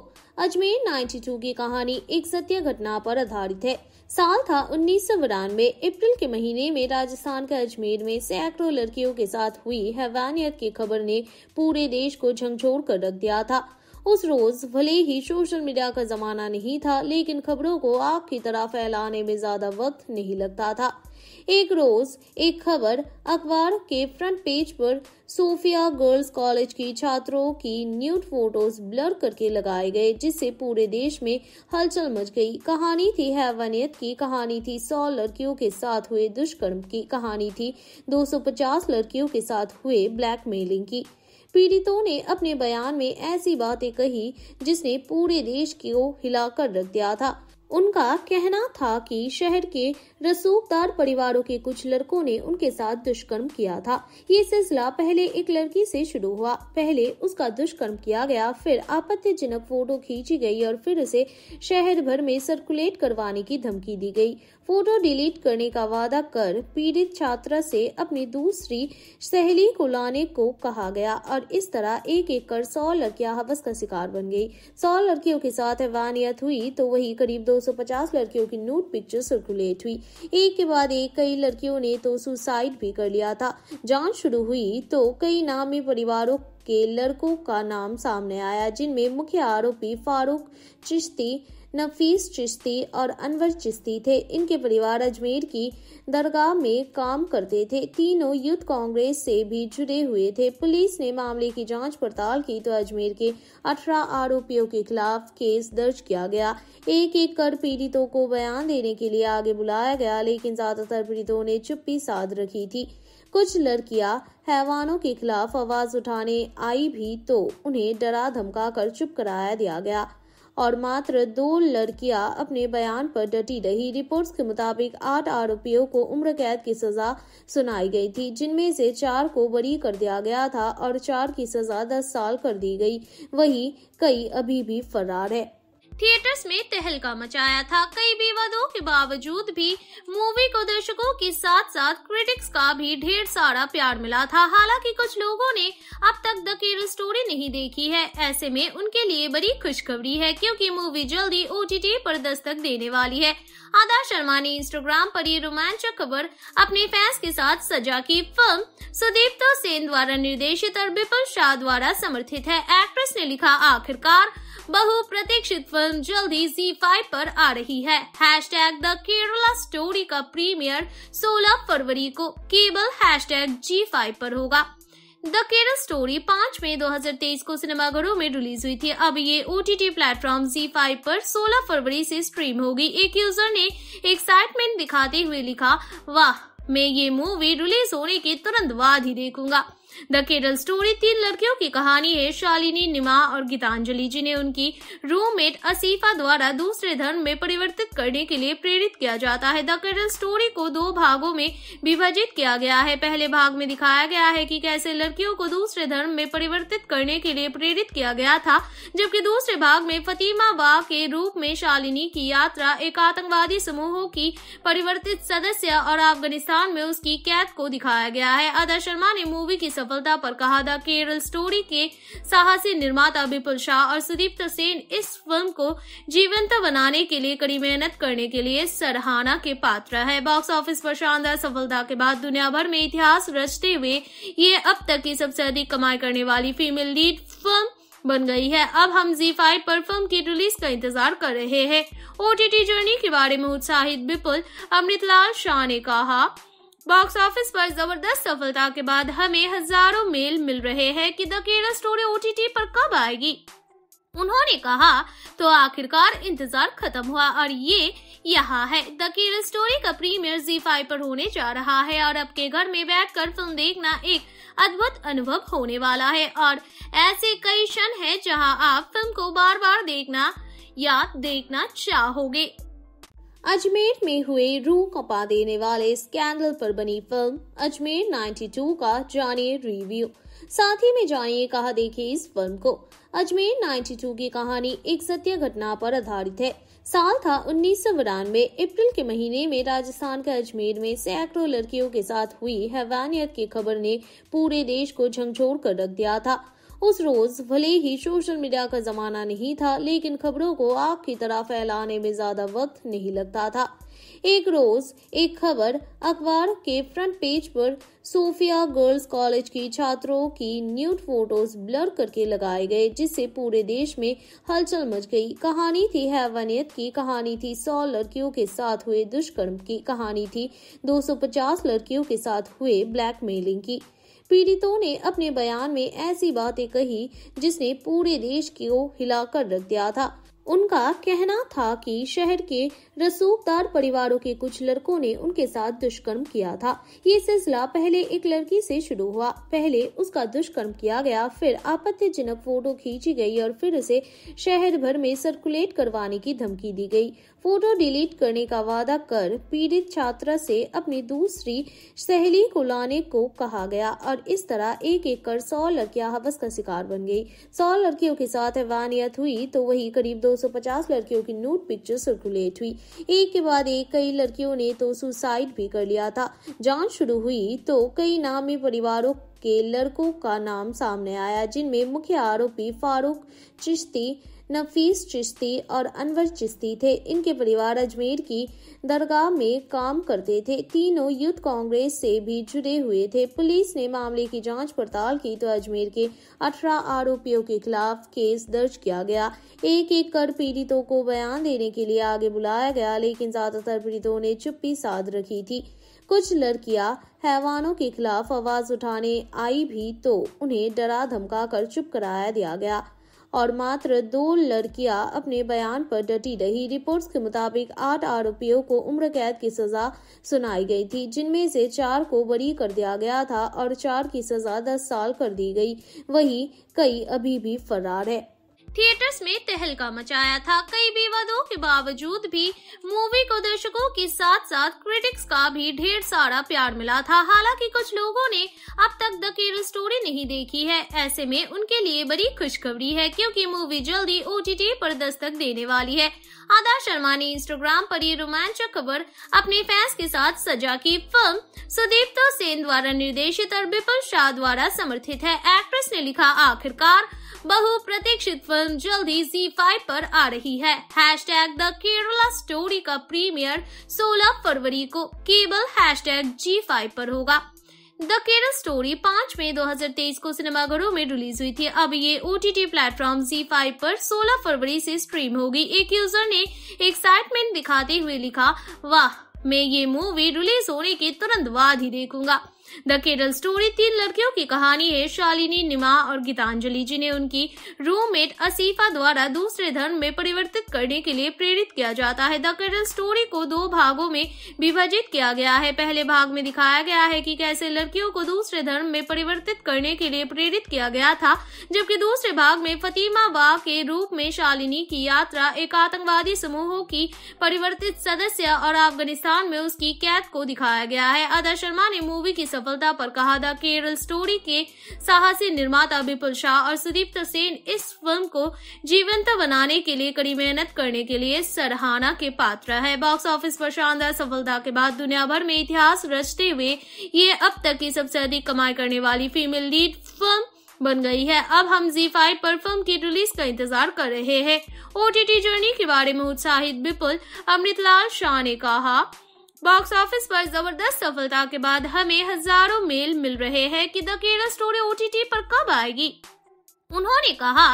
अजमेर 92 की कहानी एक सत्य घटना पर आधारित है साल था उन्नीस अप्रैल के महीने में राजस्थान के अजमेर में सैकड़ों लड़कियों के साथ हुई हैवानियत की खबर ने पूरे देश को झंझोर कर रख दिया था उस रोज भले ही सोशल मीडिया का जमाना नहीं था लेकिन खबरों को आग की तरह फैलाने में ज्यादा वक्त नहीं लगता था एक रोज एक खबर अखबार के फ्रंट पेज पर सोफिया गर्ल्स कॉलेज की छात्रों की न्यूड फोटोज ब्लर करके लगाए गए जिससे पूरे देश में हलचल मच गई कहानी थी हैवानियत की कहानी थी 100 लड़कियों के साथ हुए दुष्कर्म की कहानी थी 250 लड़कियों के साथ हुए ब्लैकमेलिंग की पीड़ितों ने अपने बयान में ऐसी बातें कही जिसने पूरे देश को हिलाकर रख दिया था उनका कहना था कि शहर के रसूखदार परिवारों के कुछ लड़कों ने उनके साथ दुष्कर्म किया था ये सिलसिला पहले एक लड़की से शुरू हुआ पहले उसका दुष्कर्म किया गया फिर आपत्तिजनक फोटो खींची गई और फिर उसे शहर भर में सर्कुलेट करवाने की धमकी दी गई फोटो डिलीट करने का वादा कर पीड़ित छात्रा से अपनी दूसरी सहेली को लाने को कहा गया और इस तरह एक एक कर सौ लड़कियां हवस का शिकार बन गई सौ लड़कियों के साथ हैवानियत हुई तो वही करीब 250 लड़कियों की नूट पिक्चर सर्कुलेट हुई एक के बाद एक कई लड़कियों ने तो सुसाइड भी कर लिया था जांच शुरू हुई तो कई नामी परिवारों के लड़कों का नाम सामने आया जिनमें मुख्य आरोपी फारूक चिश्ती नफीस चिश्ती और अनवर चिश्ती थे इनके परिवार अजमेर की दरगाह में काम करते थे तीनों यूथ कांग्रेस से भी जुड़े हुए थे पुलिस ने मामले की जांच पड़ताल की तो अजमेर के अठारह आरोपियों के खिलाफ केस दर्ज किया गया एक एक कर पीड़ितों को बयान देने के लिए आगे बुलाया गया लेकिन ज्यादातर पीड़ितों ने चुप्पी साध रखी थी कुछ लड़कियां हैवानों के खिलाफ आवाज उठाने आई भी तो उन्हें डरा धमका कर चुप कराया दिया गया और मात्र दो लड़कियां अपने बयान पर डटी रही रिपोर्ट्स के मुताबिक आठ आरोपियों को उम्र कैद की सजा सुनाई गई थी जिनमें से चार को बरी कर दिया गया था और चार की सजा दस साल कर दी गई वही कई अभी भी फरार है थिएटर्स में तहलका मचाया था कई विवादों के बावजूद भी मूवी को दर्शकों के साथ साथ क्रिटिक्स का भी ढेर सारा प्यार मिला था हालांकि कुछ लोगों ने अब तक द केरल स्टोरी नहीं देखी है ऐसे में उनके लिए बड़ी खुशखबरी है क्योंकि मूवी जल्दी ओ पर दस्तक देने वाली है आदा शर्मा ने इंस्टाग्राम पर ये रोमांचक खबर अपने फैंस के साथ सजा की फिल्म तो सेन द्वारा निर्देशित और बिपुल शाह द्वारा समर्थित है एक्ट्रेस ने लिखा आखिरकार बहु प्रतीक्षित फिल्म जल्द ही जी फाइव पर आ रही है hash tag the Kerala story का प्रीमियर 16 फरवरी को केबल हैश टैग जी फाइव आरोप होगा द केरल स्टोरी 5 मई 2023 को सिनेमाघरों में रिलीज हुई थी अब ये ओ टी टी प्लेटफॉर्म जी फाइव पर सोलह फरवरी से स्ट्रीम होगी एक यूजर ने एक्साइटमेंट दिखाते हुए लिखा वाह मैं ये मूवी रिलीज होने के तुरंत बाद ही देखूंगा द केरल स्टोरी तीन लड़कियों की कहानी है शालिनी निमा और गीतांजलि जी ने उनकी रूममेट असीफा द्वारा दूसरे धर्म में परिवर्तित करने के लिए प्रेरित किया जाता है द केरल स्टोरी को दो भागों में विभाजित किया गया है पहले भाग में दिखाया गया है कि कैसे लड़कियों को दूसरे धर्म में परिवर्तित करने के लिए प्रेरित किया गया था जबकि दूसरे भाग में फतीमा वा के रूप में शालिनी की यात्रा एक आतंकवादी समूहों की परिवर्तित सदस्य और अफगानिस्तान में उसकी कैद को दिखाया गया है अदा शर्मा ने मूवी की सफल सफलता पर कहा था केरल स्टोरी के साहसी निर्माता विपुल शाह और सुदीप्त सेन इस फिल्म को जीवंत बनाने के लिए कड़ी मेहनत करने के लिए सराहना के पात्र है बॉक्स ऑफिस पर शानदार सफलता के बाद दुनिया भर में इतिहास रचते हुए ये अब तक की सबसे अधिक कमाई करने वाली फीमेल लीड फिल्म बन गई है अब हम जी फाइव पर फिल्म की रिलीज का इंतजार कर रहे हैं ओटीटी जर्नी के बारे में उत्साहित विपुल अमृतलाल शाह ने कहा बॉक्स ऑफिस पर जबरदस्त सफलता के बाद हमें हजारों मेल मिल रहे हैं कि द केरल स्टोरी ओटीटी पर कब आएगी उन्होंने कहा तो आखिरकार इंतजार खत्म हुआ और ये यहाँ है द केरल स्टोरी का प्रीमियर जी फाइव पर होने जा रहा है और आपके घर में बैठकर फिल्म देखना एक अद्भुत अनुभव होने वाला है और ऐसे कई क्षण हैं जहाँ आप फिल्म को बार बार देखना या देखना चाहोगे अजमेर में हुए रूह कपा देने वाले स्कैंडल पर बनी फिल्म अजमेर 92 का जानिए रिव्यू साथ ही में जानिए कहा देखिए इस फिल्म को अजमेर 92 की कहानी एक सत्य घटना पर आधारित है साल था उन्नीस अप्रैल के महीने में राजस्थान के अजमेर में सैकड़ों लड़कियों के साथ हुई हैवानियत की खबर ने पूरे देश को झंझोर कर रख दिया था उस रोज भले ही सोशल मीडिया का जमाना नहीं था लेकिन खबरों को आग की तरह फैलाने में ज्यादा वक्त नहीं लगता था एक रोज एक खबर अखबार के फ्रंट पेज पर सोफिया गर्ल्स कॉलेज की छात्रों की न्यूड फोटोज ब्लर करके लगाए गए जिससे पूरे देश में हलचल मच गई कहानी थी हैवानियत की कहानी थी 100 लड़कियों के साथ हुए दुष्कर्म की कहानी थी 250 लड़कियों के साथ हुए ब्लैकमेलिंग की पीड़ितों ने अपने बयान में ऐसी बातें कही जिसने पूरे देश को हिलाकर रख दिया था उनका कहना था कि शहर के रसूखदार परिवारों के कुछ लड़कों ने उनके साथ दुष्कर्म किया था ये सिलसिला पहले एक लड़की से शुरू हुआ पहले उसका दुष्कर्म किया गया फिर आपत्तिजनक फोटो खींची गई और फिर उसे शहर भर में सर्कुलेट करवाने की धमकी दी गई फोटो डिलीट करने का वादा कर पीड़ित छात्रा से अपनी दूसरी सहेली को लाने को कहा गया और इस तरह एक एक कर सौ लड़कियां हवस का शिकार बन गई सौ लड़कियों के साथ हैवानियत हुई तो वही करीब 250 लड़कियों की नूट पिक्चर सर्कुलेट हुई एक के बाद एक कई लड़कियों ने तो सुसाइड भी कर लिया था जांच शुरू हुई तो कई नामी परिवारों के लड़कों का नाम सामने आया जिनमें मुख्य आरोपी फारूक चिश्ती नफीस चिश्ती और अनवर चिश्ती थे इनके परिवार अजमेर की दरगाह में काम करते थे तीनों यूथ कांग्रेस से भी जुड़े हुए थे पुलिस ने मामले की जांच पड़ताल की तो अजमेर के अठारह आरोपियों के खिलाफ केस दर्ज किया गया एक एक कर पीड़ितों को बयान देने के लिए आगे बुलाया गया लेकिन ज्यादातर पीड़ितों ने चुप्पी साध रखी थी कुछ लड़कियां हैवानों के खिलाफ आवाज उठाने आई भी तो उन्हें डरा धमका कर चुप कराया दिया गया और मात्र दो लड़कियां अपने बयान पर डटी रही रिपोर्ट्स के मुताबिक आठ आरोपियों को उम्र कैद की सजा सुनाई गई थी जिनमें से चार को बरी कर दिया गया था और चार की सजा दस साल कर दी गई वही कई अभी भी फरार है थिएटर्स में तहलका मचाया था कई विवादों के बावजूद भी मूवी को दर्शकों के साथ साथ क्रिटिक्स का भी ढेर सारा प्यार मिला था हालांकि कुछ लोगों ने अब तक द केरल स्टोरी नहीं देखी है ऐसे में उनके लिए बड़ी खुशखबरी है क्योंकि मूवी जल्दी ओ टी पर दस्तक देने वाली है आदा शर्मा ने इंस्टाग्राम पर ये रोमांचक खबर अपने फैंस के साथ सजा की फिल्म सुदीप्ता सेन द्वारा निर्देशित और विपुल शाह द्वारा समर्थित है एक्ट्रेस ने लिखा आखिरकार बहु प्रतीक्षित फिल्म जल्द ही जी फाइव पर आ रही है hash tag the Kerala story का प्रीमियर 16 फरवरी को केबल हैश टैग जी फाइव पर होगा द केरल स्टोरी 5 मई 2023 को सिनेमाघरों में रिलीज हुई थी अब ये ओ टी टी प्लेटफॉर्म जी फाइव पर सोलह फरवरी से स्ट्रीम होगी एक यूजर ने एक्साइटमेंट दिखाते हुए लिखा वाह मैं ये मूवी रिलीज होने के तुरंत बाद ही देखूंगा द केरल स्टोरी तीन लड़कियों की कहानी है शालिनी निमा और गीतांजलि जिन्हें उनकी रूममेट असीफा द्वारा दूसरे धर्म में परिवर्तित करने के लिए प्रेरित किया जाता है द केरल स्टोरी को दो भागों में विभाजित किया गया है पहले भाग में दिखाया गया है कि कैसे लड़कियों को दूसरे धर्म में परिवर्तित करने के लिए प्रेरित किया गया था जबकि दूसरे भाग में फतीमा वाह के रूप में शालिनी की यात्रा एक आतंकवादी समूहों की परिवर्तित सदस्य और अफगानिस्तान में उसकी कैद को दिखाया गया है अदा शर्मा ने मूवी की सफलता पर कहा था केरल स्टोरी के साहसी निर्माता विपुल शाह और सुदीप सेन इस फिल्म को जीवंत बनाने के लिए कड़ी मेहनत करने के लिए सराहना के पात्र है बॉक्स ऑफिस पर शानदार सफलता के बाद दुनिया भर में इतिहास रचते हुए ये अब तक की सबसे अधिक कमाई करने वाली फीमेल लीड फिल्म बन गई है अब हम जी फाइव पर फिल्म की रिलीज का इंतजार कर रहे हैं ओटीटी जर्नी के बारे में उत्साहित विपुल अमृतलाल शाह ने कहा बॉक्स ऑफिस पर जबरदस्त सफलता के बाद हमें हजारों मेल मिल रहे हैं कि द केरल स्टोरी ओटीटी पर कब आएगी उन्होंने कहा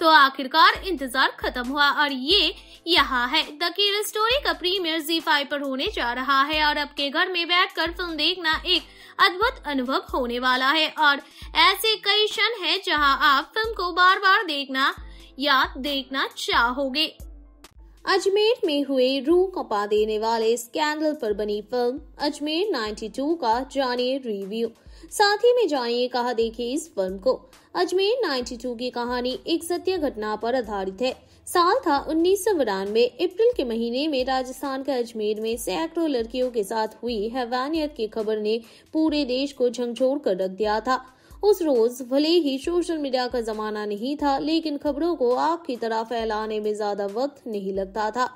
तो आखिरकार इंतजार खत्म हुआ और ये यहाँ है द केरल स्टोरी का प्रीमियर जी फाइव पर होने जा रहा है और आपके घर में बैठकर फिल्म देखना एक अद्भुत अनुभव होने वाला है और ऐसे कई क्षण है जहाँ आप फिल्म को बार बार देखना या देखना चाहोगे अजमेर में हुए रू कपा देने वाले स्कैंडल पर बनी फिल्म अजमेर 92 का जानिए रिव्यू साथ ही में जानिए कहा देखिए इस फिल्म को अजमेर 92 की कहानी एक सत्य घटना पर आधारित है साल था उन्नीस सौ अप्रैल के महीने में राजस्थान के अजमेर में सैकड़ों लड़कियों के साथ हुई हैवानियत की खबर ने पूरे देश को झंझोर कर रख दिया था उस रोज भले ही सोशल मीडिया का जमाना नहीं था लेकिन खबरों को आग की तरह फैलाने में ज्यादा वक्त नहीं लगता था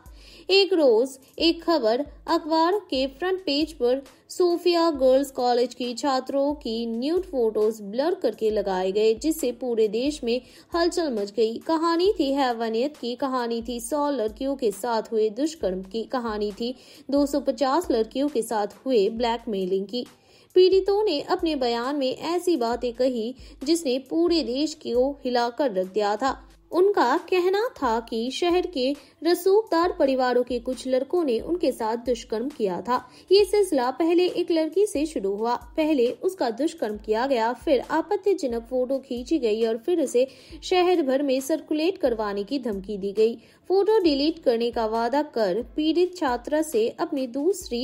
एक रोज एक खबर अखबार के फ्रंट पेज पर सोफिया गर्ल्स कॉलेज की छात्रों की न्यूट फोटोज ब्लर करके लगाए गए जिससे पूरे देश में हलचल मच गई कहानी थी हैवानियत की कहानी थी सौ लड़कियों के साथ हुए दुष्कर्म की कहानी थी 250 लड़कियों के साथ हुए ब्लैकमेलिंग की पीड़ितों ने अपने बयान में ऐसी बातें कही जिसने पूरे देश को हिलाकर रख दिया था उनका कहना था कि शहर के रसूखदार परिवारों के कुछ लड़कों ने उनके साथ दुष्कर्म किया था ये सिलसिला पहले एक लड़की से शुरू हुआ पहले उसका दुष्कर्म किया गया फिर आपत्तिजनक फोटो खींची गई और फिर उसे शहर भर में सर्कुलेट करवाने की धमकी दी गई फोटो डिलीट करने का वादा कर पीड़ित छात्रा से अपनी दूसरी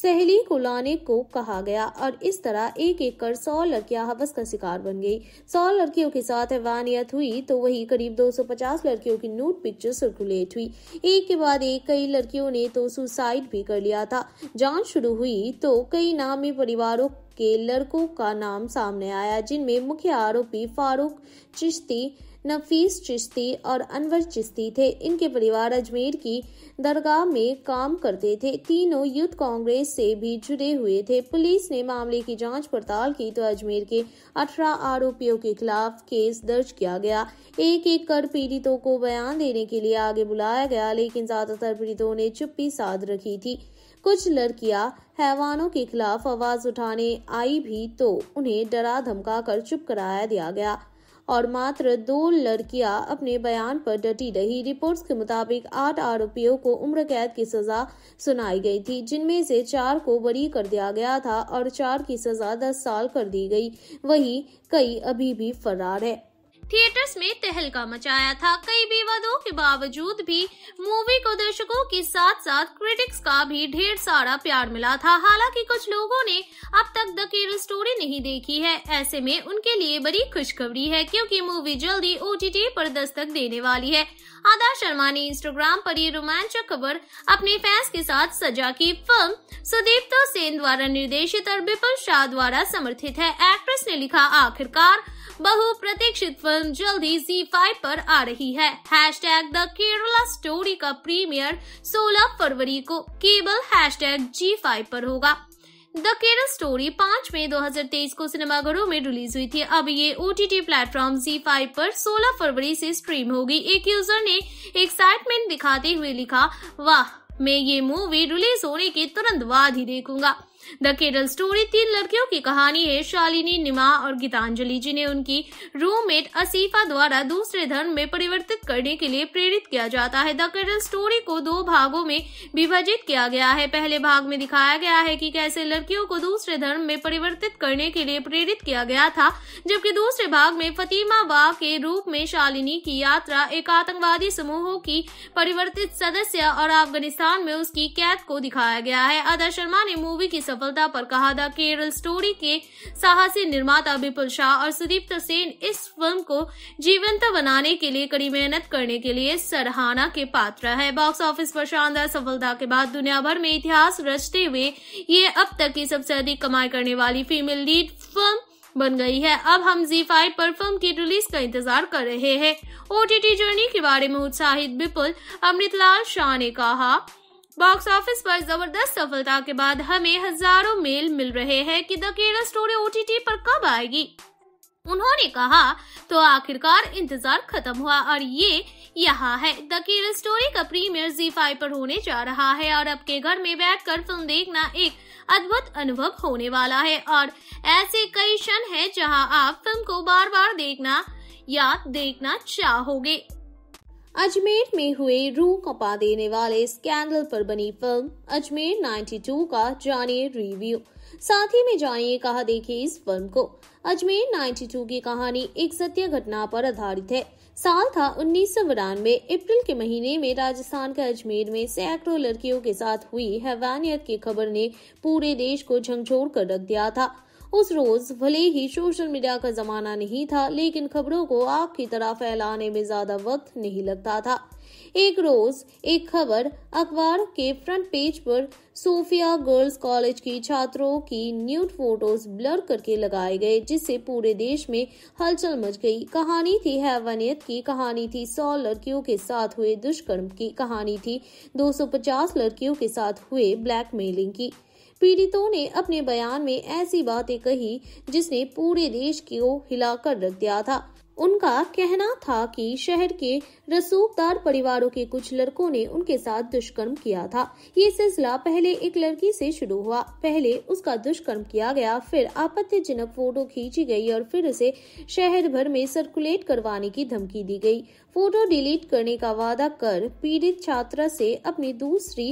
सहेली को लाने को कहा गया और इस तरह एक एक कर सौ लड़कियां हवस का शिकार बन गई सौ लड़कियों के साथ हैवानियत हुई तो वही करीब 250 लड़कियों की नूट पिक्चर सर्कुलेट हुई एक के बाद एक कई लड़कियों ने तो सुसाइड भी कर लिया था जांच शुरू हुई तो कई नामी परिवारों के लड़कों का नाम सामने आया जिनमें मुख्य आरोपी फारूक चिश्ती नफीस चिश्ती और अनवर चिश्ती थे इनके परिवार अजमेर की दरगाह में काम करते थे तीनों यूथ कांग्रेस से भी जुड़े हुए थे पुलिस ने मामले की जांच पड़ताल की तो अजमेर के अठारह आरोपियों के खिलाफ केस दर्ज किया गया एक एक कर पीड़ितों को बयान देने के लिए आगे बुलाया गया लेकिन ज्यादातर पीड़ितों ने चुप्पी साध रखी थी कुछ लड़कियां हैवानों के खिलाफ आवाज उठाने आई भी तो उन्हें डरा धमका कर चुप कराया दिया गया और मात्र दो लड़कियां अपने बयान पर डटी रही रिपोर्ट्स के मुताबिक आठ आरोपियों को उम्र कैद की सजा सुनाई गई थी जिनमें से चार को बरी कर दिया गया था और चार की सजा दस साल कर दी गई वही कई अभी भी फरार है थिएटर्स में तहलका मचाया था कई विवादों के बावजूद भी मूवी को दर्शकों के साथ साथ क्रिटिक्स का भी ढेर सारा प्यार मिला था हालांकि कुछ लोगों ने अब तक द केरल स्टोरी नहीं देखी है ऐसे में उनके लिए बड़ी खुशखबरी है क्योंकि मूवी जल्दी ओ टी पर दस्तक देने वाली है आदा शर्मा ने इंस्टाग्राम पर ये रोमांचक खबर अपने फैंस के साथ सजा की फिल्म सुदीप्तो सेन द्वारा निर्देशित और बिपुल शाह द्वारा समर्थित है एक्ट्रेस ने लिखा आखिरकार बहु प्रतीक्षित फिल्म जल्द ही जी फाइव पर आ रही है hash tag the Kerala story का प्रीमियर 16 फरवरी को केबल हैश टैग जी फाइव आरोप होगा द केरल स्टोरी पाँच मई 2023 को सिनेमाघरों में रिलीज हुई थी अब ये ओ टी टी प्लेटफॉर्म जी फाइव पर सोलह फरवरी से स्ट्रीम होगी एक यूजर ने एक्साइटमेंट दिखाते हुए लिखा वाह मैं ये मूवी रिलीज होने के तुरंत बाद ही देखूंगा द केरल स्टोरी तीन लड़कियों की कहानी है शालिनी निमा और गीतांजलि जिन्हें उनकी रूममेट असीफा द्वारा दूसरे धर्म में परिवर्तित करने के लिए प्रेरित किया जाता है द केरल स्टोरी को दो भागों में विभाजित किया गया है पहले भाग में दिखाया गया है कि कैसे लड़कियों को दूसरे धर्म में परिवर्तित करने के लिए प्रेरित किया गया था जबकि दूसरे भाग में फतीमा वा के रूप में शालिनी की यात्रा एक आतंकवादी समूहों की परिवर्तित सदस्य और अफगानिस्तान में उसकी कैद को दिखाया गया है अदा शर्मा ने मूवी की सफल सफलता पर कहा था केरल स्टोरी के साहसी निर्माता विपुल शाह और सुदीप्त सेन इस फिल्म को जीवंत बनाने के लिए कड़ी मेहनत करने के लिए सराहना के पात्र है बॉक्स ऑफिस पर शानदार सफलता के बाद दुनिया भर में इतिहास रचते हुए ये अब तक की सबसे अधिक कमाई करने वाली फीमेल लीड फिल्म बन गई है अब हम जी फाइव पर फिल्म की रिलीज का इंतजार कर रहे हैं ओटीटी जर्नी के बारे में उत्साहित विपुल अमृतलाल शाह ने कहा बॉक्स ऑफिस पर जबरदस्त सफलता के बाद हमें हजारों मेल मिल रहे हैं कि द केरल स्टोरी ओटीटी पर कब आएगी उन्होंने कहा तो आखिरकार इंतजार खत्म हुआ और ये यहाँ है द केरल स्टोरी का प्रीमियर जी फाइव पर होने जा रहा है और आपके घर में बैठकर फिल्म देखना एक अद्भुत अनुभव होने वाला है और ऐसे कई क्षण हैं जहाँ आप फिल्म को बार बार देखना या देखना चाहोगे अजमेर में हुए रू कपा देने वाले स्कैंडल पर बनी फिल्म अजमेर 92 का जानिए रिव्यू साथ ही में जानिए कहा देखिए इस फिल्म को अजमेर 92 की कहानी एक सत्य घटना पर आधारित है साल था उन्नीस अप्रैल के महीने में राजस्थान के अजमेर में सैकड़ों लड़कियों के साथ हुई हैवानियत की खबर ने पूरे देश को झंझोर कर रख दिया था उस रोज भले ही सोशल मीडिया का जमाना नहीं था लेकिन खबरों को आग की तरह फैलाने में ज्यादा वक्त नहीं लगता था एक रोज एक खबर अखबार के फ्रंट पेज पर सोफिया गर्ल्स कॉलेज की छात्रों की न्यूड फोटोज ब्लर करके लगाए गए जिससे पूरे देश में हलचल मच गई कहानी थी हैवानियत की कहानी थी 100 लड़कियों के साथ हुए दुष्कर्म की कहानी थी 250 लड़कियों के साथ हुए ब्लैकमेलिंग की पीड़ितों ने अपने बयान में ऐसी बातें कही जिसने पूरे देश को हिलाकर रख दिया था उनका कहना था कि शहर के रसूखदार परिवारों के कुछ लड़कों ने उनके साथ दुष्कर्म किया था ये सिलसिला पहले एक लड़की से शुरू हुआ पहले उसका दुष्कर्म किया गया फिर आपत्तिजनक फोटो खींची गई और फिर उसे शहर भर में सर्कुलेट करवाने की धमकी दी गई फोटो डिलीट करने का वादा कर पीड़ित छात्रा से अपनी दूसरी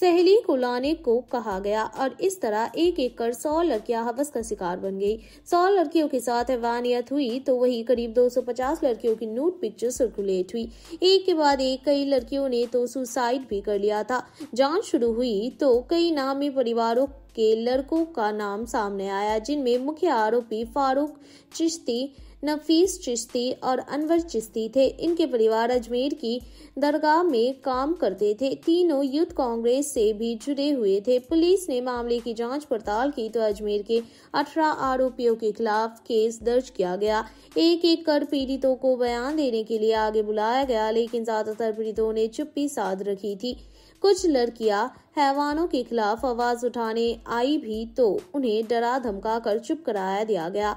सहेली को लाने को कहा गया और इस तरह एक एक कर सौ लड़कियां हवस का शिकार बन गई सौ लड़कियों के साथ हैवानियत हुई तो वही करीब 250 लड़कियों की नूट पिक्चर सर्कुलेट हुई एक के बाद एक कई लड़कियों ने तो सुसाइड भी कर लिया था जांच शुरू हुई तो कई नामी परिवारों के लड़कों का नाम सामने आया जिनमें मुख्य आरोपी फारूक चिश्ती नफीस चिश्ती और अनवर चिश्ती थे इनके परिवार अजमेर की दरगाह में काम करते थे तीनों यूथ कांग्रेस से भी जुड़े हुए थे पुलिस ने मामले की जांच पड़ताल की तो अजमेर के अठारह आरोपियों के खिलाफ केस दर्ज किया गया एक एक कर पीड़ितों को बयान देने के लिए आगे बुलाया गया लेकिन ज्यादातर पीड़ितों ने चुप्पी साध रखी थी कुछ लड़कियां हैवानों के खिलाफ आवाज उठाने आई भी तो उन्हें डरा धमका कर चुप कराया दिया गया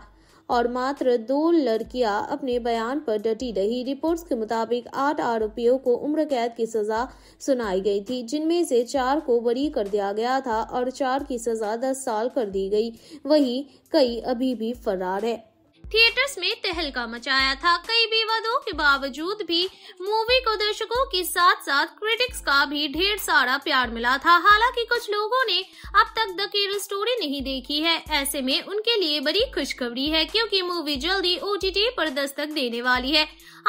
और मात्र दो लड़कियां अपने बयान पर डटी रही रिपोर्ट्स के मुताबिक आठ आरोपियों को उम्र कैद की सजा सुनाई गई थी जिनमें से चार को बरी कर दिया गया था और चार की सजा दस साल कर दी गई वही कई अभी भी फरार है थिएटर्स में तहलका मचाया था कई विवादों के बावजूद भी मूवी को दर्शकों के साथ साथ क्रिटिक्स का भी ढेर सारा प्यार मिला था हालांकि कुछ लोगों ने अब तक द केरल स्टोरी नहीं देखी है ऐसे में उनके लिए बड़ी खुशखबरी है क्योंकि मूवी जल्दी ओ पर दस्तक देने वाली है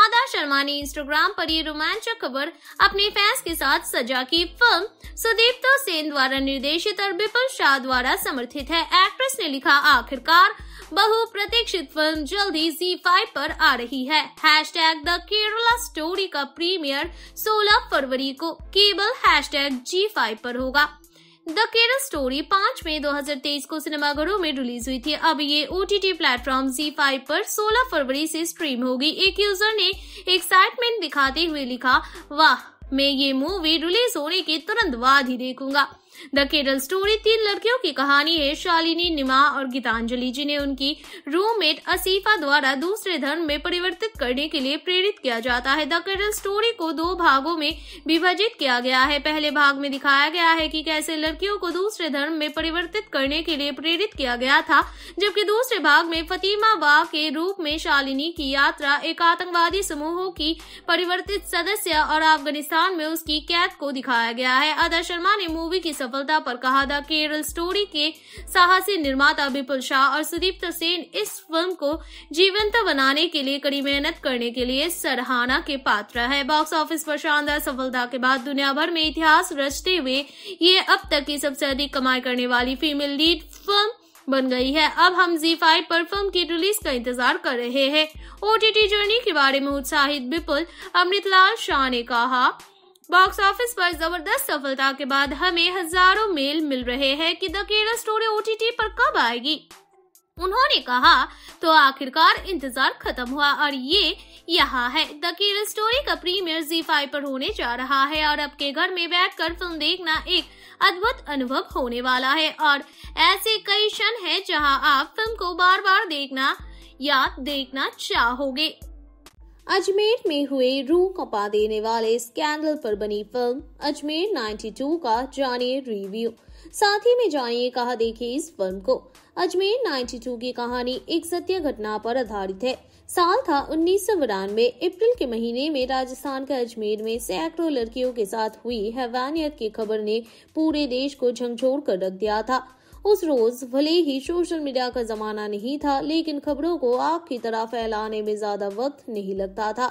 आदा शर्मा ने इंस्टाग्राम पर ये रोमांचक खबर अपने फैंस के साथ सजा की फिल्म सुदीप्तो सेन द्वारा निर्देशित और बिपुल शाह द्वारा समर्थित है एक्ट्रेस ने लिखा आखिरकार बहु प्रतीक्षित फिल्म जल्द ही जी फाइव पर आ रही है hash tag the Kerala story का प्रीमियर 16 फरवरी को केबल हैश टैग जी फाइव आरोप होगा द केरल स्टोरी 5 मई 2023 को सिनेमाघरों में रिलीज हुई थी अब ये ओ टी टी प्लेटफॉर्म जी फाइव पर सोलह फरवरी से स्ट्रीम होगी एक यूजर ने एक्साइटमेंट दिखाते हुए लिखा वाह मैं ये मूवी रिलीज होने के तुरंत बाद ही देखूंगा द केरल स्टोरी तीन लड़कियों की कहानी है शालिनी निमा और गीतांजलि जिन्हें उनकी रूममेट असीफा द्वारा दूसरे धर्म में परिवर्तित करने के लिए प्रेरित किया जाता है द केरल स्टोरी को दो भागों में विभाजित किया गया है पहले भाग में दिखाया गया है कि कैसे लड़कियों को दूसरे धर्म में परिवर्तित करने के लिए प्रेरित किया गया था जबकि दूसरे भाग में फतीमा वाह के रूप में शालिनी की यात्रा एक आतंकवादी समूहों की परिवर्तित सदस्य और अफगानिस्तान में उसकी कैद को दिखाया गया है अदा शर्मा ने मूवी की सफलता पर कहा था केरल स्टोरी के साहसी निर्माता विपुल शाह और सुदीप्त सेन इस फिल्म को जीवंत बनाने के लिए कड़ी मेहनत करने के लिए सराहना के पात्र है बॉक्स ऑफिस पर शानदार सफलता के बाद दुनिया भर में इतिहास रचते हुए ये अब तक की सबसे अधिक कमाई करने वाली फीमेल लीड फिल्म बन गई है अब हम जी फाइव पर फिल्म की रिलीज का इंतजार कर रहे हैं ओटीटी जर्नी के बारे में उत्साहित विपुल अमृतलाल शाह ने कहा बॉक्स ऑफिस पर जबरदस्त सफलता के बाद हमें हजारों मेल मिल रहे हैं कि द केरल स्टोरी ओटीटी पर कब आएगी उन्होंने कहा तो आखिरकार इंतजार खत्म हुआ और ये यहाँ है द केरल स्टोरी का प्रीमियर जी फाइव पर होने जा रहा है और आपके घर में बैठकर फिल्म देखना एक अद्भुत अनुभव होने वाला है और ऐसे कई क्षण है जहाँ आप फिल्म को बार बार देखना या देखना चाहोगे अजमेर में हुए रूह कपा देने वाले स्कैंडल पर बनी फिल्म अजमेर 92 का जानिए रिव्यू साथ ही में जानिए कहा देखिए इस फिल्म को अजमेर 92 की कहानी एक सत्य घटना पर आधारित है साल था उन्नीस अप्रैल के महीने में राजस्थान के अजमेर में सैकड़ों लड़कियों के साथ हुई हैवानियत की खबर ने पूरे देश को झंझोर कर रख दिया था उस रोज भले ही सोशल मीडिया का जमाना नहीं था लेकिन खबरों को आग की तरह फैलाने में ज्यादा वक्त नहीं लगता था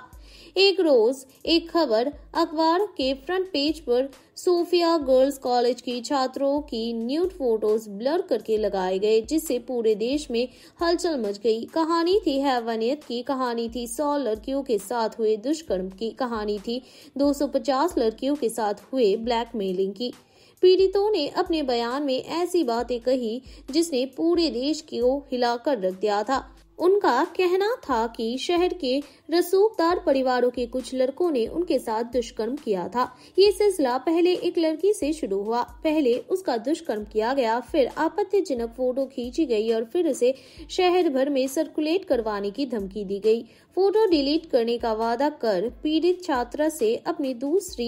एक रोज एक खबर अखबार के फ्रंट पेज पर सोफिया गर्ल्स कॉलेज की छात्रों की न्यूट फोटोज ब्लर करके लगाए गए जिससे पूरे देश में हलचल मच गई कहानी थी हैवानियत की कहानी थी सौ लड़कियों के साथ हुए दुष्कर्म की कहानी थी 250 लड़कियों के साथ हुए ब्लैकमेलिंग की पीड़ितों ने अपने बयान में ऐसी बातें कही जिसने पूरे देश को हिलाकर रख दिया था उनका कहना था कि शहर के रसूखदार परिवारों के कुछ लड़कों ने उनके साथ दुष्कर्म किया था ये सिलसिला पहले एक लड़की से शुरू हुआ पहले उसका दुष्कर्म किया गया फिर आपत्तिजनक फोटो खींची गई और फिर उसे शहर भर में सर्कुलेट करवाने की धमकी दी गई फोटो डिलीट करने का वादा कर पीड़ित छात्रा से अपनी दूसरी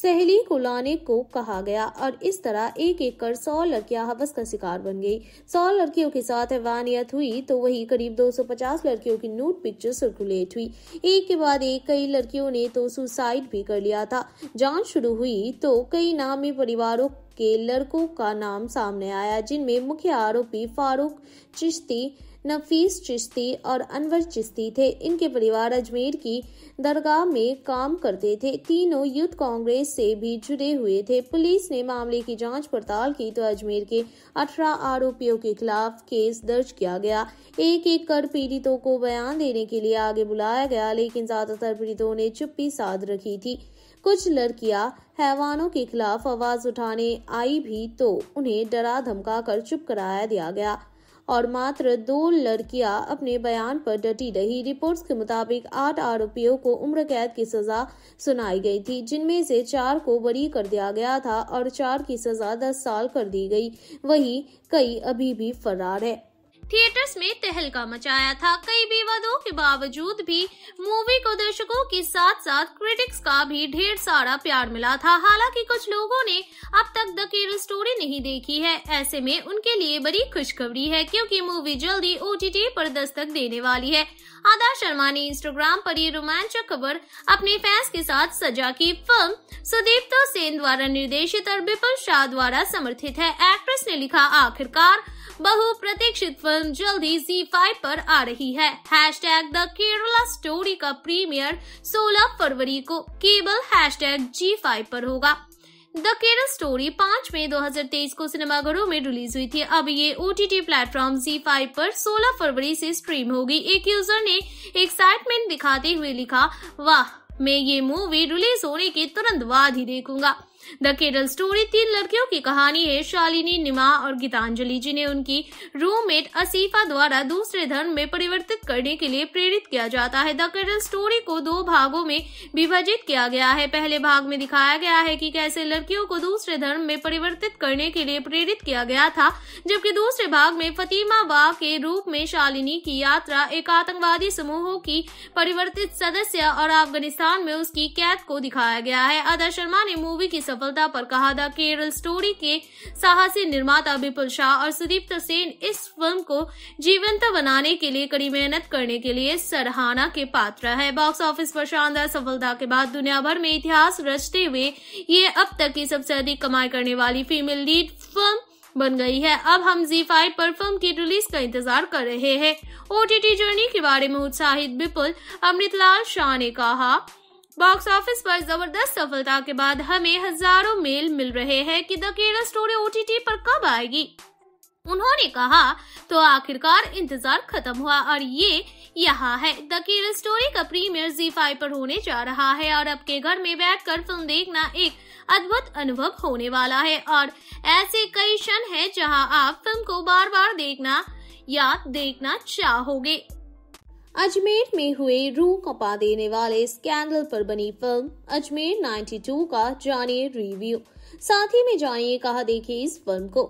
सहेली को लाने को कहा गया और इस तरह एक एक कर सौ लड़कियां हवस का शिकार बन गई सौ लड़कियों के साथ हैवानियत हुई तो वही करीब 250 लड़कियों की नूट पिक्चर सर्कुलेट हुई एक के बाद एक कई लड़कियों ने तो सुसाइड भी कर लिया था जांच शुरू हुई तो कई नामी परिवारों के लड़कों का नाम सामने आया जिनमें मुख्य आरोपी फारूक चिश्ती नफीस चिश्ती और अनवर चिश्ती थे इनके परिवार अजमेर की दरगाह में काम करते थे तीनों यूथ कांग्रेस से भी जुड़े हुए थे पुलिस ने मामले की जांच पड़ताल की तो अजमेर के अठारह आरोपियों के खिलाफ केस दर्ज किया गया एक एक कर पीड़ितों को बयान देने के लिए आगे बुलाया गया लेकिन ज्यादातर पीड़ितों ने चुप्पी साध रखी थी कुछ लड़कियां हैवानों के खिलाफ आवाज उठाने आई भी तो उन्हें डरा धमका कर चुप कराया दिया गया और मात्र दो लड़कियां अपने बयान पर डटी रही रिपोर्ट्स के मुताबिक आठ आरोपियों को उम्र कैद की सजा सुनाई गई थी जिनमें से चार को बरी कर दिया गया था और चार की सजा दस साल कर दी गई वही कई अभी भी फरार है थिएटर्स में तहलका मचाया था कई विवादों के बावजूद भी मूवी को दर्शकों के साथ साथ क्रिटिक्स का भी ढेर सारा प्यार मिला था हालांकि कुछ लोगों ने अब तक द केरल स्टोरी नहीं देखी है ऐसे में उनके लिए बड़ी खुशखबरी है क्योंकि मूवी जल्दी ओ पर दस्तक देने वाली है आदा शर्मा ने इंस्टाग्राम पर ये रोमांचक खबर अपने फैंस के साथ सजा की फिल्म सुदीप्तो सेन द्वारा निर्देशित और विपुल शाह द्वारा समर्थित है एक्ट्रेस ने लिखा आखिरकार बहु प्रतीक्षित फिल्म जल्द ही जी फाइव पर आ रही है हैश द केरला स्टोरी का प्रीमियर 16 फरवरी को केबल हैश टैग जी फाइव पर होगा द केरल स्टोरी 5 मई 2023 को सिनेमाघरों में रिलीज हुई थी अब ये ओ टी टी प्लेटफॉर्म जी फाइव आरोप सोलह फरवरी से स्ट्रीम होगी एक यूजर ने एक्साइटमेंट दिखाते हुए लिखा वाह मैं ये मूवी रिलीज होने के तुरंत बाद ही देखूंगा द केरल स्टोरी तीन लड़कियों की कहानी है शालिनी निमा और गीतांजलि जिन्हें उनकी रूममेट असीफा द्वारा दूसरे धर्म में परिवर्तित करने के लिए प्रेरित किया जाता है द केरल स्टोरी को दो भागों में विभाजित किया गया है पहले भाग में दिखाया गया है की कैसे लड़कियों को दूसरे धर्म में परिवर्तित करने के लिए प्रेरित किया गया था जबकि दूसरे भाग में फतिमा बा के रूप में शालिनी की यात्रा एक आतंकवादी समूहों की परिवर्तित सदस्य और अफगानिस्तान में उसकी कैद को दिखाया गया है अदा शर्मा ने मूवी की सफलता पर कहा था केरल स्टोरी के साहसी निर्माता विपुल शाह और सुदीप सेन इस फिल्म को जीवंत बनाने के लिए कड़ी मेहनत करने के लिए सराहना के पात्र है बॉक्स ऑफिस पर शानदार सफलता के बाद दुनिया भर में इतिहास रचते हुए ये अब तक की सबसे अधिक कमाई करने वाली फीमेल लीड फिल्म बन गई है अब हम जी फाइव पर फिल्म की रिलीज का इंतजार कर रहे हैं ओटीटी जर्नी के बारे में उत्साहित विपुल अमृतलाल शाह ने कहा बॉक्स ऑफिस पर जबरदस्त सफलता के बाद हमें हजारों मेल मिल रहे हैं कि द केरल स्टोरी ओटीटी पर कब आएगी उन्होंने कहा तो आखिरकार इंतजार खत्म हुआ और ये यहाँ है द केरल स्टोरी का प्रीमियर जी फाइव पर होने जा रहा है और आपके घर में बैठकर फिल्म देखना एक अद्भुत अनुभव होने वाला है और ऐसे कई क्षण है जहाँ आप फिल्म को बार बार देखना या देखना चाहोगे अजमेर में हुए रू कपा देने वाले स्कैंडल पर बनी फिल्म अजमेर 92 का जानिए रिव्यू साथ ही में जानिए कहा देखिए इस फिल्म को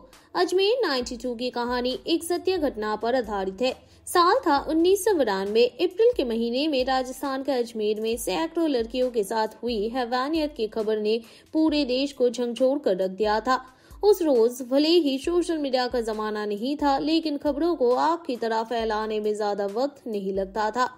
अजमेर 92 की कहानी एक सत्य घटना पर आधारित है साल था उन्नीस अप्रैल के महीने में राजस्थान के अजमेर में सैकड़ों लड़कियों के साथ हुई हैवानियत की खबर ने पूरे देश को झंझोर कर रख दिया था उस रोज भले ही सोशल मीडिया का जमाना नहीं था लेकिन खबरों को आग की तरह फैलाने में ज्यादा वक्त नहीं लगता था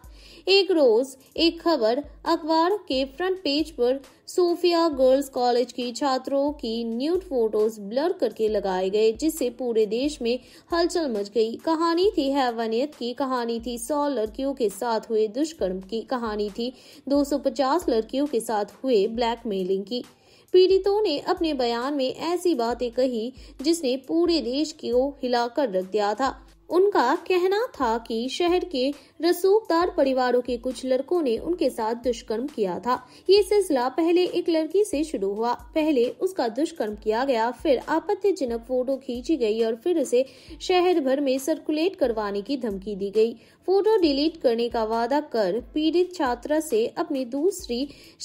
एक रोज एक खबर अखबार के फ्रंट पेज पर सोफिया गर्ल्स कॉलेज की छात्रों की न्यूड फोटोज ब्लर करके लगाए गए जिससे पूरे देश में हलचल मच गई कहानी थी हैवानियत की कहानी थी 100 लड़कियों के साथ हुए दुष्कर्म की कहानी थी 250 लड़कियों के साथ हुए ब्लैकमेलिंग की पीड़ितों ने अपने बयान में ऐसी बातें कही जिसने पूरे देश को हिलाकर रख दिया था उनका कहना था कि शहर के रसूखदार परिवारों के कुछ लड़कों ने उनके साथ दुष्कर्म किया था ये सिलसिला पहले एक लड़की से शुरू हुआ पहले उसका दुष्कर्म किया गया फिर आपत्तिजनक फोटो खींची गई और फिर उसे शहर भर में सर्कुलेट करवाने की धमकी दी गई फोटो डिलीट करने का वादा कर पीड़ित छात्रा से अपनी दूसरी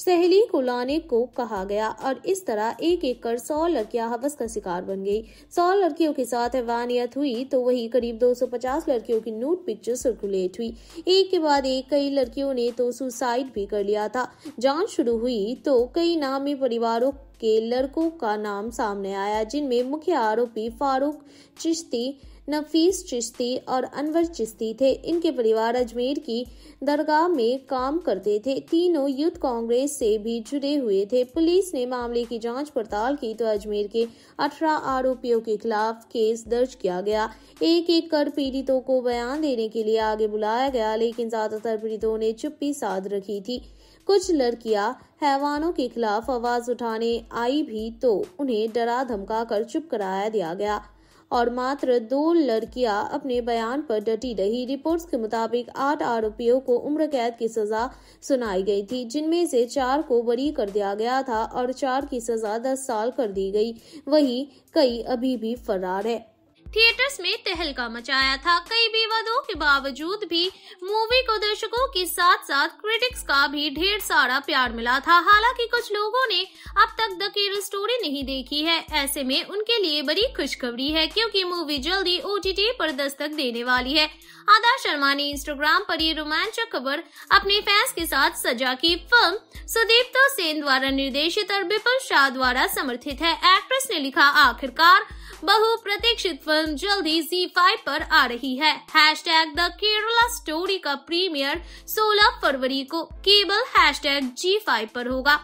सहेली को लाने को कहा गया और इस तरह एक एक कर सौ लड़कियां हवस का शिकार बन गई सौ लड़कियों के साथ हैवानियत हुई तो वही करीब 250 लड़कियों की नूट पिक्चर सर्कुलेट हुई एक के बाद एक कई लड़कियों ने तो सुसाइड भी कर लिया था जांच शुरू हुई तो कई नामी परिवारों के लड़कों का नाम सामने आया जिनमें मुख्य आरोपी फारूक चिश्ती नफीस चिश्ती और अनवर चिश्ती थे इनके परिवार अजमेर की दरगाह में काम करते थे तीनों यूथ कांग्रेस से भी जुड़े हुए थे पुलिस ने मामले की जांच पड़ताल की तो अजमेर के अठारह आरोपियों के खिलाफ केस दर्ज किया गया एक एक कर पीड़ितों को बयान देने के लिए आगे बुलाया गया लेकिन ज्यादातर पीड़ितों ने चुप्पी साध रखी थी कुछ लड़कियां हैवानों के खिलाफ आवाज उठाने आई भी तो उन्हें डरा धमका कर चुप कराया दिया गया और मात्र दो लड़कियां अपने बयान पर डटी रही रिपोर्ट्स के मुताबिक आठ आरोपियों को उम्र कैद की सजा सुनाई गई थी जिनमें से चार को बरी कर दिया गया था और चार की सजा दस साल कर दी गई वही कई अभी भी फरार है थिएटर्स में तहलका मचाया था कई विवादों के बावजूद भी मूवी को दर्शकों के साथ साथ क्रिटिक्स का भी ढेर सारा प्यार मिला था हालांकि कुछ लोगों ने अब तक द केरल स्टोरी नहीं देखी है ऐसे में उनके लिए बड़ी खुशखबरी है क्योंकि मूवी जल्दी ओ पर दस्तक देने वाली है आदा शर्मा ने इंस्टाग्राम पर ये रोमांचक खबर अपने फैंस के साथ सजा की फिल्म तो सेन द्वारा निर्देशित और बिपुल शाह द्वारा समर्थित है एक्ट्रेस ने लिखा आखिरकार बहु प्रतीक्षित फिल्म जल्द ही जी फाइव पर आ रही है hash tag the Kerala story का प्रीमियर 16 फरवरी को केबल हैश टैग जी फाइव आरोप होगा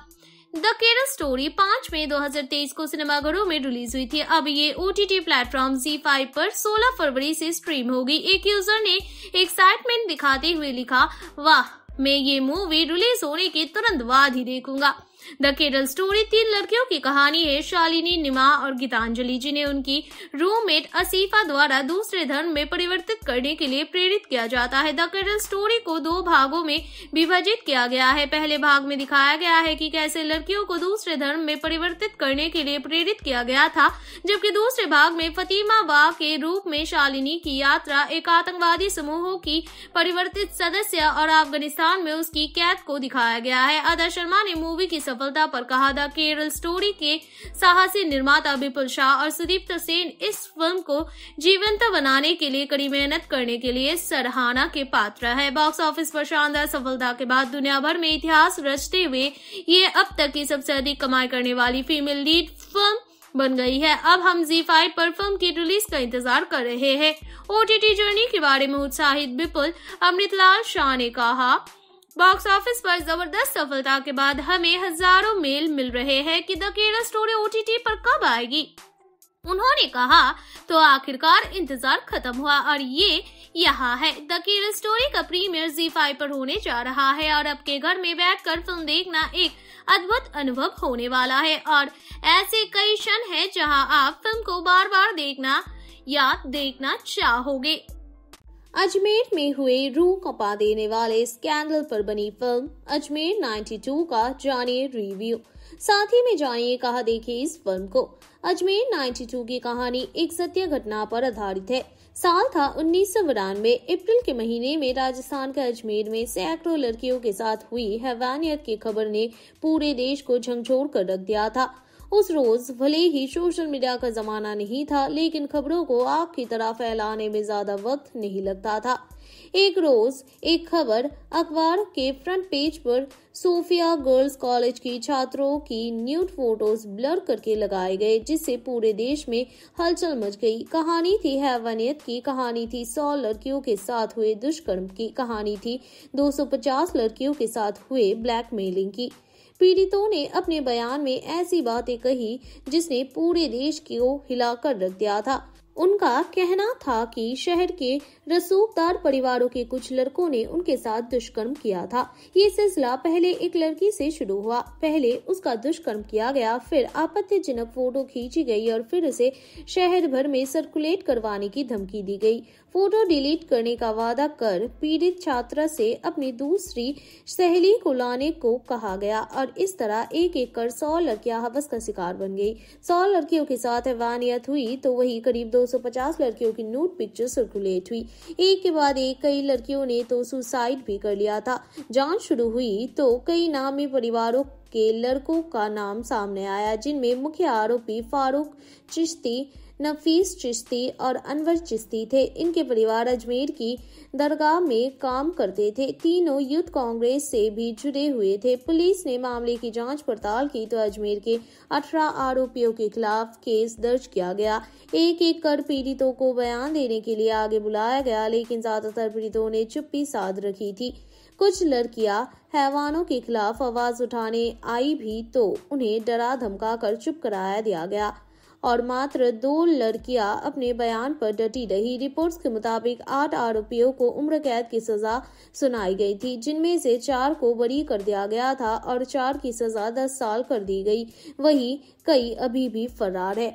द केरल स्टोरी 5 मई 2023 को सिनेमाघरों में रिलीज हुई थी अब ये ओ टी टी प्लेटफॉर्म जी फाइव पर सोलह फरवरी से स्ट्रीम होगी एक यूजर ने एक्साइटमेंट दिखाते हुए लिखा वाह मैं ये मूवी रिलीज होने के तुरंत बाद ही देखूंगा द केरल स्टोरी तीन लड़कियों की कहानी है शालिनी निमा और गीतांजलि जिन्हें उनकी रूममेट असीफा द्वारा दूसरे धर्म में परिवर्तित करने के लिए प्रेरित किया जाता है द केरल स्टोरी को दो भागों में विभाजित किया गया है पहले भाग में दिखाया गया है कि कैसे लड़कियों को दूसरे धर्म में परिवर्तित करने के लिए प्रेरित किया गया था जबकि दूसरे भाग में फतीमा वा के रूप में शालिनी की यात्रा एक आतंकवादी समूहों की परिवर्तित सदस्य और अफगानिस्तान में उसकी कैद को दिखाया गया है अदा शर्मा ने मूवी की सफलता पर कहा था केरल स्टोरी के साहसी निर्माता विपुल शाह और सुदीप्त सेन इस फिल्म को जीवंत बनाने के लिए कड़ी मेहनत करने के लिए सराहना के पात्र है बॉक्स ऑफिस पर शानदार सफलता के बाद दुनिया भर में इतिहास रचते हुए ये अब तक की सबसे अधिक कमाई करने वाली फीमेल लीड फिल्म बन गई है अब हम जी फाइव पर फिल्म की रिलीज का इंतजार कर रहे हैं ओटीटी जर्नी के बारे में उत्साहित विपुल अमृतलाल शाह ने कहा बॉक्स ऑफिस पर जबरदस्त सफलता के बाद हमें हजारों मेल मिल रहे हैं कि द केरल स्टोरी ओटीटी पर कब आएगी उन्होंने कहा तो आखिरकार इंतजार खत्म हुआ और ये यहाँ है द केरल स्टोरी का प्रीमियर जी फाइव पर होने जा रहा है और आपके घर में बैठकर फिल्म देखना एक अद्भुत अनुभव होने वाला है और ऐसे कई क्षण हैं जहाँ आप फिल्म को बार बार देखना या देखना चाहोगे अजमेर में हुए रूह कपा देने वाले स्कैंडल पर बनी फिल्म अजमेर 92 का जानिए रिव्यू साथ ही में जानिए कहा देखिए इस फिल्म को अजमेर 92 की कहानी एक सत्य घटना पर आधारित है साल था उन्नीस अप्रैल के महीने में राजस्थान के अजमेर में सैकड़ों लड़कियों के साथ हुई हैवानियत की खबर ने पूरे देश को झंझोर कर रख दिया था उस रोज भले ही सोशल मीडिया का जमाना नहीं था लेकिन खबरों को आग की तरह फैलाने में ज्यादा वक्त नहीं लगता था एक रोज एक खबर अखबार के फ्रंट पेज पर सोफिया गर्ल्स कॉलेज की छात्रों की न्यूड फोटोज ब्लर करके लगाए गए जिससे पूरे देश में हलचल मच गई कहानी थी हैवानियत की कहानी थी 100 लड़कियों के साथ हुए दुष्कर्म की कहानी थी 250 लड़कियों के साथ हुए ब्लैकमेलिंग की पीड़ितों ने अपने बयान में ऐसी बातें कही जिसने पूरे देश को हिलाकर रख दिया था उनका कहना था कि शहर के रसूखदार परिवारों के कुछ लड़कों ने उनके साथ दुष्कर्म किया था ये सिलसिला पहले एक लड़की से शुरू हुआ पहले उसका दुष्कर्म किया गया फिर आपत्तिजनक फोटो खींची गई और फिर उसे शहर भर में सर्कुलेट करवाने की धमकी दी गई फोटो डिलीट करने का वादा कर पीड़ित छात्रा से अपनी दूसरी सहेली को लाने को कहा गया और इस तरह एक एक कर सौ लड़कियां हवस का शिकार बन गई सौ लड़कियों के साथ हैवानियत हुई तो वही करीब 250 लड़कियों की नूट पिक्चर सर्कुलेट हुई एक के बाद एक कई लड़कियों ने तो सुसाइड भी कर लिया था जांच शुरू हुई तो कई नामी परिवारों के लड़कों का नाम सामने आया जिनमें मुख्य आरोपी फारूक चिश्ती नफीस चिश्ती और अनवर चिश्ती थे इनके परिवार अजमेर की दरगाह में काम करते थे तीनों यूथ कांग्रेस से भी जुड़े हुए थे पुलिस ने मामले की जांच पड़ताल की तो अजमेर के अठारह आरोपियों के खिलाफ केस दर्ज किया गया एक एक कर पीड़ितों को बयान देने के लिए आगे बुलाया गया लेकिन ज्यादातर पीड़ितों ने चुप्पी साध रखी थी कुछ लड़कियां हैवानों के खिलाफ आवाज उठाने आई भी तो उन्हें डरा धमका कर चुप कराया दिया गया और मात्र दो लड़कियां अपने बयान पर डटी रही रिपोर्ट्स के मुताबिक आठ आरोपियों को उम्र कैद की सजा सुनाई गई थी जिनमें से चार को बरी कर दिया गया था और चार की सजा दस साल कर दी गई वही कई अभी भी फरार है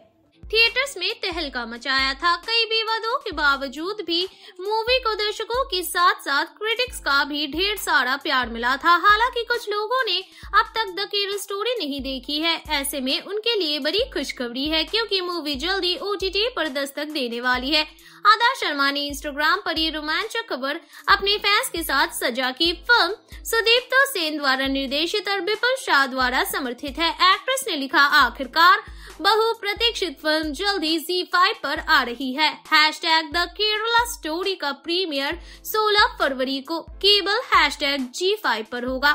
थिएटर्स में तहलका मचाया था कई विवादों के बावजूद भी मूवी को दर्शकों के साथ साथ क्रिटिक्स का भी ढेर सारा प्यार मिला था हालांकि कुछ लोगों ने अब तक द केरल स्टोरी नहीं देखी है ऐसे में उनके लिए बड़ी खुशखबरी है क्योंकि मूवी जल्दी ओ टी पर दस्तक देने वाली है आदा शर्मा ने इंस्टाग्राम पर ये रोमांचक खबर अपने फैंस के साथ सजा की फिल्म सुदीप्ता सेन द्वारा निर्देशित और विपुल शाह द्वारा समर्थित है एक्ट्रेस ने लिखा आखिरकार बहु प्रतीक्षित फिल्म जल्द ही जी फाइव पर आ रही है hash tag the Kerala story का प्रीमियर 16 फरवरी को केबल हैश टैग जी फाइव आरोप होगा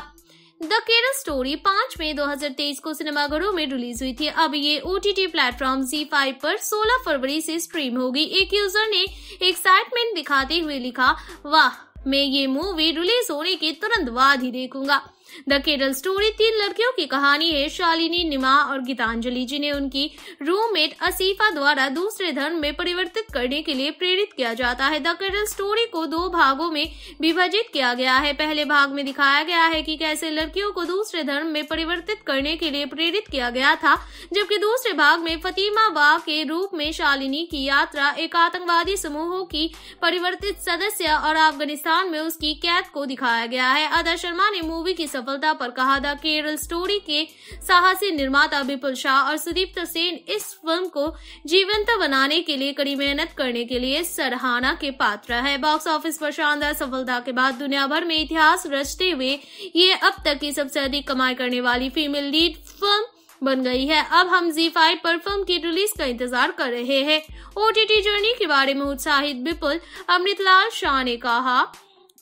द केरल स्टोरी पाँच मई 2023 को सिनेमाघरों में रिलीज हुई थी अब ये ओ टी टी प्लेटफॉर्म जी फाइव पर सोलह फरवरी से स्ट्रीम होगी एक यूजर ने एक्साइटमेंट दिखाते हुए लिखा वाह मैं ये मूवी रिलीज होने के तुरंत बाद ही देखूंगा द केरल स्टोरी तीन लड़कियों की कहानी है शालिनी निमा और गीतांजलि जिन्हें उनकी रूममेट असीफा द्वारा दूसरे धर्म में परिवर्तित करने के लिए प्रेरित किया जाता है द केरल स्टोरी को दो भागों में विभाजित किया गया है पहले भाग में दिखाया गया है कि कैसे लड़कियों को दूसरे धर्म में परिवर्तित करने के लिए प्रेरित किया गया था जबकि दूसरे भाग में फतीमा वाह के रूप में शालिनी की यात्रा एक आतंकवादी समूहों की परिवर्तित सदस्य और अफगानिस्तान में उसकी कैद को दिखाया गया है अदा शर्मा ने मूवी की सफलता पर कहा द केरल स्टोरी के साहसी निर्माता विपुल शाह और सुदीप सेन इस फिल्म को जीवंत बनाने के लिए कड़ी मेहनत करने के लिए सराहना के पात्र है बॉक्स ऑफिस पर शानदार सफलता के बाद दुनिया भर में इतिहास रचते हुए ये अब तक की सबसे अधिक कमाई करने वाली फीमेल लीड फिल्म बन गई है अब हम जी फाइव पर फिल्म की रिलीज का इंतजार कर रहे हैं ओटीटी जर्नी के बारे में उत्साहित विपुल अमृतलाल शाह ने कहा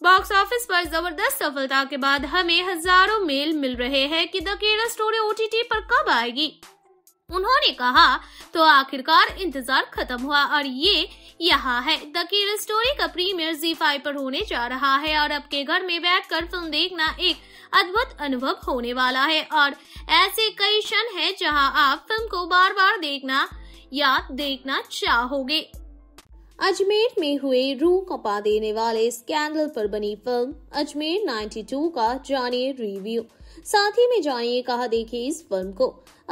बॉक्स ऑफिस पर जबरदस्त सफलता के बाद हमें हजारों मेल मिल रहे हैं कि द केरल स्टोरी ओटीटी पर कब आएगी उन्होंने कहा तो आखिरकार इंतजार खत्म हुआ और ये यहाँ है द केरल स्टोरी का प्रीमियर जी फाइव पर होने जा रहा है और आपके घर में बैठकर फिल्म देखना एक अद्भुत अनुभव होने वाला है और ऐसे कई क्षण है जहाँ आप फिल्म को बार बार देखना या देखना चाहोगे अजमेर में हुए रू कपा देने वाले स्कैंडल पर बनी फिल्म अजमेर 92 का जानिए रिव्यू साथ ही में जानिए कहा देखिए इस फिल्म को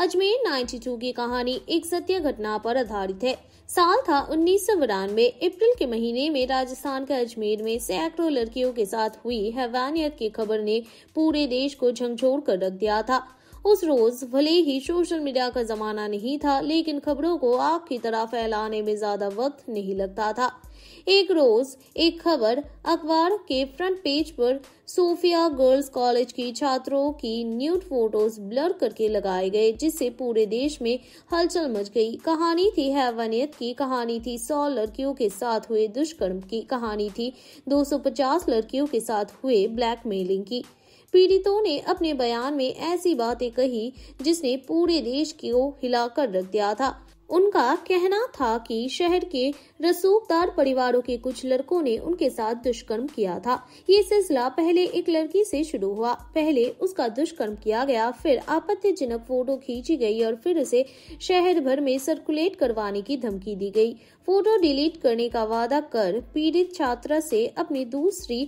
अजमेर 92 की कहानी एक सत्य घटना पर आधारित है साल था उन्नीस सौ अप्रैल के महीने में राजस्थान के अजमेर में सैकड़ों लड़कियों के साथ हुई हैवानियत की खबर ने पूरे देश को झंझोर कर रख दिया था उस रोज भले ही सोशल मीडिया का जमाना नहीं था लेकिन खबरों को आग की तरह फैलाने में ज्यादा वक्त नहीं लगता था एक रोज एक खबर अखबार के फ्रंट पेज पर सोफिया गर्ल्स कॉलेज की छात्रों की न्यूट फोटोज ब्लर करके लगाए गए जिससे पूरे देश में हलचल मच गई कहानी थी हैवानियत की कहानी थी सौ लड़कियों के साथ हुए दुष्कर्म की कहानी थी 250 लड़कियों के साथ हुए ब्लैकमेलिंग की पीड़ितों ने अपने बयान में ऐसी बातें कही जिसने पूरे देश को हिलाकर रख दिया था उनका कहना था कि शहर के रसूखदार परिवारों के कुछ लड़कों ने उनके साथ दुष्कर्म किया था ये सिलसिला पहले एक लड़की से शुरू हुआ पहले उसका दुष्कर्म किया गया फिर आपत्तिजनक फोटो खींची गई और फिर उसे शहर भर में सर्कुलेट करवाने की धमकी दी गई फोटो डिलीट करने का वादा कर पीड़ित छात्रा से अपनी दूसरी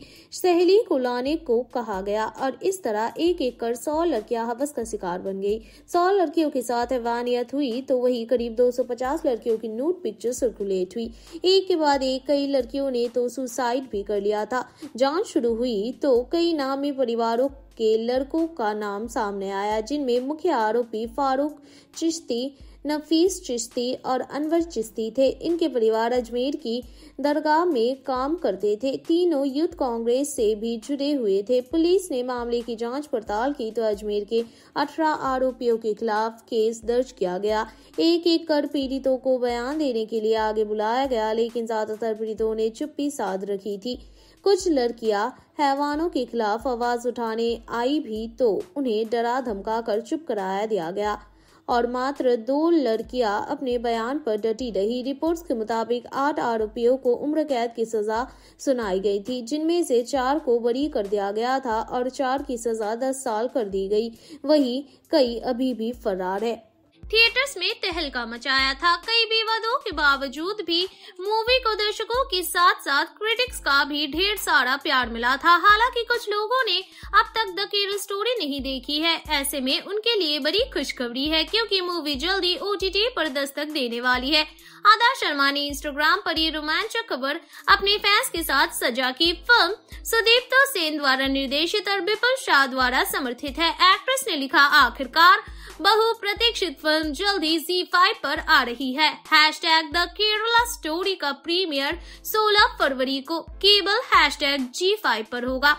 सहेली को लाने को कहा गया और इस तरह एक एक कर सौ लड़कियां हवस का शिकार बन गई सौ लड़कियों के साथ हैवानियत हुई तो वही करीब 250 लड़कियों की नूट पिक्चर सर्कुलेट हुई एक के बाद एक कई लड़कियों ने तो सुसाइड भी कर लिया था जांच शुरू हुई तो कई नामी परिवारों के लड़कों का नाम सामने आया जिनमें मुख्य आरोपी फारूक चिश्ती नफीस चिश्ती और अनवर चिश्ती थे इनके परिवार अजमेर की दरगाह में काम करते थे तीनों यूथ कांग्रेस से भी जुड़े हुए थे पुलिस ने मामले की जांच पड़ताल की तो अजमेर के अठारह आरोपियों के खिलाफ केस दर्ज किया गया एक एक कर पीड़ितों को बयान देने के लिए आगे बुलाया गया लेकिन ज्यादातर पीड़ितों ने चुप्पी साध रखी थी कुछ लड़कियां हैवानों के खिलाफ आवाज उठाने आई भी तो उन्हें डरा धमका कर चुप कराया दिया गया और मात्र दो लड़कियां अपने बयान पर डटी रही रिपोर्ट्स के मुताबिक आठ आरोपियों को उम्र कैद की सजा सुनाई गई थी जिनमें से चार को बरी कर दिया गया था और चार की सजा दस साल कर दी गई वही कई अभी भी फरार है थिएटर्स में तहलका मचाया था कई विवादों के बावजूद भी मूवी को दर्शकों के साथ साथ क्रिटिक्स का भी ढेर सारा प्यार मिला था हालांकि कुछ लोगों ने अब तक द केरल स्टोरी नहीं देखी है ऐसे में उनके लिए बड़ी खुशखबरी है क्योंकि मूवी जल्दी ओ टी पर दस्तक देने वाली है आदा शर्मा ने इंस्टाग्राम पर ये रोमांचक खबर अपने फैंस के साथ सजा की फिल्म सुदीप्ता सेन द्वारा निर्देशित और बिपुल शाह द्वारा समर्थित है एक्ट्रेस ने लिखा आखिरकार बहु प्रतीक्षित फिल्म जल्द ही जी फाइव पर आ रही है hash tag the Kerala story का प्रीमियर 16 फरवरी को केबल हैश टैग जी फाइव आरोप होगा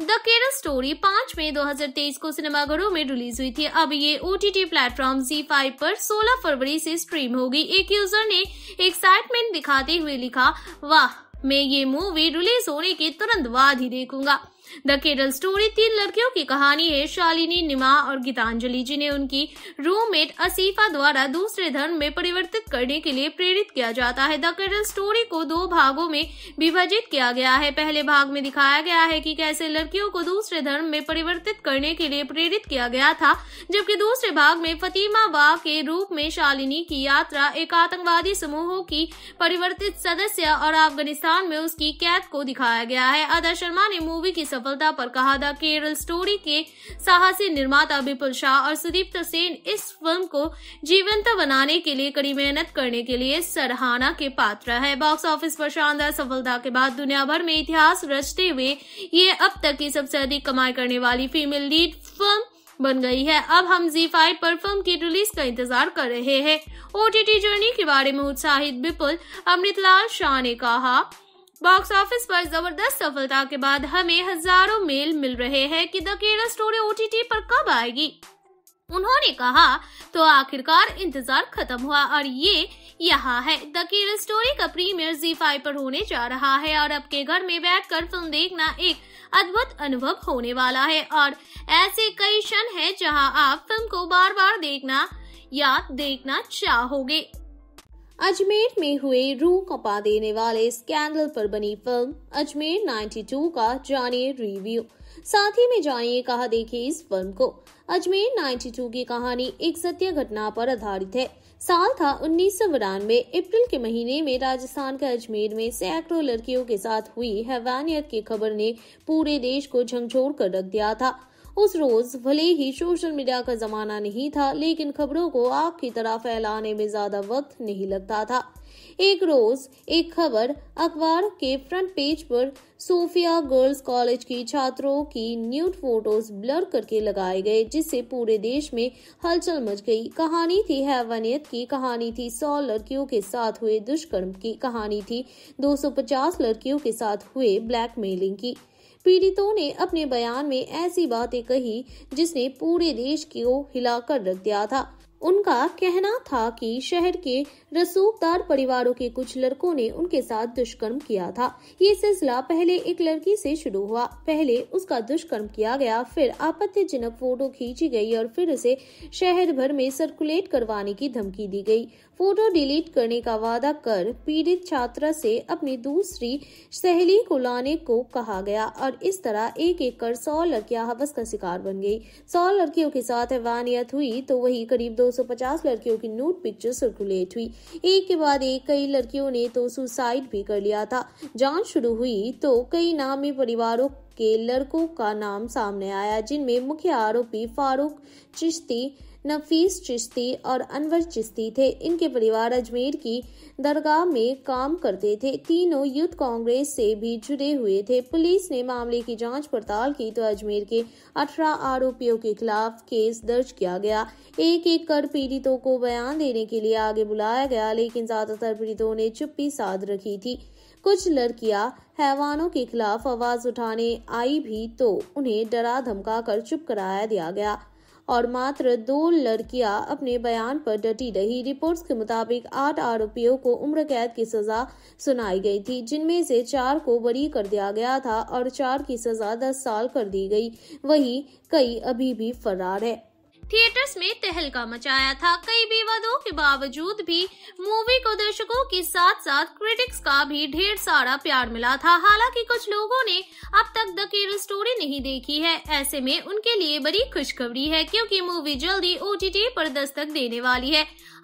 द केरल स्टोरी पाँच मई 2023 को सिनेमाघरों में रिलीज हुई थी अब ये ओ टी टी प्लेटफॉर्म जी फाइव पर सोलह फरवरी से स्ट्रीम होगी एक यूजर ने एक्साइटमेंट दिखाते हुए लिखा वाह मैं ये मूवी रिलीज होने के तुरंत बाद ही देखूंगा द केरल स्टोरी तीन लड़कियों की कहानी है शालिनी निमा और गीतांजलि जिन्हें उनकी रूममेट असीफा द्वारा दूसरे धर्म में परिवर्तित करने के लिए प्रेरित किया जाता है द केरल स्टोरी को दो भागों में विभाजित किया गया है पहले भाग में दिखाया गया है कि कैसे लड़कियों को दूसरे धर्म में परिवर्तित करने के लिए प्रेरित किया गया था जबकि दूसरे भाग में फतीमा वा के रूप में शालिनी की यात्रा एक आतंकवादी समूहों की परिवर्तित सदस्य और अफगानिस्तान में उसकी कैद को दिखाया गया है अदा शर्मा ने मूवी की सफल सफलता पर कहा था केरल स्टोरी के साहसी निर्माता विपुल शाह और सुदीप्त सेन इस फिल्म को जीवंत बनाने के लिए कड़ी मेहनत करने के लिए सराहना के पात्र है बॉक्स ऑफिस पर शानदार सफलता के बाद दुनिया भर में इतिहास रचते हुए ये अब तक की सबसे अधिक कमाई करने वाली फीमेल लीड फिल्म बन गई है अब हम जी फाइव पर फिल्म की रिलीज का इंतजार कर रहे हैं ओटीटी जर्नी के बारे में उत्साहित विपुल अमृतलाल शाह ने कहा बॉक्स ऑफिस पर जबरदस्त सफलता के बाद हमें हजारों मेल मिल रहे हैं कि द केरल स्टोरी ओटीटी पर कब आएगी उन्होंने कहा तो आखिरकार इंतजार खत्म हुआ और ये यहाँ है द केरल स्टोरी का प्रीमियर जी फाइव पर होने जा रहा है और आपके घर में बैठकर फिल्म देखना एक अद्भुत अनुभव होने वाला है और ऐसे कई क्षण हैं जहाँ आप फिल्म को बार बार देखना या देखना चाहोगे अजमेर में हुए रू कपा देने वाले स्कैंडल पर बनी फिल्म अजमेर 92 का जानिए रिव्यू साथ ही में जानिए कहा देखिए इस फिल्म को अजमेर 92 की कहानी एक सत्य घटना पर आधारित है साल था उन्नीस अप्रैल के महीने में राजस्थान के अजमेर में सैकड़ों लड़कियों के साथ हुई हैवानियत की खबर ने पूरे देश को झंझोर कर रख दिया था उस रोज भले ही सोशल मीडिया का जमाना नहीं था लेकिन खबरों को आग की तरह फैलाने में ज्यादा वक्त नहीं लगता था एक रोज एक खबर अखबार के फ्रंट पेज पर सोफिया गर्ल्स कॉलेज की छात्रों की न्यूड फोटोज ब्लर करके लगाए गए जिससे पूरे देश में हलचल मच गई कहानी थी हैवानियत की कहानी थी सौ लड़कियों के साथ हुए दुष्कर्म की कहानी थी 250 लड़कियों के साथ हुए ब्लैकमेलिंग की पीड़ितों ने अपने बयान में ऐसी बातें कही जिसने पूरे देश को हिलाकर रख दिया था उनका कहना था कि शहर के रसूखदार परिवारों के कुछ लड़कों ने उनके साथ दुष्कर्म किया था ये सिलसिला पहले एक लड़की से शुरू हुआ पहले उसका दुष्कर्म किया गया फिर आपत्तिजनक फोटो खींची गई और फिर उसे शहर भर में सर्कुलेट करवाने की धमकी दी गई फोटो डिलीट करने का वादा कर पीड़ित छात्रा से अपनी दूसरी सहेली को लाने को कहा गया और इस तरह एक एक कर सौ लड़कियां हवस का शिकार बन गई सौ लड़कियों के साथ हैवानियत हुई तो वही करीब 250 लड़कियों की नूट पिक्चर सर्कुलेट हुई एक के बाद एक कई लड़कियों ने तो सुसाइड भी कर लिया था जांच शुरू हुई तो कई नामी परिवारों के लड़कों का नाम सामने आया जिनमें मुख्य आरोपी फारूक चिश्ती नफीस चिश्ती और अनवर चिश्ती थे इनके परिवार अजमेर की दरगाह में काम करते थे तीनों यूथ कांग्रेस से भी जुड़े हुए थे पुलिस ने मामले की जांच पड़ताल की तो अजमेर के अठारह आरोपियों के खिलाफ केस दर्ज किया गया एक एक कर पीड़ितों को बयान देने के लिए आगे बुलाया गया लेकिन ज्यादातर पीड़ितों ने चुप्पी साध रखी थी कुछ लड़कियां हैवानों के खिलाफ आवाज उठाने आई भी तो उन्हें डरा धमका कर चुप कराया दिया गया और मात्र दो लड़कियां अपने बयान पर डटी रही रिपोर्ट्स के मुताबिक आठ आरोपियों को उम्र कैद की सजा सुनाई गई थी जिनमें से चार को बरी कर दिया गया था और चार की सजा दस साल कर दी गई वही कई अभी भी फरार है थिएटर्स में तहलका मचाया था कई विवादों के बावजूद भी मूवी को दर्शकों के साथ साथ क्रिटिक्स का भी ढेर सारा प्यार मिला था हालांकि कुछ लोगों ने अब तक द केरल स्टोरी नहीं देखी है ऐसे में उनके लिए बड़ी खुशखबरी है क्योंकि मूवी जल्दी ओ पर दस्तक देने वाली है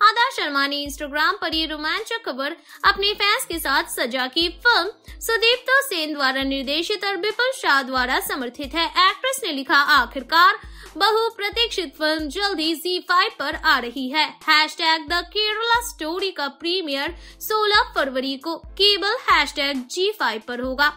आदा शर्मा ने इंस्टाग्राम पर ये रोमांचक खबर अपने फैंस के साथ सजा की फिल्म सुदीप्तो सेन द्वारा निर्देशित और बिपुल शाह द्वारा समर्थित है एक्ट्रेस ने लिखा आखिरकार बहु प्रतीक्षित फिल्म जल्द ही जी फाइव पर आ रही है hash tag the Kerala story का प्रीमियर 16 फरवरी को केबल हैश टैग जी फाइव आरोप होगा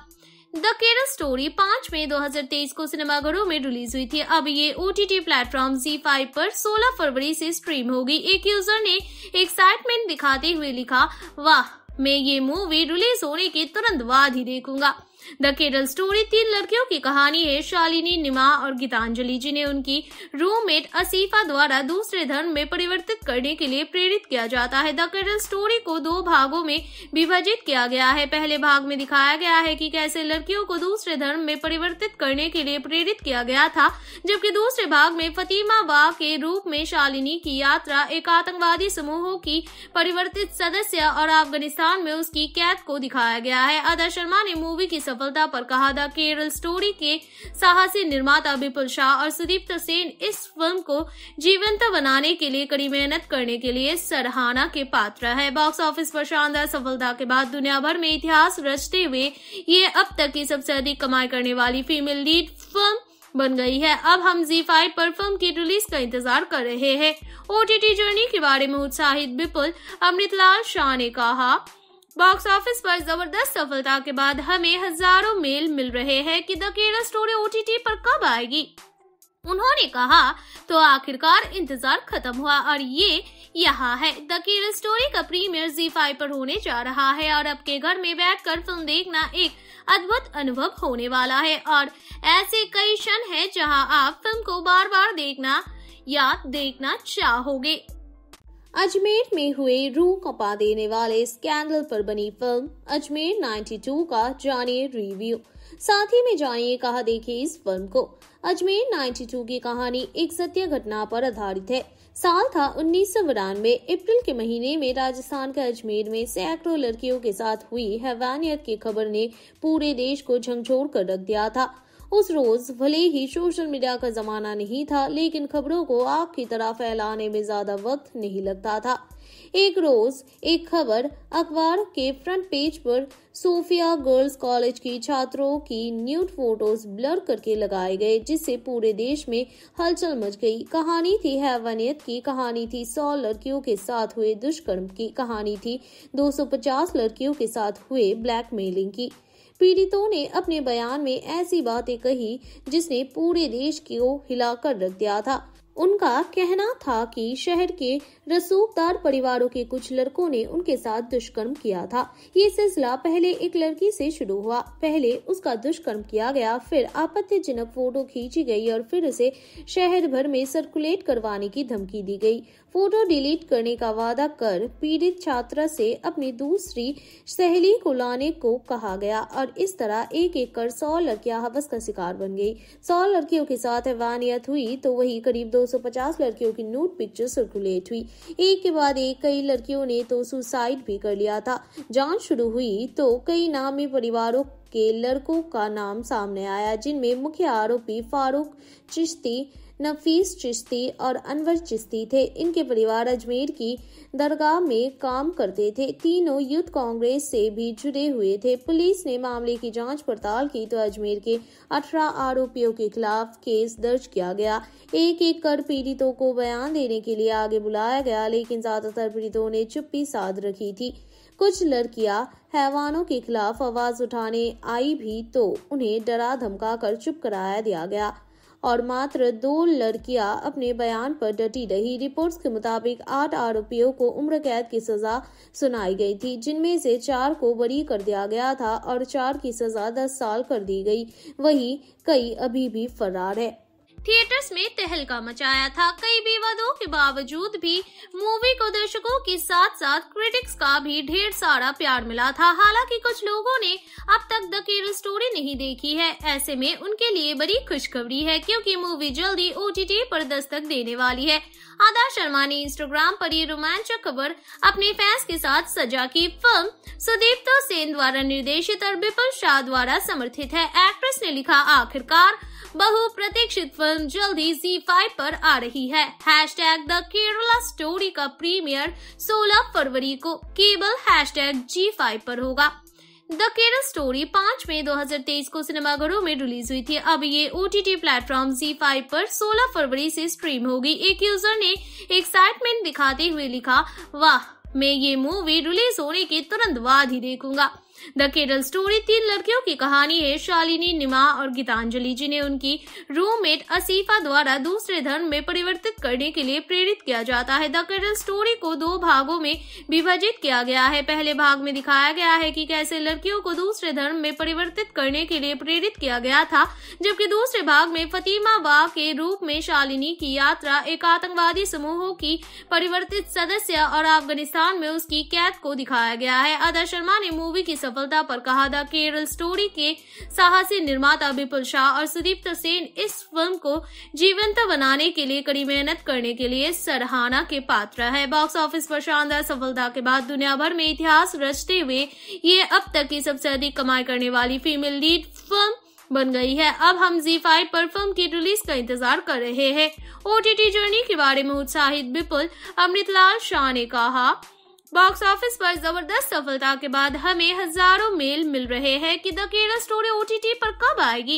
द केरल स्टोरी 5 मई 2023 को सिनेमाघरों में रिलीज हुई थी अब ये ओ टी टी प्लेटफॉर्म जी फाइव पर सोलह फरवरी से स्ट्रीम होगी एक यूजर ने एक्साइटमेंट दिखाते हुए लिखा वाह मैं ये मूवी रिलीज होने के तुरंत बाद ही देखूंगा द केरल स्टोरी तीन लड़कियों की कहानी है शालिनी निमा और गीतांजलि जिन्हें उनकी रूममेट असीफा द्वारा दूसरे धर्म में परिवर्तित करने के लिए प्रेरित किया जाता है द केरल स्टोरी को दो भागों में विभाजित किया गया है पहले भाग में दिखाया गया है कि कैसे लड़कियों को दूसरे धर्म में परिवर्तित करने के लिए प्रेरित किया गया था जबकि दूसरे भाग में फतीमा वाह के रूप में शालिनी की यात्रा एक आतंकवादी समूहों की परिवर्तित सदस्य और अफगानिस्तान में उसकी कैद को दिखाया गया है अदा शर्मा ने मूवी की सफलता पर कहा था केरल स्टोरी के साहसी निर्माता विपुल शाह और सुदीप्त सेन इस फिल्म को जीवंत बनाने के लिए कड़ी मेहनत करने के लिए सराहना के पात्र है बॉक्स ऑफिस पर शानदार सफलता के बाद दुनिया भर में इतिहास रचते हुए ये अब तक की सबसे अधिक कमाई करने वाली फीमेल लीड फिल्म बन गई है अब हम जी फाइव पर फिल्म की रिलीज का इंतजार कर रहे हैं ओटीटी जर्नी के बारे में उत्साहित विपुल अमृतलाल शाह ने कहा बॉक्स ऑफिस पर जबरदस्त सफलता के बाद हमें हजारों मेल मिल रहे हैं कि द केरल स्टोरी ओटीटी पर कब आएगी उन्होंने कहा तो आखिरकार इंतजार खत्म हुआ और ये यहाँ है द केरल स्टोरी का प्रीमियर जी फाइव पर होने जा रहा है और आपके घर में बैठकर फिल्म देखना एक अद्भुत अनुभव होने वाला है और ऐसे कई क्षण हैं जहाँ आप फिल्म को बार बार देखना या देखना चाहोगे अजमेर में हुए रूह कपा देने वाले स्कैंडल पर बनी फिल्म अजमेर 92 का जानिए रिव्यू साथ ही में जानिए कहा देखिए इस फिल्म को अजमेर 92 की कहानी एक सत्य घटना पर आधारित है साल था उन्नीस अप्रैल के महीने में राजस्थान के अजमेर में सैकड़ों लड़कियों के साथ हुई हैवानियत की खबर ने पूरे देश को झंझोर कर रख दिया था उस रोज भले ही सोशल मीडिया का जमाना नहीं था लेकिन खबरों को आग की तरह फैलाने में ज्यादा वक्त नहीं लगता था एक रोज एक खबर अखबार के फ्रंट पेज पर सोफिया गर्ल्स कॉलेज की छात्रों की न्यूट फोटोज ब्लर करके लगाए गए जिससे पूरे देश में हलचल मच गई कहानी थी हैवानियत की कहानी थी सौ लड़कियों के साथ हुए दुष्कर्म की कहानी थी 250 लड़कियों के साथ हुए ब्लैकमेलिंग की पीड़ितों ने अपने बयान में ऐसी बातें कही जिसने पूरे देश को हिलाकर रख दिया था उनका कहना था कि शहर के रसूखदार परिवारों के कुछ लड़कों ने उनके साथ दुष्कर्म किया था ये सिलसिला पहले एक लड़की से शुरू हुआ पहले उसका दुष्कर्म किया गया फिर आपत्तिजनक फोटो खींची गई और फिर उसे शहर भर में सर्कुलेट करवाने की धमकी दी गई फोटो डिलीट करने का वादा कर पीड़ित छात्रा से अपनी दूसरी सहेली को लाने को कहा गया और इस तरह एक एक कर सौ लड़कियां हवस का शिकार बन गई सौ लड़कियों के साथ हैवानियत हुई तो वही करीब 250 लड़कियों की नूट पिक्चर सर्कुलेट हुई एक के बाद एक कई लड़कियों ने तो सुसाइड भी कर लिया था जांच शुरू हुई तो कई नामी परिवारों के लड़कों का नाम सामने आया जिनमें मुख्य आरोपी फारूक चिश्ती नफीस चिश्ती और अनवर चिश्ती थे इनके परिवार अजमेर की दरगाह में काम करते थे तीनों यूथ कांग्रेस से भी जुड़े हुए थे पुलिस ने मामले की जांच पड़ताल की तो अजमेर के अठारह आरोपियों के खिलाफ केस दर्ज किया गया एक एक कर पीड़ितों को बयान देने के लिए आगे बुलाया गया लेकिन ज्यादातर पीड़ितों ने चुप्पी साध रखी थी कुछ लड़कियां हैवानों के खिलाफ आवाज उठाने आई भी तो उन्हें डरा धमका कर चुप कराया दिया गया और मात्र दो लड़कियां अपने बयान पर डटी रही रिपोर्ट्स के मुताबिक आठ आरोपियों को उम्र कैद की सजा सुनाई गई थी जिनमें से चार को बरी कर दिया गया था और चार की सजा दस साल कर दी गई वही कई अभी भी फरार है थिएटर्स में तहलका मचाया था कई विवादों के बावजूद भी मूवी को दर्शकों के साथ साथ क्रिटिक्स का भी ढेर सारा प्यार मिला था हालांकि कुछ लोगों ने अब तक द केरल स्टोरी नहीं देखी है ऐसे में उनके लिए बड़ी खुशखबरी है क्योंकि मूवी जल्दी ओ पर दस्तक देने वाली है आदा शर्मा ने इंस्टाग्राम पर ये रोमांचक खबर अपने फैंस के साथ सजा की फिल्म सुदीप्तो सेन द्वारा निर्देशित और विपुल शाह द्वारा समर्थित है एक्ट्रेस ने लिखा आखिरकार बहु प्रतीक्षित फिल्म जल्द ही जी फाइव पर आ रही है हैश द केरला स्टोरी का प्रीमियर 16 फरवरी को केबल हैश टैग जी फाइव पर होगा द केरल स्टोरी 5 मई 2023 को सिनेमाघरों में रिलीज हुई थी अब ये ओ टी टी प्लेटफॉर्म जी फाइव आरोप सोलह फरवरी से स्ट्रीम होगी एक यूजर ने एक्साइटमेंट दिखाते हुए लिखा वाह मैं ये मूवी रिलीज होने के तुरंत बाद ही देखूंगा द केरल स्टोरी तीन लड़कियों की कहानी है शालिनी निमा और गीतांजलि जिन्हें उनकी रूममेट असीफा द्वारा दूसरे धर्म में परिवर्तित करने के लिए प्रेरित किया जाता है द केरल स्टोरी को दो भागों में विभाजित किया गया है पहले भाग में दिखाया गया है की कैसे लड़कियों को दूसरे धर्म में परिवर्तित करने के लिए प्रेरित किया गया था जबकि दूसरे भाग में फतिमा बा के रूप में शालिनी की यात्रा एक आतंकवादी समूहों की परिवर्तित सदस्य और अफगानिस्तान में उसकी कैद को दिखाया गया है अदा शर्मा ने मूवी की सफलता पर कहा द केरल स्टोरी के साहसी निर्माता विपुल शाह और सुदीप सेन इस फिल्म को जीवंत बनाने के लिए कड़ी मेहनत करने के लिए सराहना के पात्र है बॉक्स ऑफिस पर शानदार सफलता के बाद दुनिया भर में इतिहास रचते हुए ये अब तक की सबसे अधिक कमाई करने वाली फीमेल लीड फिल्म बन गई है अब हम जी फाइव पर फिल्म की रिलीज का इंतजार कर रहे हैं ओटीटी जर्नी के बारे में उत्साहित विपुल अमृतलाल शाह ने कहा बॉक्स ऑफिस पर जबरदस्त सफलता के बाद हमें हजारों मेल मिल रहे हैं कि द केरल स्टोरी ओटीटी पर कब आएगी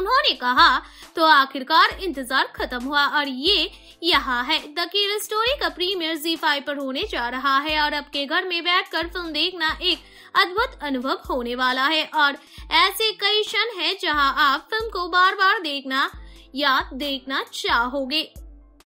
उन्होंने कहा तो आखिरकार इंतजार खत्म हुआ और ये यहाँ है द केरल स्टोरी का प्रीमियर जी फाइव पर होने जा रहा है और आपके घर में बैठकर फिल्म देखना एक अद्भुत अनुभव होने वाला है और ऐसे कई क्षण हैं जहाँ आप फिल्म को बार बार देखना या देखना चाहोगे